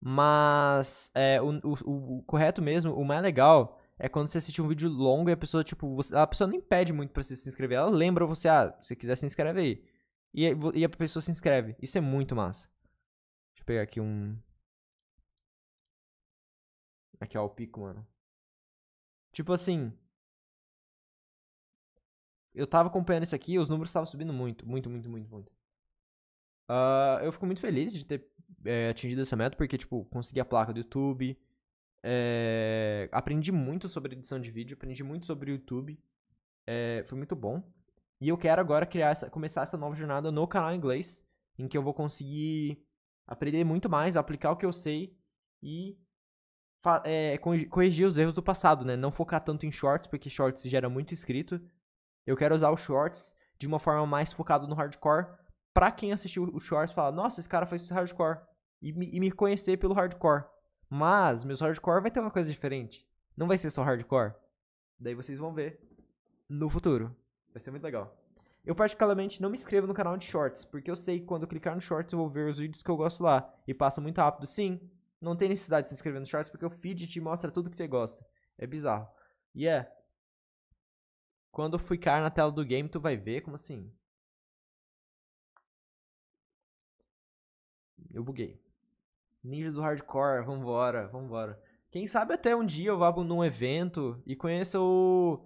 Mas é, o, o, o correto mesmo, o mais legal é quando você assiste um vídeo longo e a pessoa, tipo, você, a pessoa nem pede muito pra você se inscrever. Ela lembra você, ah, se quiser se inscreve aí. E, e a pessoa se inscreve. Isso é muito massa. Deixa eu pegar aqui um. Aqui, ó, o pico, mano. Tipo assim. Eu tava acompanhando isso aqui, os números estavam subindo muito, muito, muito, muito, muito. Uh, eu fico muito feliz de ter é, atingido essa meta, porque, tipo, consegui a placa do YouTube, é, aprendi muito sobre edição de vídeo, aprendi muito sobre YouTube. É, foi muito bom. E eu quero agora criar essa, começar essa nova jornada no canal inglês, em que eu vou conseguir aprender muito mais, aplicar o que eu sei e é, corrigir os erros do passado, né? Não focar tanto em shorts, porque shorts gera muito inscrito. Eu quero usar os shorts de uma forma mais focada no hardcore, pra quem assistiu os shorts falar, nossa, esse cara faz hardcore, e me, e me conhecer pelo hardcore. Mas meus hardcore vai ter uma coisa diferente. Não vai ser só hardcore. Daí vocês vão ver no futuro. Vai ser muito legal. Eu particularmente não me inscrevo no canal de shorts, porque eu sei que quando eu clicar no shorts eu vou ver os vídeos que eu gosto lá. E passa muito rápido. Sim, não tem necessidade de se inscrever no shorts, porque o feed te mostra tudo que você gosta. É bizarro. E yeah. é. Quando eu ficar na tela do game, tu vai ver como assim. Eu buguei. Ninjas do hardcore, vambora, vambora. Quem sabe até um dia eu vá num evento e conheça o.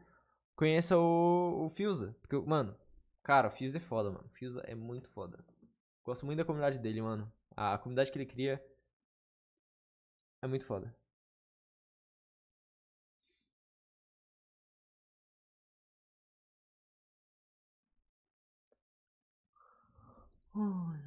Conheça o, o Fiusa. Porque, mano, cara, o Fiusa é foda, mano. O Fiusa é muito foda. Gosto muito da comunidade dele, mano. A comunidade que ele cria é muito foda. Ai.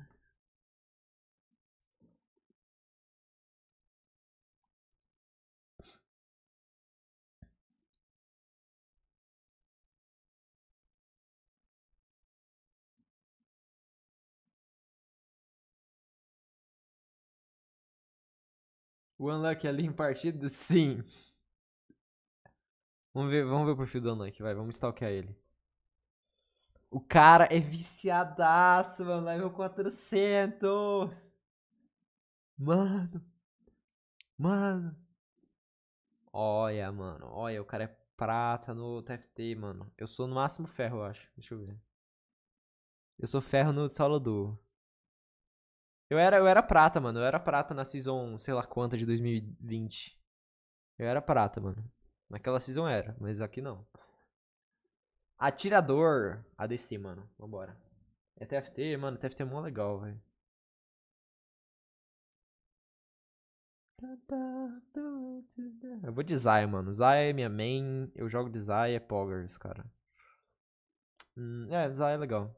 O Unluck ali em partida? Sim. Vamos ver, vamos ver o perfil do Unluck, vai. Vamos stalkear ele. O cara é viciadaço, mano. Level 400. Mano. Mano. Olha, mano. Olha, o cara é prata no TFT, mano. Eu sou no máximo ferro, eu acho. Deixa eu ver. Eu sou ferro no solo duo. Eu era, eu era prata, mano. Eu era prata na season, sei lá quanta, de 2020. Eu era prata, mano. Naquela season era, mas aqui não. Atirador ADC, mano. Vambora. É TFT, mano. TFT é mó legal, velho. Eu vou de Zaya, mano. Zaya é minha main. Eu jogo de Zaya, é Poggers, cara. Hum, é, Zaya é legal.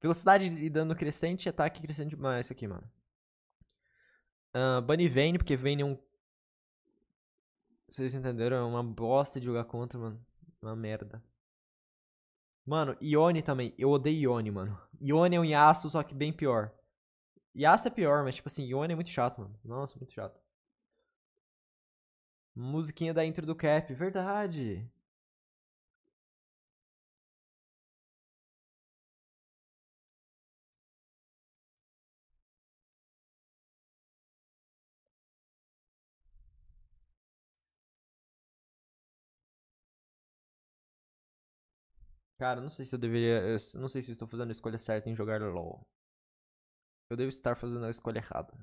Velocidade e dano crescente, ataque crescente. Mas ah, isso aqui, mano. Uh, ah, Bunny Vane, porque Vane é um. Vocês entenderam? É uma bosta de jogar contra, mano. Uma merda. Mano, Ione também. Eu odeio Ione, mano. Ione é um Yasuo, só que bem pior. Yasuo é pior, mas tipo assim, Ione é muito chato, mano. Nossa, muito chato. Musiquinha da intro do Cap, verdade. Cara, não sei se eu deveria. Não sei se estou fazendo a escolha certa em jogar LOL. Eu devo estar fazendo a escolha errada.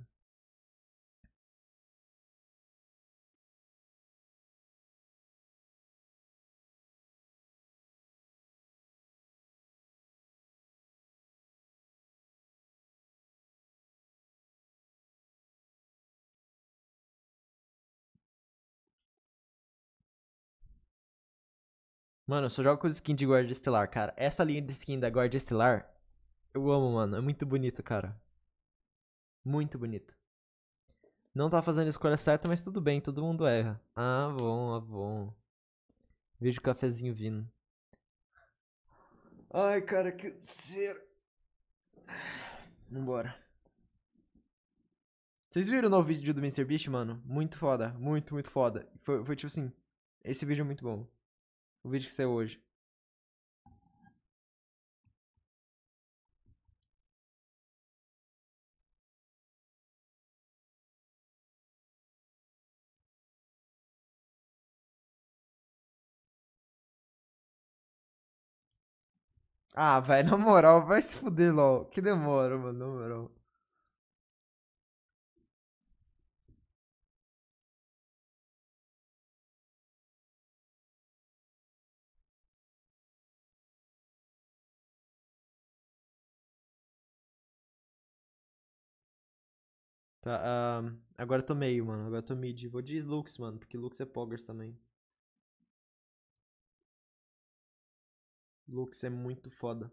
Mano, eu só jogo com skin de Guardia Estelar, cara. Essa linha de skin da Guardia Estelar, eu amo, mano. É muito bonito, cara. Muito bonito. Não tá fazendo a escolha certa, mas tudo bem, todo mundo erra. Ah, bom, ah, bom. Vejo o cafezinho vindo. Ai, cara, que ser. Vambora. Vocês viram o novo vídeo do MrBeast, mano? Muito foda, muito, muito foda. Foi, foi tipo assim, esse vídeo é muito bom. O vídeo que saiu hoje. Ah, velho, na moral, vai se fuder, LOL. Que demora, mano, na moral. Tá, uh, agora eu tô meio, mano. Agora eu tô mid. Vou de Lux, mano, porque Lux é Poggers também. Lux é muito foda.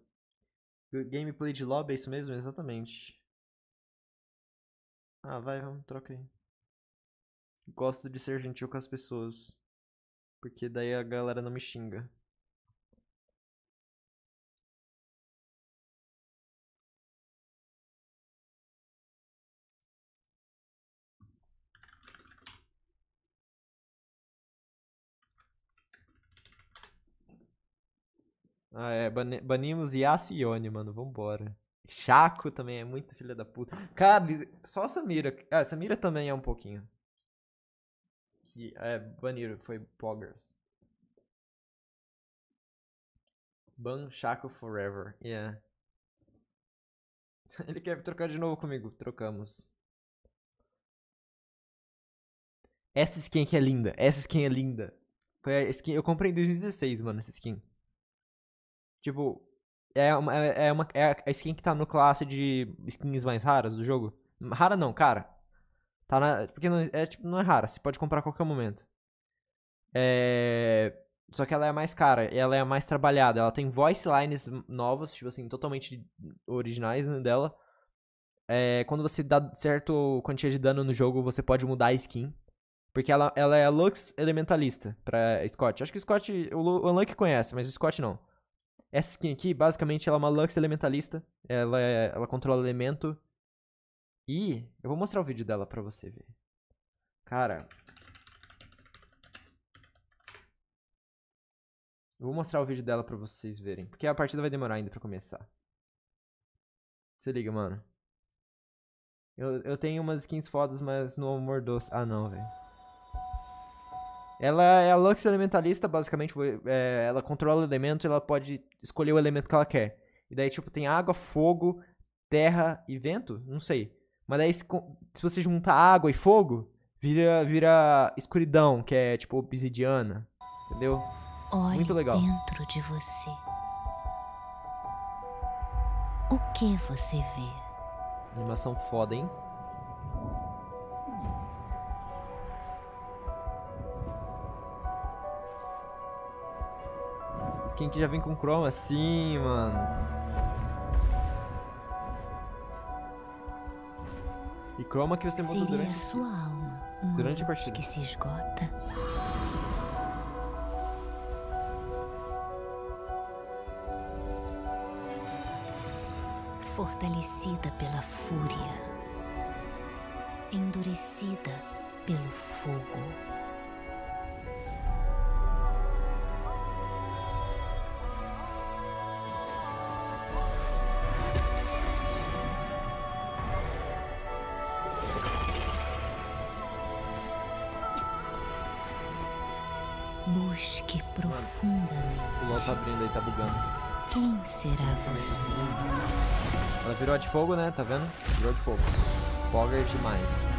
Gameplay de lobby, é isso mesmo? Exatamente. Ah, vai, vamos, troca aí. Gosto de ser gentil com as pessoas. Porque daí a galera não me xinga. Ah, é. Ban banimos Yassi e Yone, mano. Vambora. Chaco também é muito filha da puta. Cara, só a Samira. Ah, Samira também é um pouquinho. E, é, baniram. Foi Poggers. Ban Chaco Forever. Yeah. Ele quer trocar de novo comigo. Trocamos. Essa skin aqui é linda. Essa skin é linda. Foi a skin. Eu comprei em 2016, mano, essa skin. Tipo, é uma, é, é, uma, é a skin que tá no classe de skins mais raras do jogo. Rara não, cara. Tá na, porque não é, tipo, não é rara, você pode comprar a qualquer momento. É, só que ela é mais cara, ela é mais trabalhada. Ela tem voice lines novas, tipo assim, totalmente originais né, dela. É, quando você dá certo quantia de dano no jogo, você pode mudar a skin. Porque ela, ela é Lux Elementalista pra Scott. Acho que o Scott. O, o Unlucky conhece, mas o Scott não. Essa skin aqui, basicamente, ela é uma Lux Elementalista. Ela, é, ela controla elemento. E eu vou mostrar o vídeo dela pra você ver. Cara. Eu vou mostrar o vídeo dela pra vocês verem. Porque a partida vai demorar ainda pra começar. Se liga, mano. Eu, eu tenho umas skins fodas, mas no amor doce. Ah, não, velho. Ela é a Lux Elementalista, basicamente. É, ela controla o elemento e ela pode escolher o elemento que ela quer. E daí, tipo, tem água, fogo, terra e vento? Não sei. Mas daí, se, você juntar água e fogo, vira, vira escuridão, que é tipo obsidiana. Entendeu? Olhe Muito legal. dentro de você. O que você vê? Animação foda, hein? skin que já vem com chroma assim, mano. E chroma que você muda durante... a sua alma. Durante a partida. que se esgota. Fortalecida pela fúria. Endurecida pelo fogo. será você. Ela virou de fogo, né? Tá vendo? Virou de fogo. Pogger demais.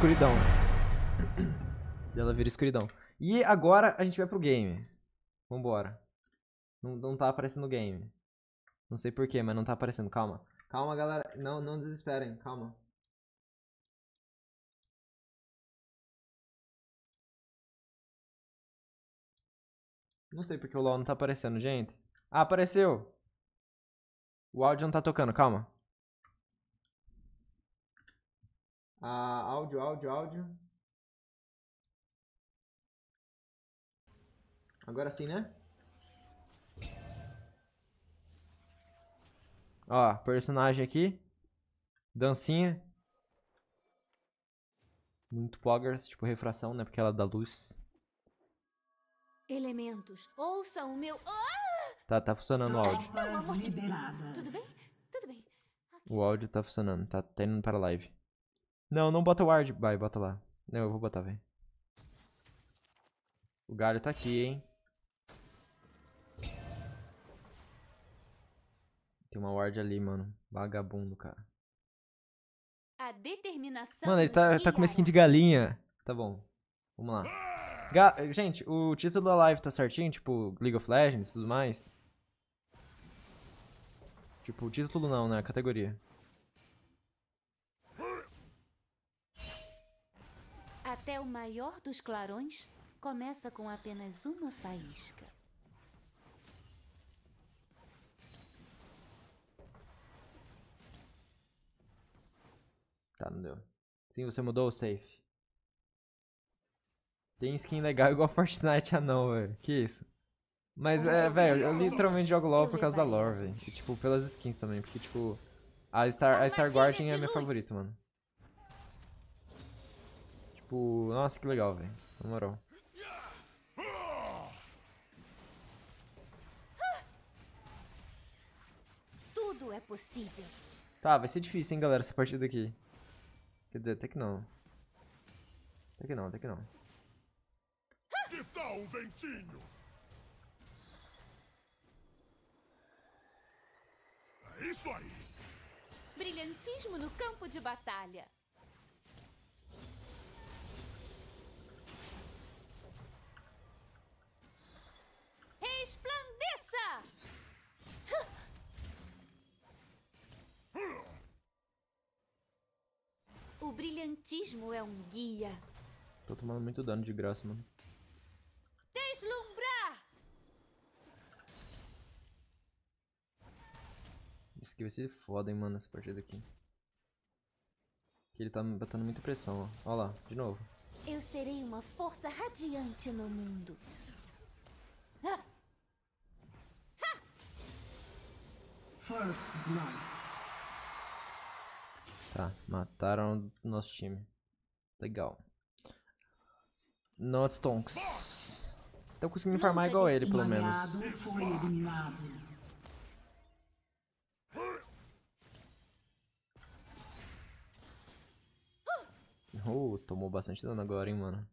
escuridão. Ela vira escuridão. E agora a gente vai pro game. Vambora. Não, não tá aparecendo o game. Não sei porquê, mas não tá aparecendo. Calma. Calma, galera. Não, não desesperem. Calma. Não sei porque o LoL não tá aparecendo, gente. Ah, apareceu! O áudio não tá tocando, calma. Ah, áudio, áudio, áudio. Agora sim, né? Ó, personagem aqui. Dancinha. Muito poggers, tipo refração, né? Porque ela é dá luz. Elementos, ouçam o meu... Ah! Tá, tá funcionando o áudio. Tudo bem? Tudo bem. Okay. O áudio tá funcionando, tá, tá indo para a live. Não, não bota o ward. Vai, bota lá. Não, eu vou botar, velho. O galho tá aqui, hein. Tem uma ward ali, mano. Vagabundo, cara. Mano, ele tá, tá com uma skin de galinha. Tá bom. Vamos lá. Ga Gente, o título da live tá certinho? Tipo, League of Legends e tudo mais? Tipo, o título não, né? A categoria. Até o maior dos clarões começa com apenas uma faísca. Tá, não deu. Sim, você mudou o safe. Tem skin legal igual Fortnite, ah não, velho. Que isso? Mas, é, velho, eu literalmente jogo LoL por causa da lore, velho. tipo, pelas skins também, porque, tipo, a Star, a Star Guardian é, é minha favorita, mano tipo, nossa, que legal, velho. Na moral. Tudo é possível. Tá, vai ser difícil, hein, galera, essa partida aqui. Quer dizer, até que não. Até que não, até que não. Que tal o ventinho? É isso aí! Brilhantismo no campo de batalha. brilhantismo é um guia. Tô tomando muito dano de graça, mano. Deslumbrar! Isso aqui vai ser foda, hein, mano, essa partida aqui. Que ele tá me botando muita pressão, ó. Ó lá, de novo. Eu serei uma força radiante no mundo. Ah! Ah! First Blood. Tá, mataram o nosso time. Legal. Not Stonks. Estão conseguindo Não farmar igual ele, pelo menos. Oh, tomou bastante dano agora, hein, mano.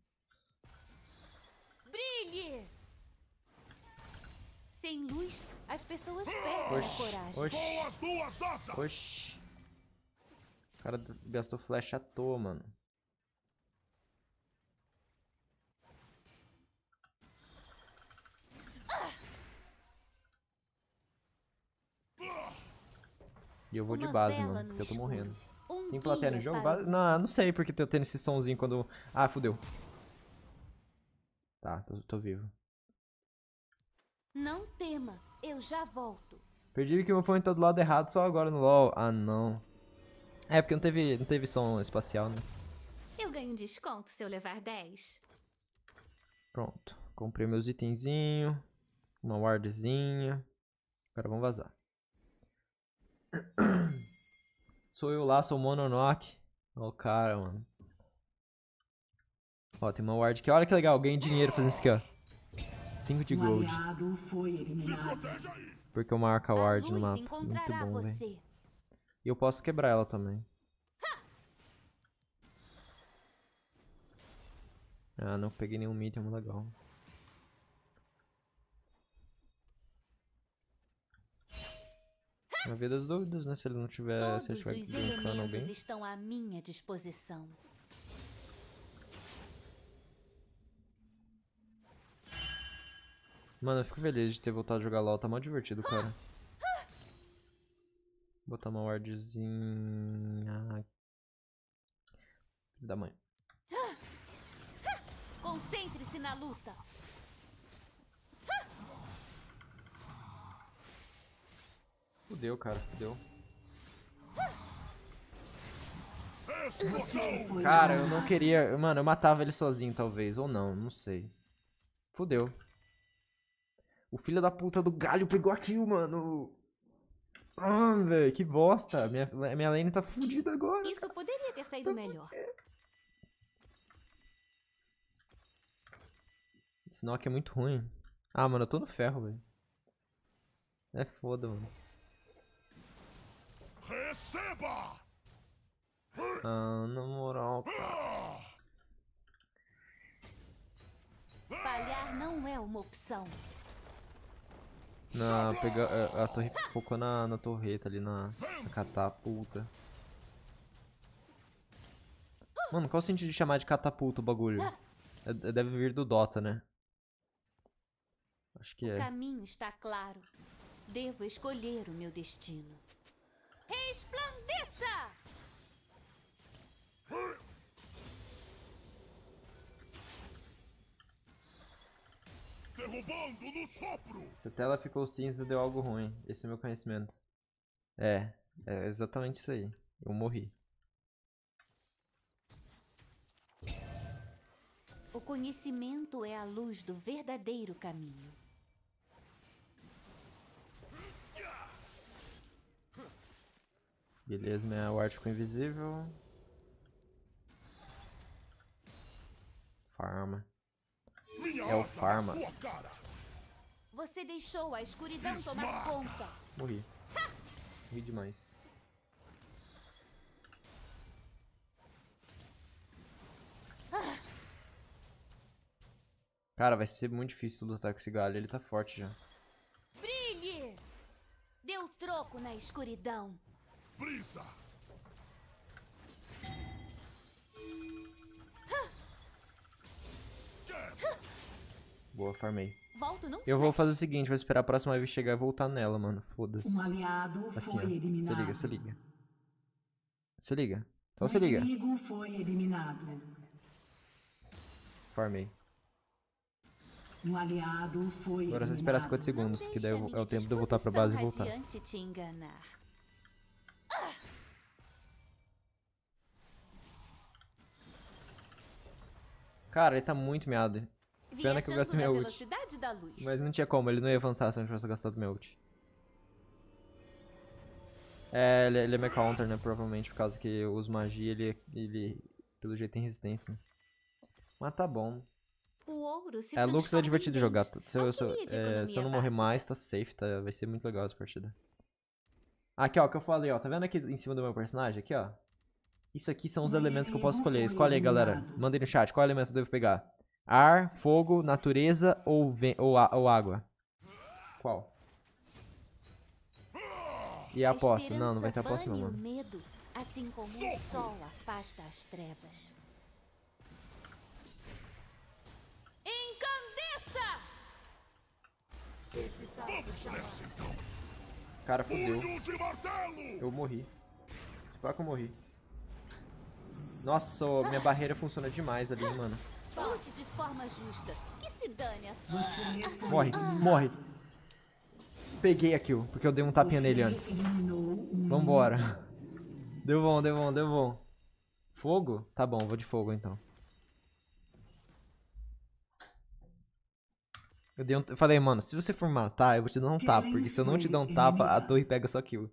Brilhe! Sem luz, as pessoas perdem oxi, coragem. Oxi. Oxi. O cara gastou flash à toa, mano. E eu vou de base, mano, porque eu tô morrendo. Um Tem plateia no jogo? Para... Não, não sei porque eu tenho esse somzinho quando... Ah, fudeu. Tá, tô, tô vivo. Não tema, eu já volto. Perdi que meu fone tá do lado errado só agora no LoL. Ah, não. É, porque não teve, não teve som espacial, né? Eu ganho desconto se eu levar 10. Pronto. Comprei meus itenzinhos. Uma wardzinha. Agora vamos vazar. sou eu lá, sou o Mononoke. Ó o cara, mano. Ó, tem uma ward aqui. Olha que legal, ganhei dinheiro fazendo isso aqui, ó. 5 de gold. Porque eu marco a ward no mapa. Muito bom, velho. E eu posso quebrar ela também. Ah, não peguei nenhum item, legal. Na vida das dúvidas, né? Se ele não tiver. Todos se ele tiver os alguém. estão à minha disposição. Mano, eu fico feliz de ter voltado a jogar LOL, tá mal divertido, cara botar uma wardzinha. Filho da mãe. Concentre-se na luta. Fudeu, cara, fudeu. Cara, eu não queria. Mano, eu matava ele sozinho, talvez. Ou não, não sei. Fudeu. O filho da puta do galho pegou aquilo, mano. Ah, velho, que bosta. Minha, minha lane tá fudida agora. Isso cara. poderia ter saído tá melhor. Esse Nokia é muito ruim. Ah, mano, eu tô no ferro, velho. É foda, mano. Receba! Ah, na moral, cara. Falhar não é uma opção. Na, pega, a, é, a, torre focou na, na torreta ali, na, na catapulta. Mano, qual o sentido de chamar de catapulta o bagulho? É, é deve vir do Dota, né? Acho que é. O caminho está claro. Devo escolher o meu destino. Resplandeça! Derrubando no sopro! tela ficou cinza deu algo ruim. Esse é meu conhecimento. É, é exatamente isso aí. Eu morri. O conhecimento é a luz do verdadeiro caminho. Beleza, minha ward ficou invisível. Farma é o Farmas. Você deixou a escuridão tomar conta. Morri. Morri demais. Cara, vai ser muito difícil lutar com esse galho. Ele tá forte já. Brilhe! Deu troco na escuridão. Brisa! Boa, farmei. Volto, eu vou fazer o seguinte, vou esperar a próxima vez chegar e voltar nela, mano. Foda-se. Um aliado assim, foi ó. eliminado. Se liga, se liga. Se liga. Então o se liga. inimigo foi eliminado. Farmei. Um aliado foi Agora é só esperar 50 segundos, que daí é o tempo de eu voltar pra base e voltar. Te enganar. Cara, ele tá muito meado. Pena que eu gasto meu ult. Mas não tinha como, ele não ia avançar se eu não tivesse gastado meu ult. É, ele, ele é minha counter, né? Provavelmente, por causa que eu uso magia, ele, ele pelo jeito tem resistência, né? Mas tá bom. é, Lux é divertido de jogar. Se eu, se, é, se eu, não morrer mais, tá safe, tá? Vai ser muito legal essa partida. Aqui, ó, o que eu falei, ó. Tá vendo aqui em cima do meu personagem? Aqui, ó. Isso aqui são os elementos que eu posso escolher. Escolhe aí, galera. Mandei no chat qual elemento eu devo pegar. Ar, fogo, natureza ou, ou, ou água? Qual? E a aposta? Não, não vai ter aposta não, mano. Medo, assim como o sol afasta as trevas. Encandeça! Esse tal então. Cara, fodeu! Eu morri. Se pá que eu morri. Nossa, minha barreira funciona demais ali, mano. Lute de forma justa. Que se dane a sua. Você morre, ah. morre. Peguei a kill, porque eu dei um tapinha Você nele antes. Vambora. Deu bom, deu bom, deu bom. Fogo? Tá bom, vou de fogo então. Eu, dei um... eu falei, mano, se você for matar, eu vou te dar um tapa. Porque se eu não te dar um tapa, a torre pega sua kill.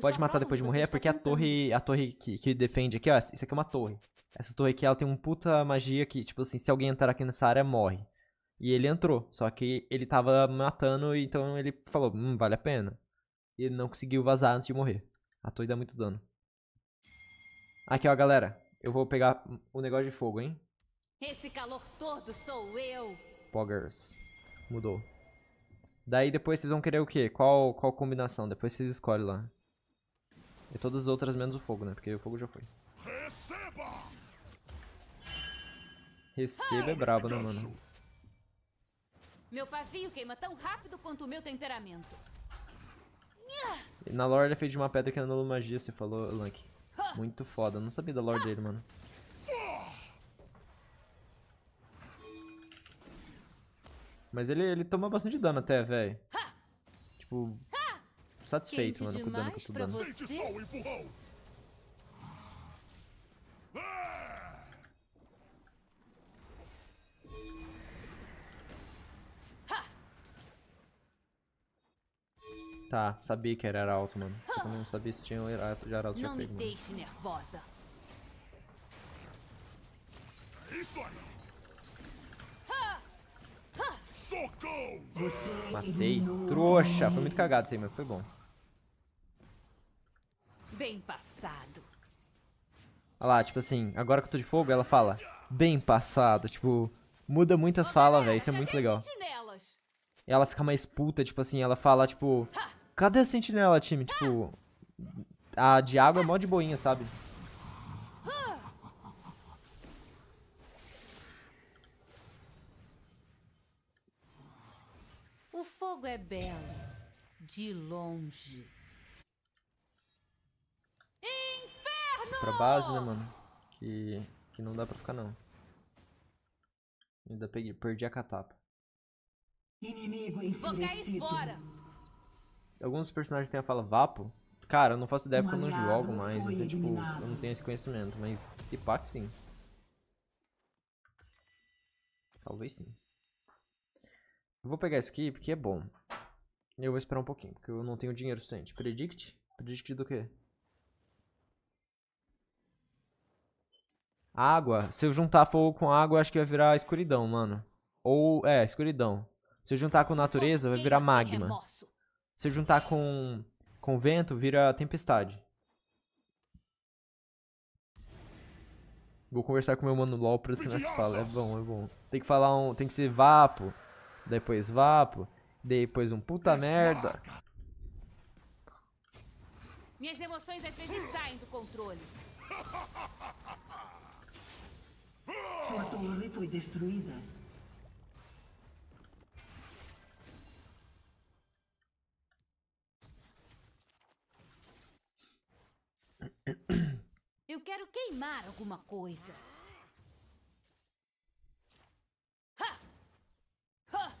Pode matar depois de morrer, é porque a torre, a torre que, que defende aqui, ó, isso aqui é uma torre. Essa torre aqui, ela tem um puta magia que, tipo assim, se alguém entrar aqui nessa área, morre. E ele entrou, só que ele tava matando, então ele falou, hum, vale a pena. E ele não conseguiu vazar antes de morrer. A torre dá muito dano. Aqui, ó, galera. Eu vou pegar o negócio de fogo, hein? Esse calor todo sou eu. Poggers. Mudou. Daí depois vocês vão querer o quê? Qual, qual combinação? Depois vocês escolhem lá. E é todas as outras menos o fogo, né? Porque o fogo já foi. Receba! Receba é brabo, né, mano? Meu pavio queima tão rápido quanto o meu temperamento. E na lore é feito de uma pedra que anula magia, você falou, Lank. Muito foda, não sabia da lore dele, mano. Mas ele, ele toma bastante dano até, velho. Tipo, satisfeito, mano, com o dano que eu tô dando. Tá, sabia que era Arauto, mano. Só não sabia se tinha o Arauto de Arauto Não pego, me deixe mano. nervosa. Isso aí! Matei. Trouxa! Foi muito cagado isso aí, mas foi bom. Bem passado. Olha lá, tipo assim, agora que eu tô de fogo, ela fala bem passado. Tipo, muda muitas falas, velho. Isso é muito legal. E ela fica mais puta, tipo assim, ela fala, tipo, Cadê a sentinela, time? Tipo, a de água é mó de boinha, sabe? O fogo é belo, de longe. Inferno! Pra base, né, mano? Que, que não dá pra ficar, não. Ainda peguei, perdi a catapa. Inimigo enfurecido. Vou cair fora! Alguns personagens têm a fala vapo. Cara, eu não faço ideia porque eu não jogo mais, então, tipo, eliminado. eu não tenho esse conhecimento, mas se pá que sim. Talvez sim. Eu vou pegar isso aqui porque é bom. Eu vou esperar um pouquinho, porque eu não tenho dinheiro suficiente. Predict? Predict do quê? Água. Se eu juntar fogo com água, acho que vai virar escuridão, mano. Ou, é, escuridão. Se eu juntar com natureza, vai virar magma. Se juntar com, com vento, vira tempestade. Vou conversar com meu mano LOL pra ensinar se fala. É bom, é bom. Tem que falar um. Tem que ser vapo. Depois vapo. Depois um puta merda. Minhas emoções às vezes saem do controle. Sua torre foi destruída. Eu quero queimar alguma coisa. Ha! Ha!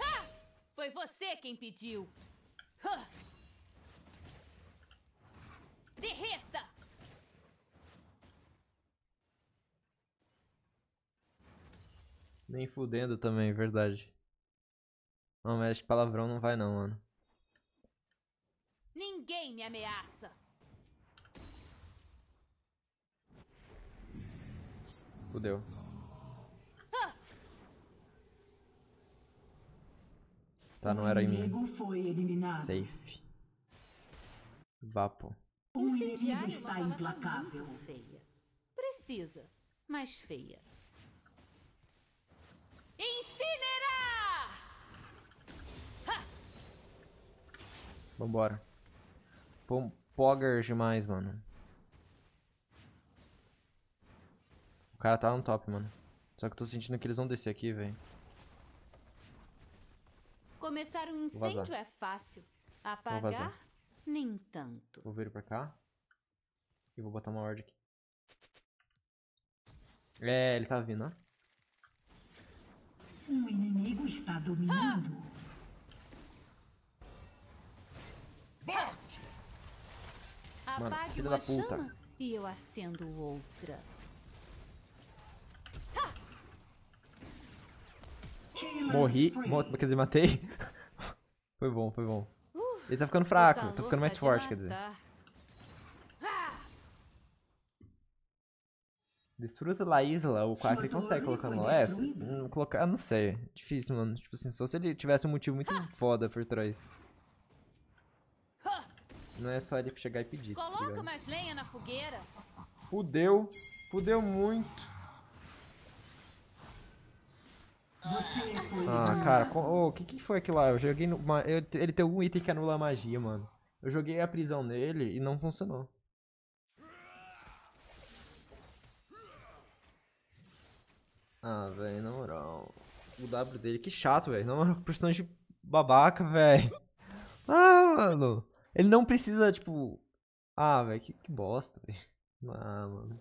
Ha! Foi você quem pediu. Derreta! Nem fudendo também, verdade. Não, mas acho que palavrão não vai não, mano. Ninguém me ameaça. Fudeu. Tá, não era em mim. Foi eliminado. Safe. Vapo. É o inimigo está implacável. Feia. Precisa, mas feia. Incinerar! Vambora. Pom Pogger é demais, mano. O cara tá no top, mano. Só que eu tô sentindo que eles vão descer aqui, velho. Começar um incêndio é fácil. Apagar, nem tanto. Vou vir pra cá. E vou botar uma ordem aqui. É, ele tá vindo, ó. Um inimigo está dominando. Bate! Apague uma chama e eu acendo outra. Morri, quer dizer, matei. foi bom, foi bom. Uh, Ele tá ficando fraco, tô tá ficando mais forte, quer dizer. Desfruta da isla, o Quack consegue colocar no é, colocar, não sei, difícil, mano. Tipo assim, só se ele tivesse um motivo muito ah! foda por trás. Ah! Não é só ele chegar e pedir. Tá coloca tá mais lenha na fogueira. Fudeu, fudeu muito. É ah, cara, o oh, que que foi aquilo lá? Eu joguei no, eu, ele tem algum item que anula a magia, mano. Eu joguei a prisão nele e não funcionou. Ah, velho, na moral. O W dele, que chato, velho. Na moral, personagem babaca, velho. Ah, mano. Ele não precisa, tipo. Ah, velho, que, que, bosta, velho. Ah, mano.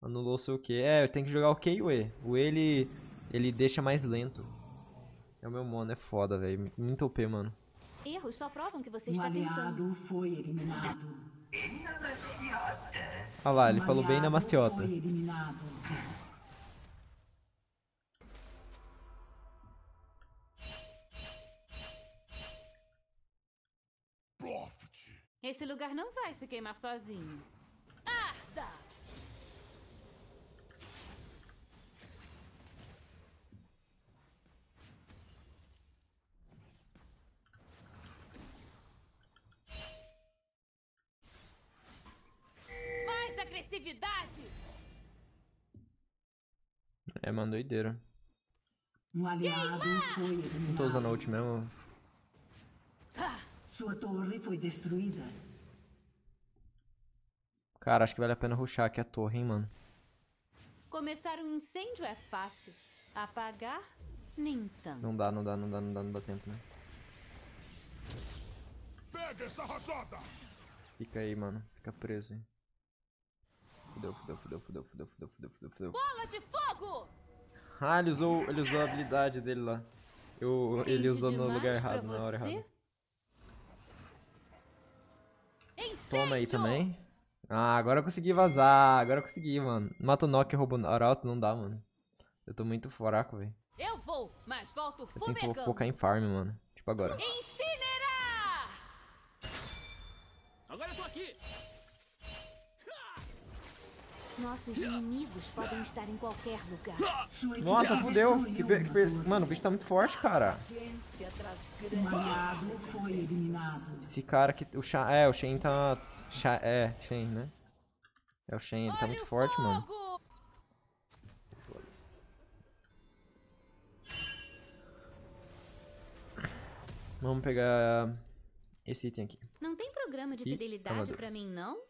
Anulou sei o que. É, tem que jogar o Q e o E. O E ele, ele deixa mais lento. É o meu mono, é foda, velho. Muito OP, mano. Erros só provam que você está tentando. foi eliminado. Olha ah lá, ele falou bem na maciota. Foi eliminado. Esse lugar não vai se queimar sozinho. Arda! Mais agressividade! É uma doideira. Um aliado foi Tô usando a ult mesmo. Sua torre foi destruída. Cara, acho que vale a pena ruxar aqui a torre, hein, mano. Começar um incêndio é fácil. Apagar, nem tanto. Não dá, não dá, não dá, não dá, não dá tempo, né? Pega essa rajada! Fica aí, mano. Fica preso, hein. Fudeu, fudeu, fudeu, fudeu, fudeu, fudeu, fudeu, fudeu, fudeu. Bola de fogo! Ah, ele usou, ele usou a habilidade dele lá. Eu, ele usou no lugar errado, na hora errada. Toma aí também. Ah, agora eu consegui vazar. Agora eu consegui, mano. Mata o Nokia e rouba o Arauto. Não dá, mano. Eu tô muito fraco, velho. Eu vou, mas volto fumegando. Eu tenho que focar em farm, mano. Tipo agora. Em Nossos inimigos podem estar em qualquer lugar. Nossa, fudeu. Que pe... Que pe... Mano, o bicho tá muito forte, cara. Esse cara que... O Sha... É, o Shen tá... Sha... É, Shen, né? É o Shen, ele tá muito forte, mano. Vamos pegar esse item aqui. Não tem programa de fidelidade para mim, não?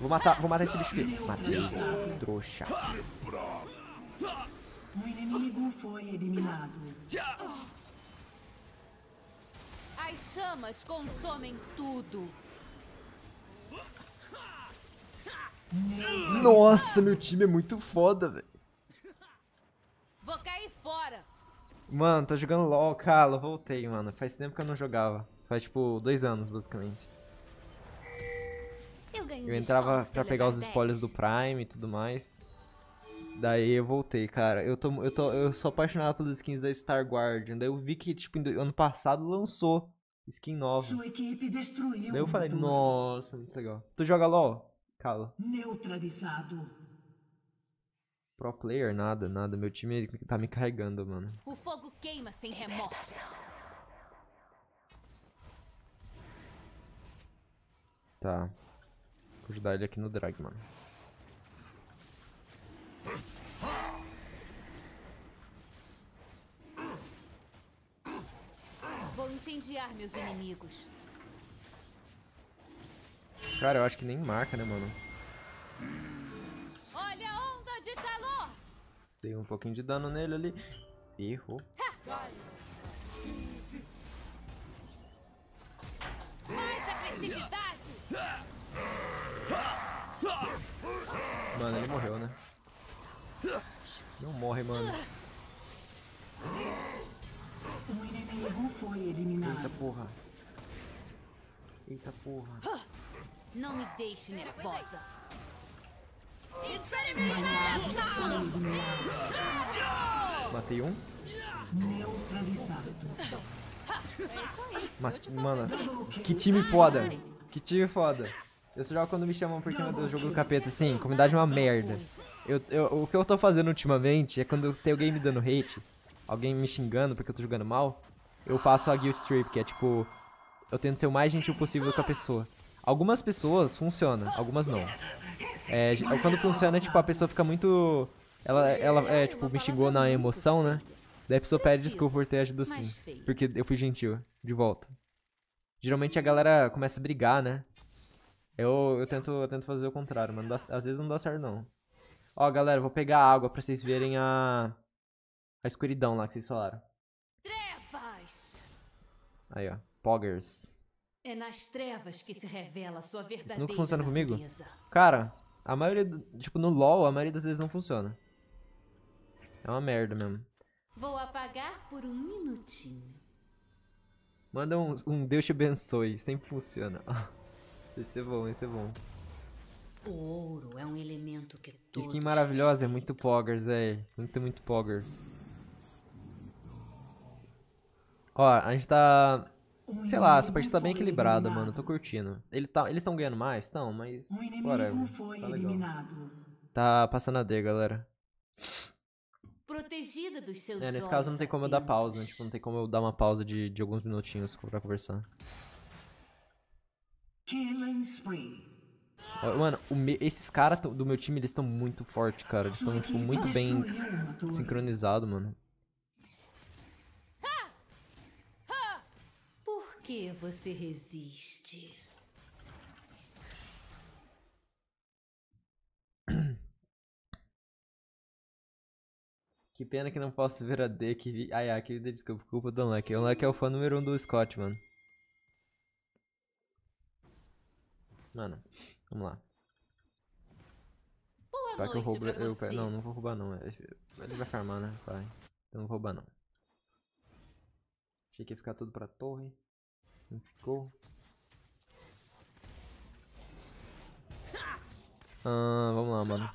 Vou matar, vou matar esse bicho aqui. Matei. Trouxa. O inimigo foi eliminado. As chamas consomem tudo. Nossa, meu time é muito foda, velho. Vou cair fora. Mano, tô jogando LOL, Carla, voltei, mano. Faz tempo que eu não jogava. Faz tipo dois anos, basicamente. Eu entrava pra pegar os spoilers do Prime e tudo mais. Daí eu voltei, cara. Eu, tô, eu, tô, eu sou apaixonado pelas skins da Star Guardian. Daí eu vi que, tipo, ano passado lançou skin nova. Sua equipe destruiu Daí eu falei, nossa, muito legal. Tu joga LOL? Cala. Neutralizado. Pro player, nada, nada. Meu time tá me carregando, mano. O fogo queima sem remorso. Tá. Vou ajudar ele aqui no drag, mano. Vou incendiar meus inimigos. Cara, eu acho que nem marca, né, mano? Olha a onda de calor! Dei um pouquinho de dano nele ali. Errou. Mais agressividade! Mano, ele morreu, né? Não morre, mano. Eita porra. Eita porra. Não me deixe nervosa. Experimentação! Matei um. Neutralizado. É isso aí. Mano, que time foda. Que time foda. Eu só jogo quando me chamam porque, meu jogo do capeta, assim, comunidade é uma merda. Eu, eu, o que eu tô fazendo ultimamente é quando tem alguém me dando hate, alguém me xingando porque eu tô jogando mal, eu faço a guilt trip, que é tipo, eu tento ser o mais gentil possível com a pessoa. Algumas pessoas funciona, algumas não. É, quando funciona, tipo, a pessoa fica muito... Ela, ela é, tipo, me xingou na emoção, né? Daí a pessoa pede desculpa por ter agido sim, porque eu fui gentil, de volta. Geralmente a galera começa a brigar, né? Eu, eu, tento, eu tento fazer o contrário, mano. Dá, às vezes não dá certo, não. Ó, galera, vou pegar água pra vocês verem a. A escuridão lá que vocês falaram. Trevas! Aí, ó. Poggers. É nas trevas que se revela a sua verdadeira Isso nunca funciona comigo? Cara, a maioria. Tipo, no LoL, a maioria das vezes não funciona. É uma merda mesmo. Vou apagar por um minutinho. Manda um, um Deus te abençoe. Sempre funciona. Esse é bom, esse é bom. Ouro é um elemento que todos Skin maravilhosa, é muito poggers, é. Muito, muito poggers. Ó, a gente tá... Um sei lá, essa parte tá bem equilibrada, eliminado. mano. Tô curtindo. Ele tá, eles estão ganhando mais? Estão, mas... Um inimigo whatever. Tá foi tá eliminado. Tá passando a D, galera. Protegida dos seus É, nesse caso não tem como eu dar pausa, né? Tipo, não tem como eu dar uma pausa de, de alguns minutinhos pra conversar. Mano, me... esses caras do meu time, eles estão muito fortes, cara. Eles estão, tipo, muito bem sincronizados, mano. Por que você resiste? Que pena que não posso ver a D que vi. Ai, ai, que desculpa, culpa do Unlucky. O Unlucky é o fã número 1 um do Scott, mano. Mano, vamos lá. Boa Será que eu roubo. Eu, pe... não, não vou roubar não. É, é, Ele vai farmar, né? Vai. Então não vou roubar não. Achei que ia ficar tudo pra torre. Não ficou. Ah, vamos lá, mano.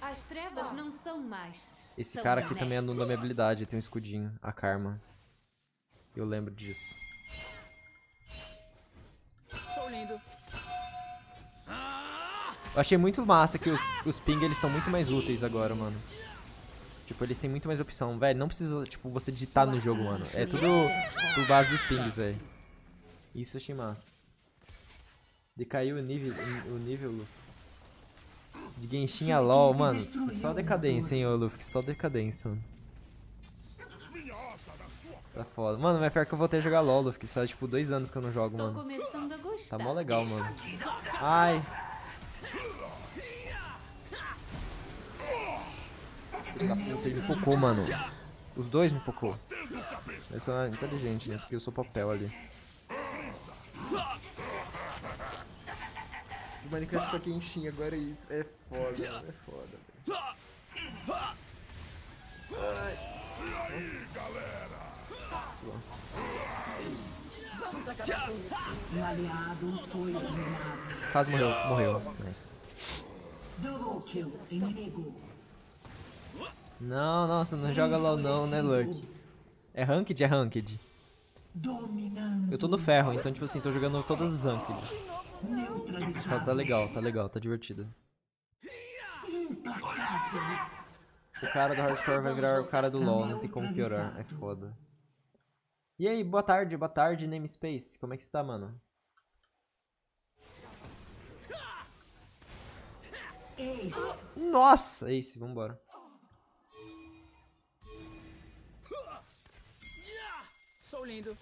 As trevas não são mais. Esse cara aqui também anula é minha habilidade, tem um escudinho, a Karma. Eu lembro disso lindo. Eu achei muito massa que os, os ping eles estão muito mais úteis agora, mano. Tipo, eles têm muito mais opção, velho. Não precisa, tipo, você digitar no jogo, mano. É tudo por base dos pings, velho. Isso eu achei massa. Decaiu o nível, o nível, De Genshin a é LOL, mano. Só decadência, hein, Lux. Só decadência, mano. Tá foda. Mano, mas é pior que eu voltei a jogar LOL, isso faz tipo dois anos que eu não jogo, Tô mano. Começando a gostar. Tá mó legal, mano. Ai. puta, ele me focou, mano. Os dois me focou. Eu sou inteligente, né? Porque eu sou papel ali. O Minecraft tá quentinho agora é isso. É foda, mano. É foda, velho. Ai. E aí, galera? Vamos acabar com isso. O aliado foi eliminado. Caso morreu, morreu. Nice. Não, nossa, não joga LOL não, né, Luck? É ranked, é ranked. Eu tô no ferro, então tipo assim, tô jogando todas as ranked. Tá, tá legal, tá legal, tá divertido. O cara do hardcore vai virar o cara do LoL, não tem como piorar, é foda. E aí, boa tarde, boa tarde, Namespace. Como é que você tá, mano? Ace. Nossa, Ace, é vambora. Sou lindo.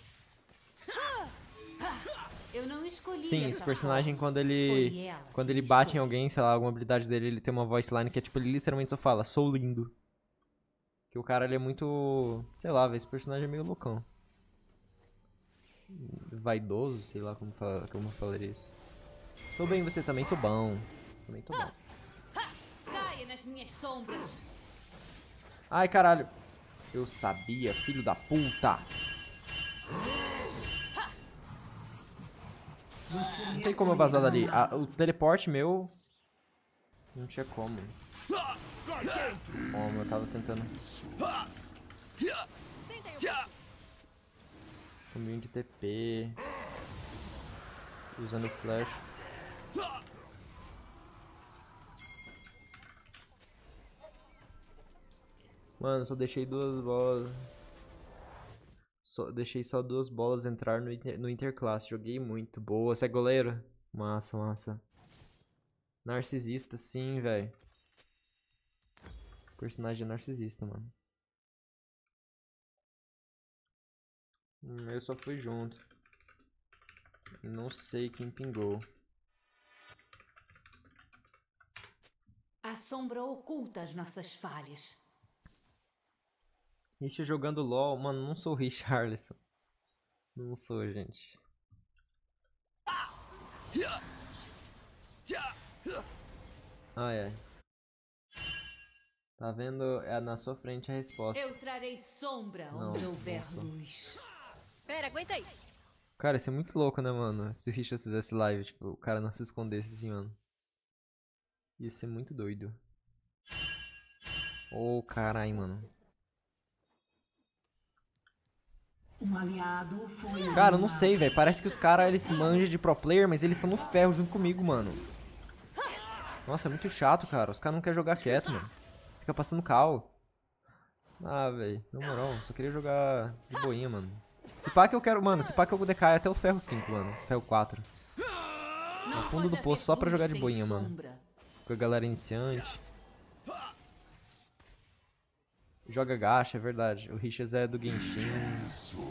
Eu não escolhi Sim, esse personagem quando ele quando ele bate em alguém, sei lá, alguma habilidade dele, ele tem uma voice line que é tipo, ele literalmente só fala, sou lindo. Que o cara ele é muito, sei lá, esse personagem é meio loucão vaidoso, sei lá como, fala, como eu falaria isso. Tô bem, você também tô bom. Também tô bom. Caia nas minhas sombras. Ai, caralho. Eu sabia, filho da puta. Não tem como eu vazar dali. Ah, o teleporte meu... Não tinha como. Como eu tava tentando... Senta mil de TP Usando flash. Mano, só deixei duas bolas. Só, deixei só duas bolas entrar no, inter, no interclasse. Joguei muito. Boa. Você é goleiro? Massa, massa. Narcisista, sim, velho. Personagem é narcisista, mano. Hum, eu só fui junto. Não sei quem pingou. A sombra oculta as nossas falhas. Richard jogando LOL. Mano, não sou o Richarlison. Não sou, gente. Ai, ai. Tá vendo? É na sua frente a resposta. Eu trarei sombra onde houver luz. Pera, aguenta aí. Cara, isso é muito louco, né, mano? Se o Richard fizesse live, tipo, o cara não se escondesse assim, mano. Ia ser muito doido. Ô, oh, carai, mano. Um aliado foi cara, eu não sei, velho. Parece que os caras, eles manjam de pro player, mas eles estão no ferro junto comigo, mano. Nossa, é muito chato, cara. Os caras não querem jogar quieto, mano. Fica passando cal. Ah, velho. Na moral, só queria jogar de boinha, mano. Se pá que eu quero, mano, se pá que eu decair até o ferro 5, mano. Até o 4. No fundo do poço só pra jogar de boinha, mano. Com a galera iniciante. Joga gacha, é verdade. O Richas é do Genshin.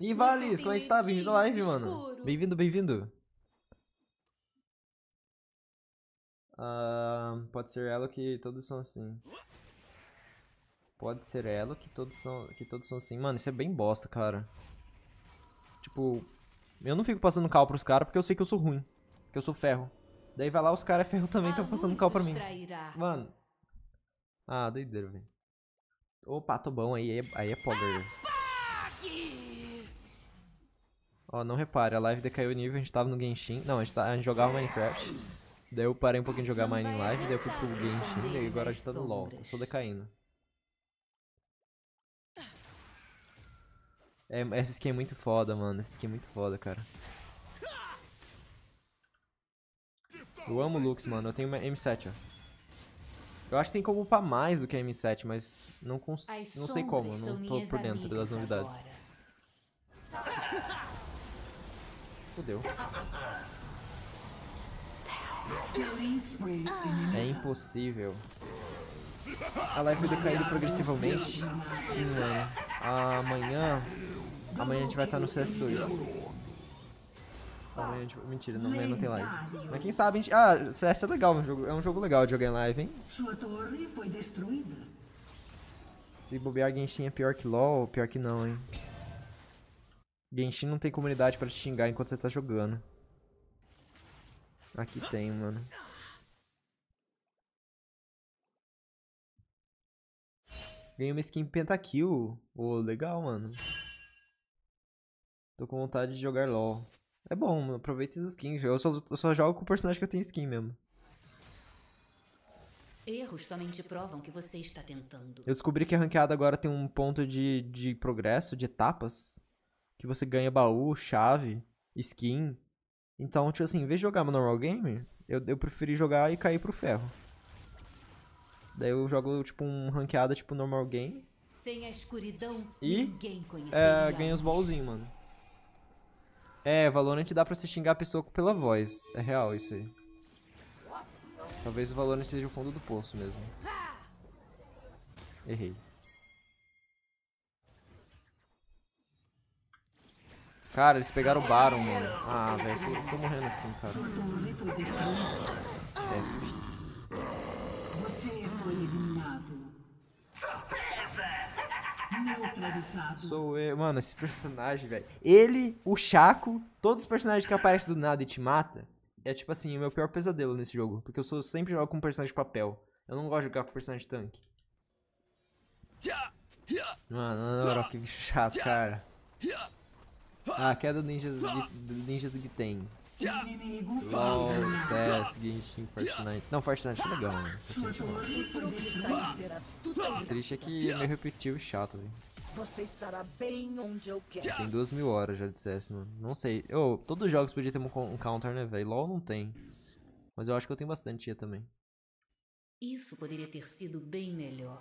E Valis, como é que tá? Bem-vindo à live, mano. Bem-vindo, bem-vindo. Uh, pode ser ela que todos são assim. Pode ser ela que todos são que todos são assim. Mano, isso é bem bosta, cara. Tipo, eu não fico passando cal pros caras porque eu sei que eu sou ruim. Que eu sou ferro. Daí vai lá, os caras é ferro também estão passando cal pra mim. Mano. Ah, doideiro, velho. Opa, tô bom aí. Aí é, aí é poggers. Ah, Ó, não repare, a live decaiu o nível, a gente tava no Genshin. Não, a gente, tá, a gente jogava Minecraft. Daí eu parei um pouquinho de jogar Mine em live, daí eu fui pro Genshin, e agora a gente tá no LoL. Eu tô decaindo. É, essa skin é muito foda, mano. Essa skin é muito foda, cara. Eu amo Lux, mano. Eu tenho uma M7, ó. Eu acho que tem como upar mais do que a M7, mas não consigo. Não sei como, não tô por dentro das novidades. Agora. Fudeu. É impossível. A live vai decaindo progressivamente? Sim, mano. Amanhã... Amanhã a gente vai estar no CS2. Amanhã a gente... Mentira, não, amanhã não tem live. Mas quem sabe a gente... Ah, CS é legal, é, é um jogo legal de jogar em live, hein? Sua torre foi destruída. Se bobear Genshin é pior que LoL, pior que não, hein? Genshin não tem comunidade pra te xingar enquanto você tá jogando. Aqui tem, mano. Ganhei uma skin pentakill. Ô, oh, legal, mano. Tô com vontade de jogar LOL. É bom, mano. Aproveita as skins. Eu só, eu só jogo com o personagem que eu tenho skin mesmo. Erros somente provam que você está tentando. Eu descobri que a ranqueada agora tem um ponto de, de progresso, de etapas que você ganha baú, chave, skin. Então, tipo assim, em vez de jogar no normal game, eu, eu preferi jogar e cair pro ferro. Daí eu jogo, tipo, um ranqueada, tipo, normal game. Sem a escuridão, e, ninguém é, ganha os baúzinhos, mano. É, Valorant dá pra se xingar a pessoa pela voz. É real isso aí. Talvez o Valorant seja o fundo do poço mesmo. Errei. Cara, eles pegaram o Baron, mano. Ah, velho, tô, tô morrendo assim, cara. Sou eu. Mano, esse personagem, velho. Ele, o Chaco, todos os personagens que aparecem do nada e te mata, é tipo assim, o meu pior pesadelo nesse jogo. Porque eu sou, sempre jogo com um personagem de papel. Eu não gosto de jogar com um personagem de tanque. Mano, que bicho chato, cara. Ah, queda do Ninjas, do Ninjas Giten. LOL, CS, Genshin, Fortnite. Não, Fortnite é legal, né? É o triste é que é meio repetitivo e chato, velho. Né? Você estará bem onde eu quero. Tem duas mil horas já de CS, mano. Não sei. Eu, todos os jogos podiam ter um counter, né, velho? LOL não tem. Mas eu acho que eu tenho bastante tia também. Isso poderia ter sido bem melhor.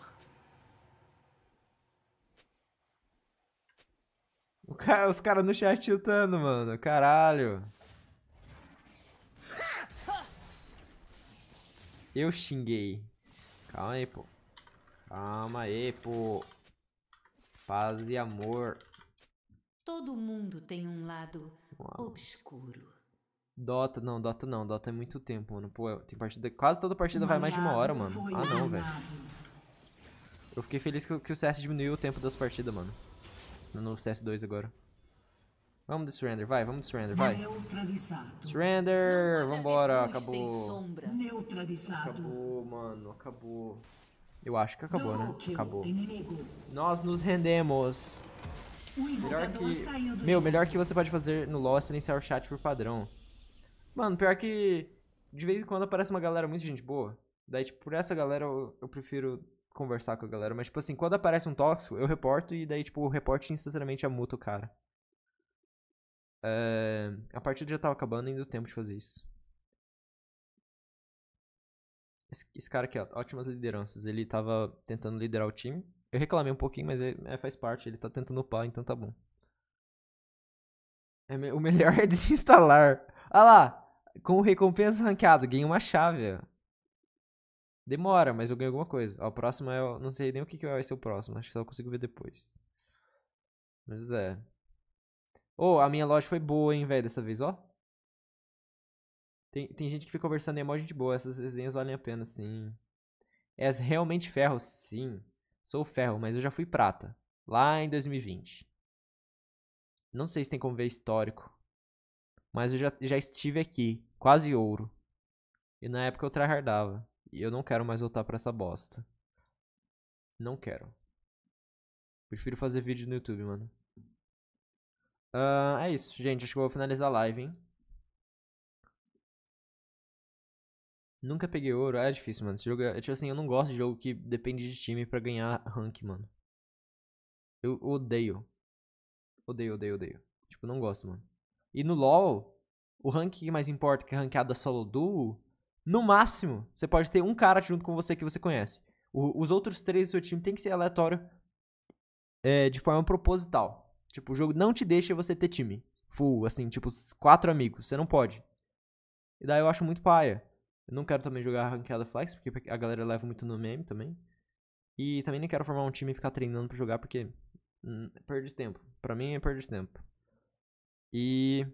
Cara, os caras no chat tiltando, mano. Caralho. Eu xinguei. Calma aí, pô. Calma aí, pô. Paz e amor. Todo mundo tem um lado Uau. obscuro. Dota, não, Dota não. Dota é muito tempo, mano. Pô, tem partida. Quase toda partida vai mais de uma hora, mano. Ah, não, velho. Eu fiquei feliz que, que o CS diminuiu o tempo das partidas, mano no CS2 agora. Vamos de surrender, vai, vamos de surrender, vai. Surrender, vambora, acabou. Acabou, mano, acabou. Eu acho que acabou, né? Acabou. Nós nos rendemos. Melhor que... Meu, melhor que você pode fazer no LoL é silenciar o chat por padrão. Mano, pior que... De vez em quando aparece uma galera muito gente boa. Daí, tipo, por essa galera eu, eu prefiro conversar com a galera, mas, tipo assim, quando aparece um tóxico, eu reporto e daí, tipo, o reporte instantaneamente é o cara. É... A partida já tava acabando e deu tempo de fazer isso. Esse, esse cara aqui, ó, ótimas lideranças. Ele tava tentando liderar o time. Eu reclamei um pouquinho, mas ele, é, é, faz parte. Ele tá tentando upar, então tá bom. É, o melhor é desinstalar. Ah lá! Com recompensa ranqueada, ganhei uma chave. Ó. Demora, mas eu ganho alguma coisa. Ó, o próximo é. não sei nem o que, que vai ser o próximo. Acho que só consigo ver depois. Mas é. Ô, oh, a minha loja foi boa, hein, velho, dessa vez, ó. Tem, tem gente que fica conversando e é mó gente boa. Essas resenhas valem a pena, sim. És realmente ferro? Sim. Sou ferro, mas eu já fui prata. Lá em 2020. Não sei se tem como ver histórico. Mas eu já, já estive aqui. Quase ouro. E na época eu tryhardava. E eu não quero mais voltar para essa bosta. Não quero. Prefiro fazer vídeo no YouTube, mano. Uh, é isso, gente. Acho que eu vou finalizar a live, hein? Nunca peguei ouro. é difícil, mano. Esse jogo é... é tipo assim, eu não gosto de jogo que depende de time para ganhar rank, mano. Eu odeio. Odeio, odeio, odeio. Tipo, não gosto, mano. E no LoL, o rank que mais importa, que é ranqueada solo duo, no máximo, você pode ter um cara junto com você que você conhece. O, os outros três do seu time tem que ser aleatório é, de forma proposital. Tipo, o jogo não te deixa você ter time. Full, assim, tipo, quatro amigos. Você não pode. E daí eu acho muito paia. Eu não quero também jogar ranqueada flex, porque a galera leva muito no meme também. E também não quero formar um time e ficar treinando pra jogar, porque hum, perde tempo. Pra mim é perde tempo. E.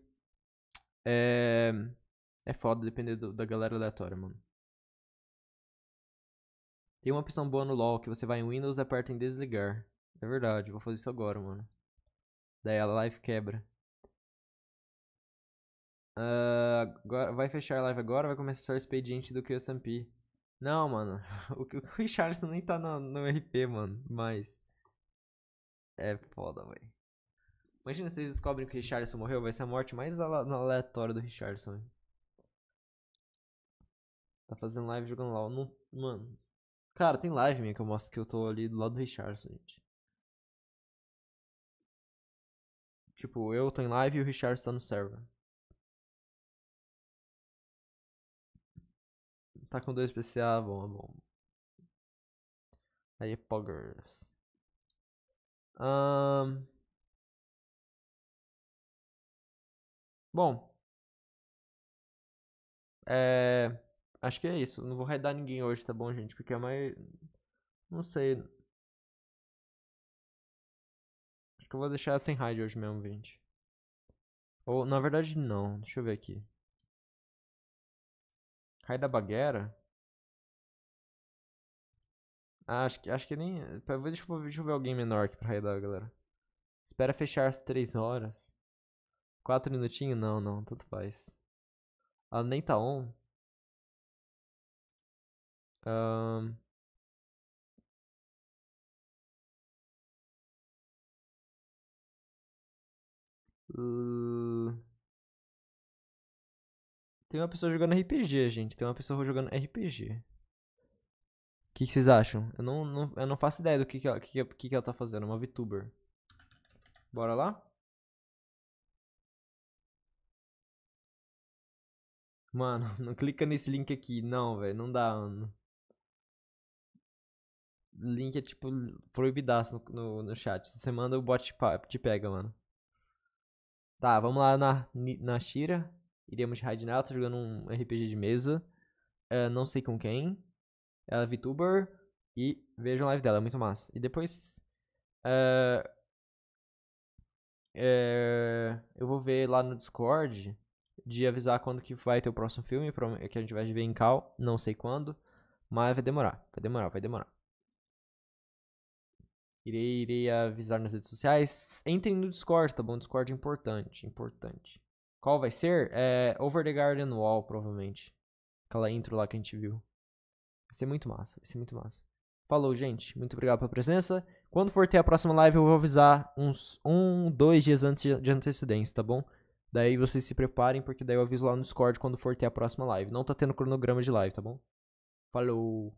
É, é foda depender do, da galera aleatória, mano. Tem uma opção boa no LoL que você vai em Windows e aperta em desligar. É verdade, vou fazer isso agora, mano. Daí a live quebra. Uh, agora, vai fechar a live agora vai começar o expediente do QSMP? Não, mano. O, o Richardson nem tá no, no RP, mano. Mas. É foda, velho. Imagina se vocês descobrem que o Richardson morreu, vai ser a morte mais aleatória do Richardson. Véio. Tá fazendo live jogando LOL. Não, mano. Cara, tem live minha que eu mostro que eu tô ali do lado do Richardson, gente. Tipo, eu tô em live e o Richardson tá no server. Tá com dois PCA, bom, é bom. Aí, poggers. Um... Bom. É... Acho que é isso. Não vou raidar ninguém hoje, tá bom, gente? Porque é mais. Não sei. Acho que eu vou deixar sem raid hoje mesmo, gente. Ou, na verdade, não. Deixa eu ver aqui. Raid da Baguera? Ah, acho que, acho que nem... Deixa eu, deixa eu ver alguém menor aqui pra raidar, galera. Espera fechar as 3 horas. 4 minutinhos? Não, não. Tanto faz. Ela nem tá on. Um... Uh... Tem uma pessoa jogando RPG, gente. Tem uma pessoa jogando RPG. O que, que vocês acham? Eu não, não, eu não faço ideia do que, que, ela, que, que, que ela tá fazendo. É uma VTuber. Bora lá? Mano, não clica nesse link aqui. Não, velho. Não dá, mano link é, tipo, proibidaço no, no, no chat. Se você manda, o bot te, te pega, mano. Tá, vamos lá na, na Shira. Iremos de Raid nela, tá jogando um RPG de mesa. Uh, não sei com quem. Ela é VTuber. E vejam a live dela, é muito massa. E depois. Uh, é, eu vou ver lá no Discord de avisar quando que vai ter o próximo filme, que a gente vai ver em Cal, não sei quando, mas vai demorar, vai demorar, vai demorar. Irei, irei avisar nas redes sociais. Entrem no Discord, tá bom? Discord é importante, importante. Qual vai ser? É Over the Garden Wall, provavelmente. Aquela intro lá que a gente viu. Vai ser muito massa, vai ser muito massa. Falou, gente. Muito obrigado pela presença. Quando for ter a próxima live, eu vou avisar uns um, dois dias antes de antecedência, tá bom? Daí vocês se preparem, porque daí eu aviso lá no Discord quando for ter a próxima live. Não tá tendo cronograma de live, tá bom? Falou!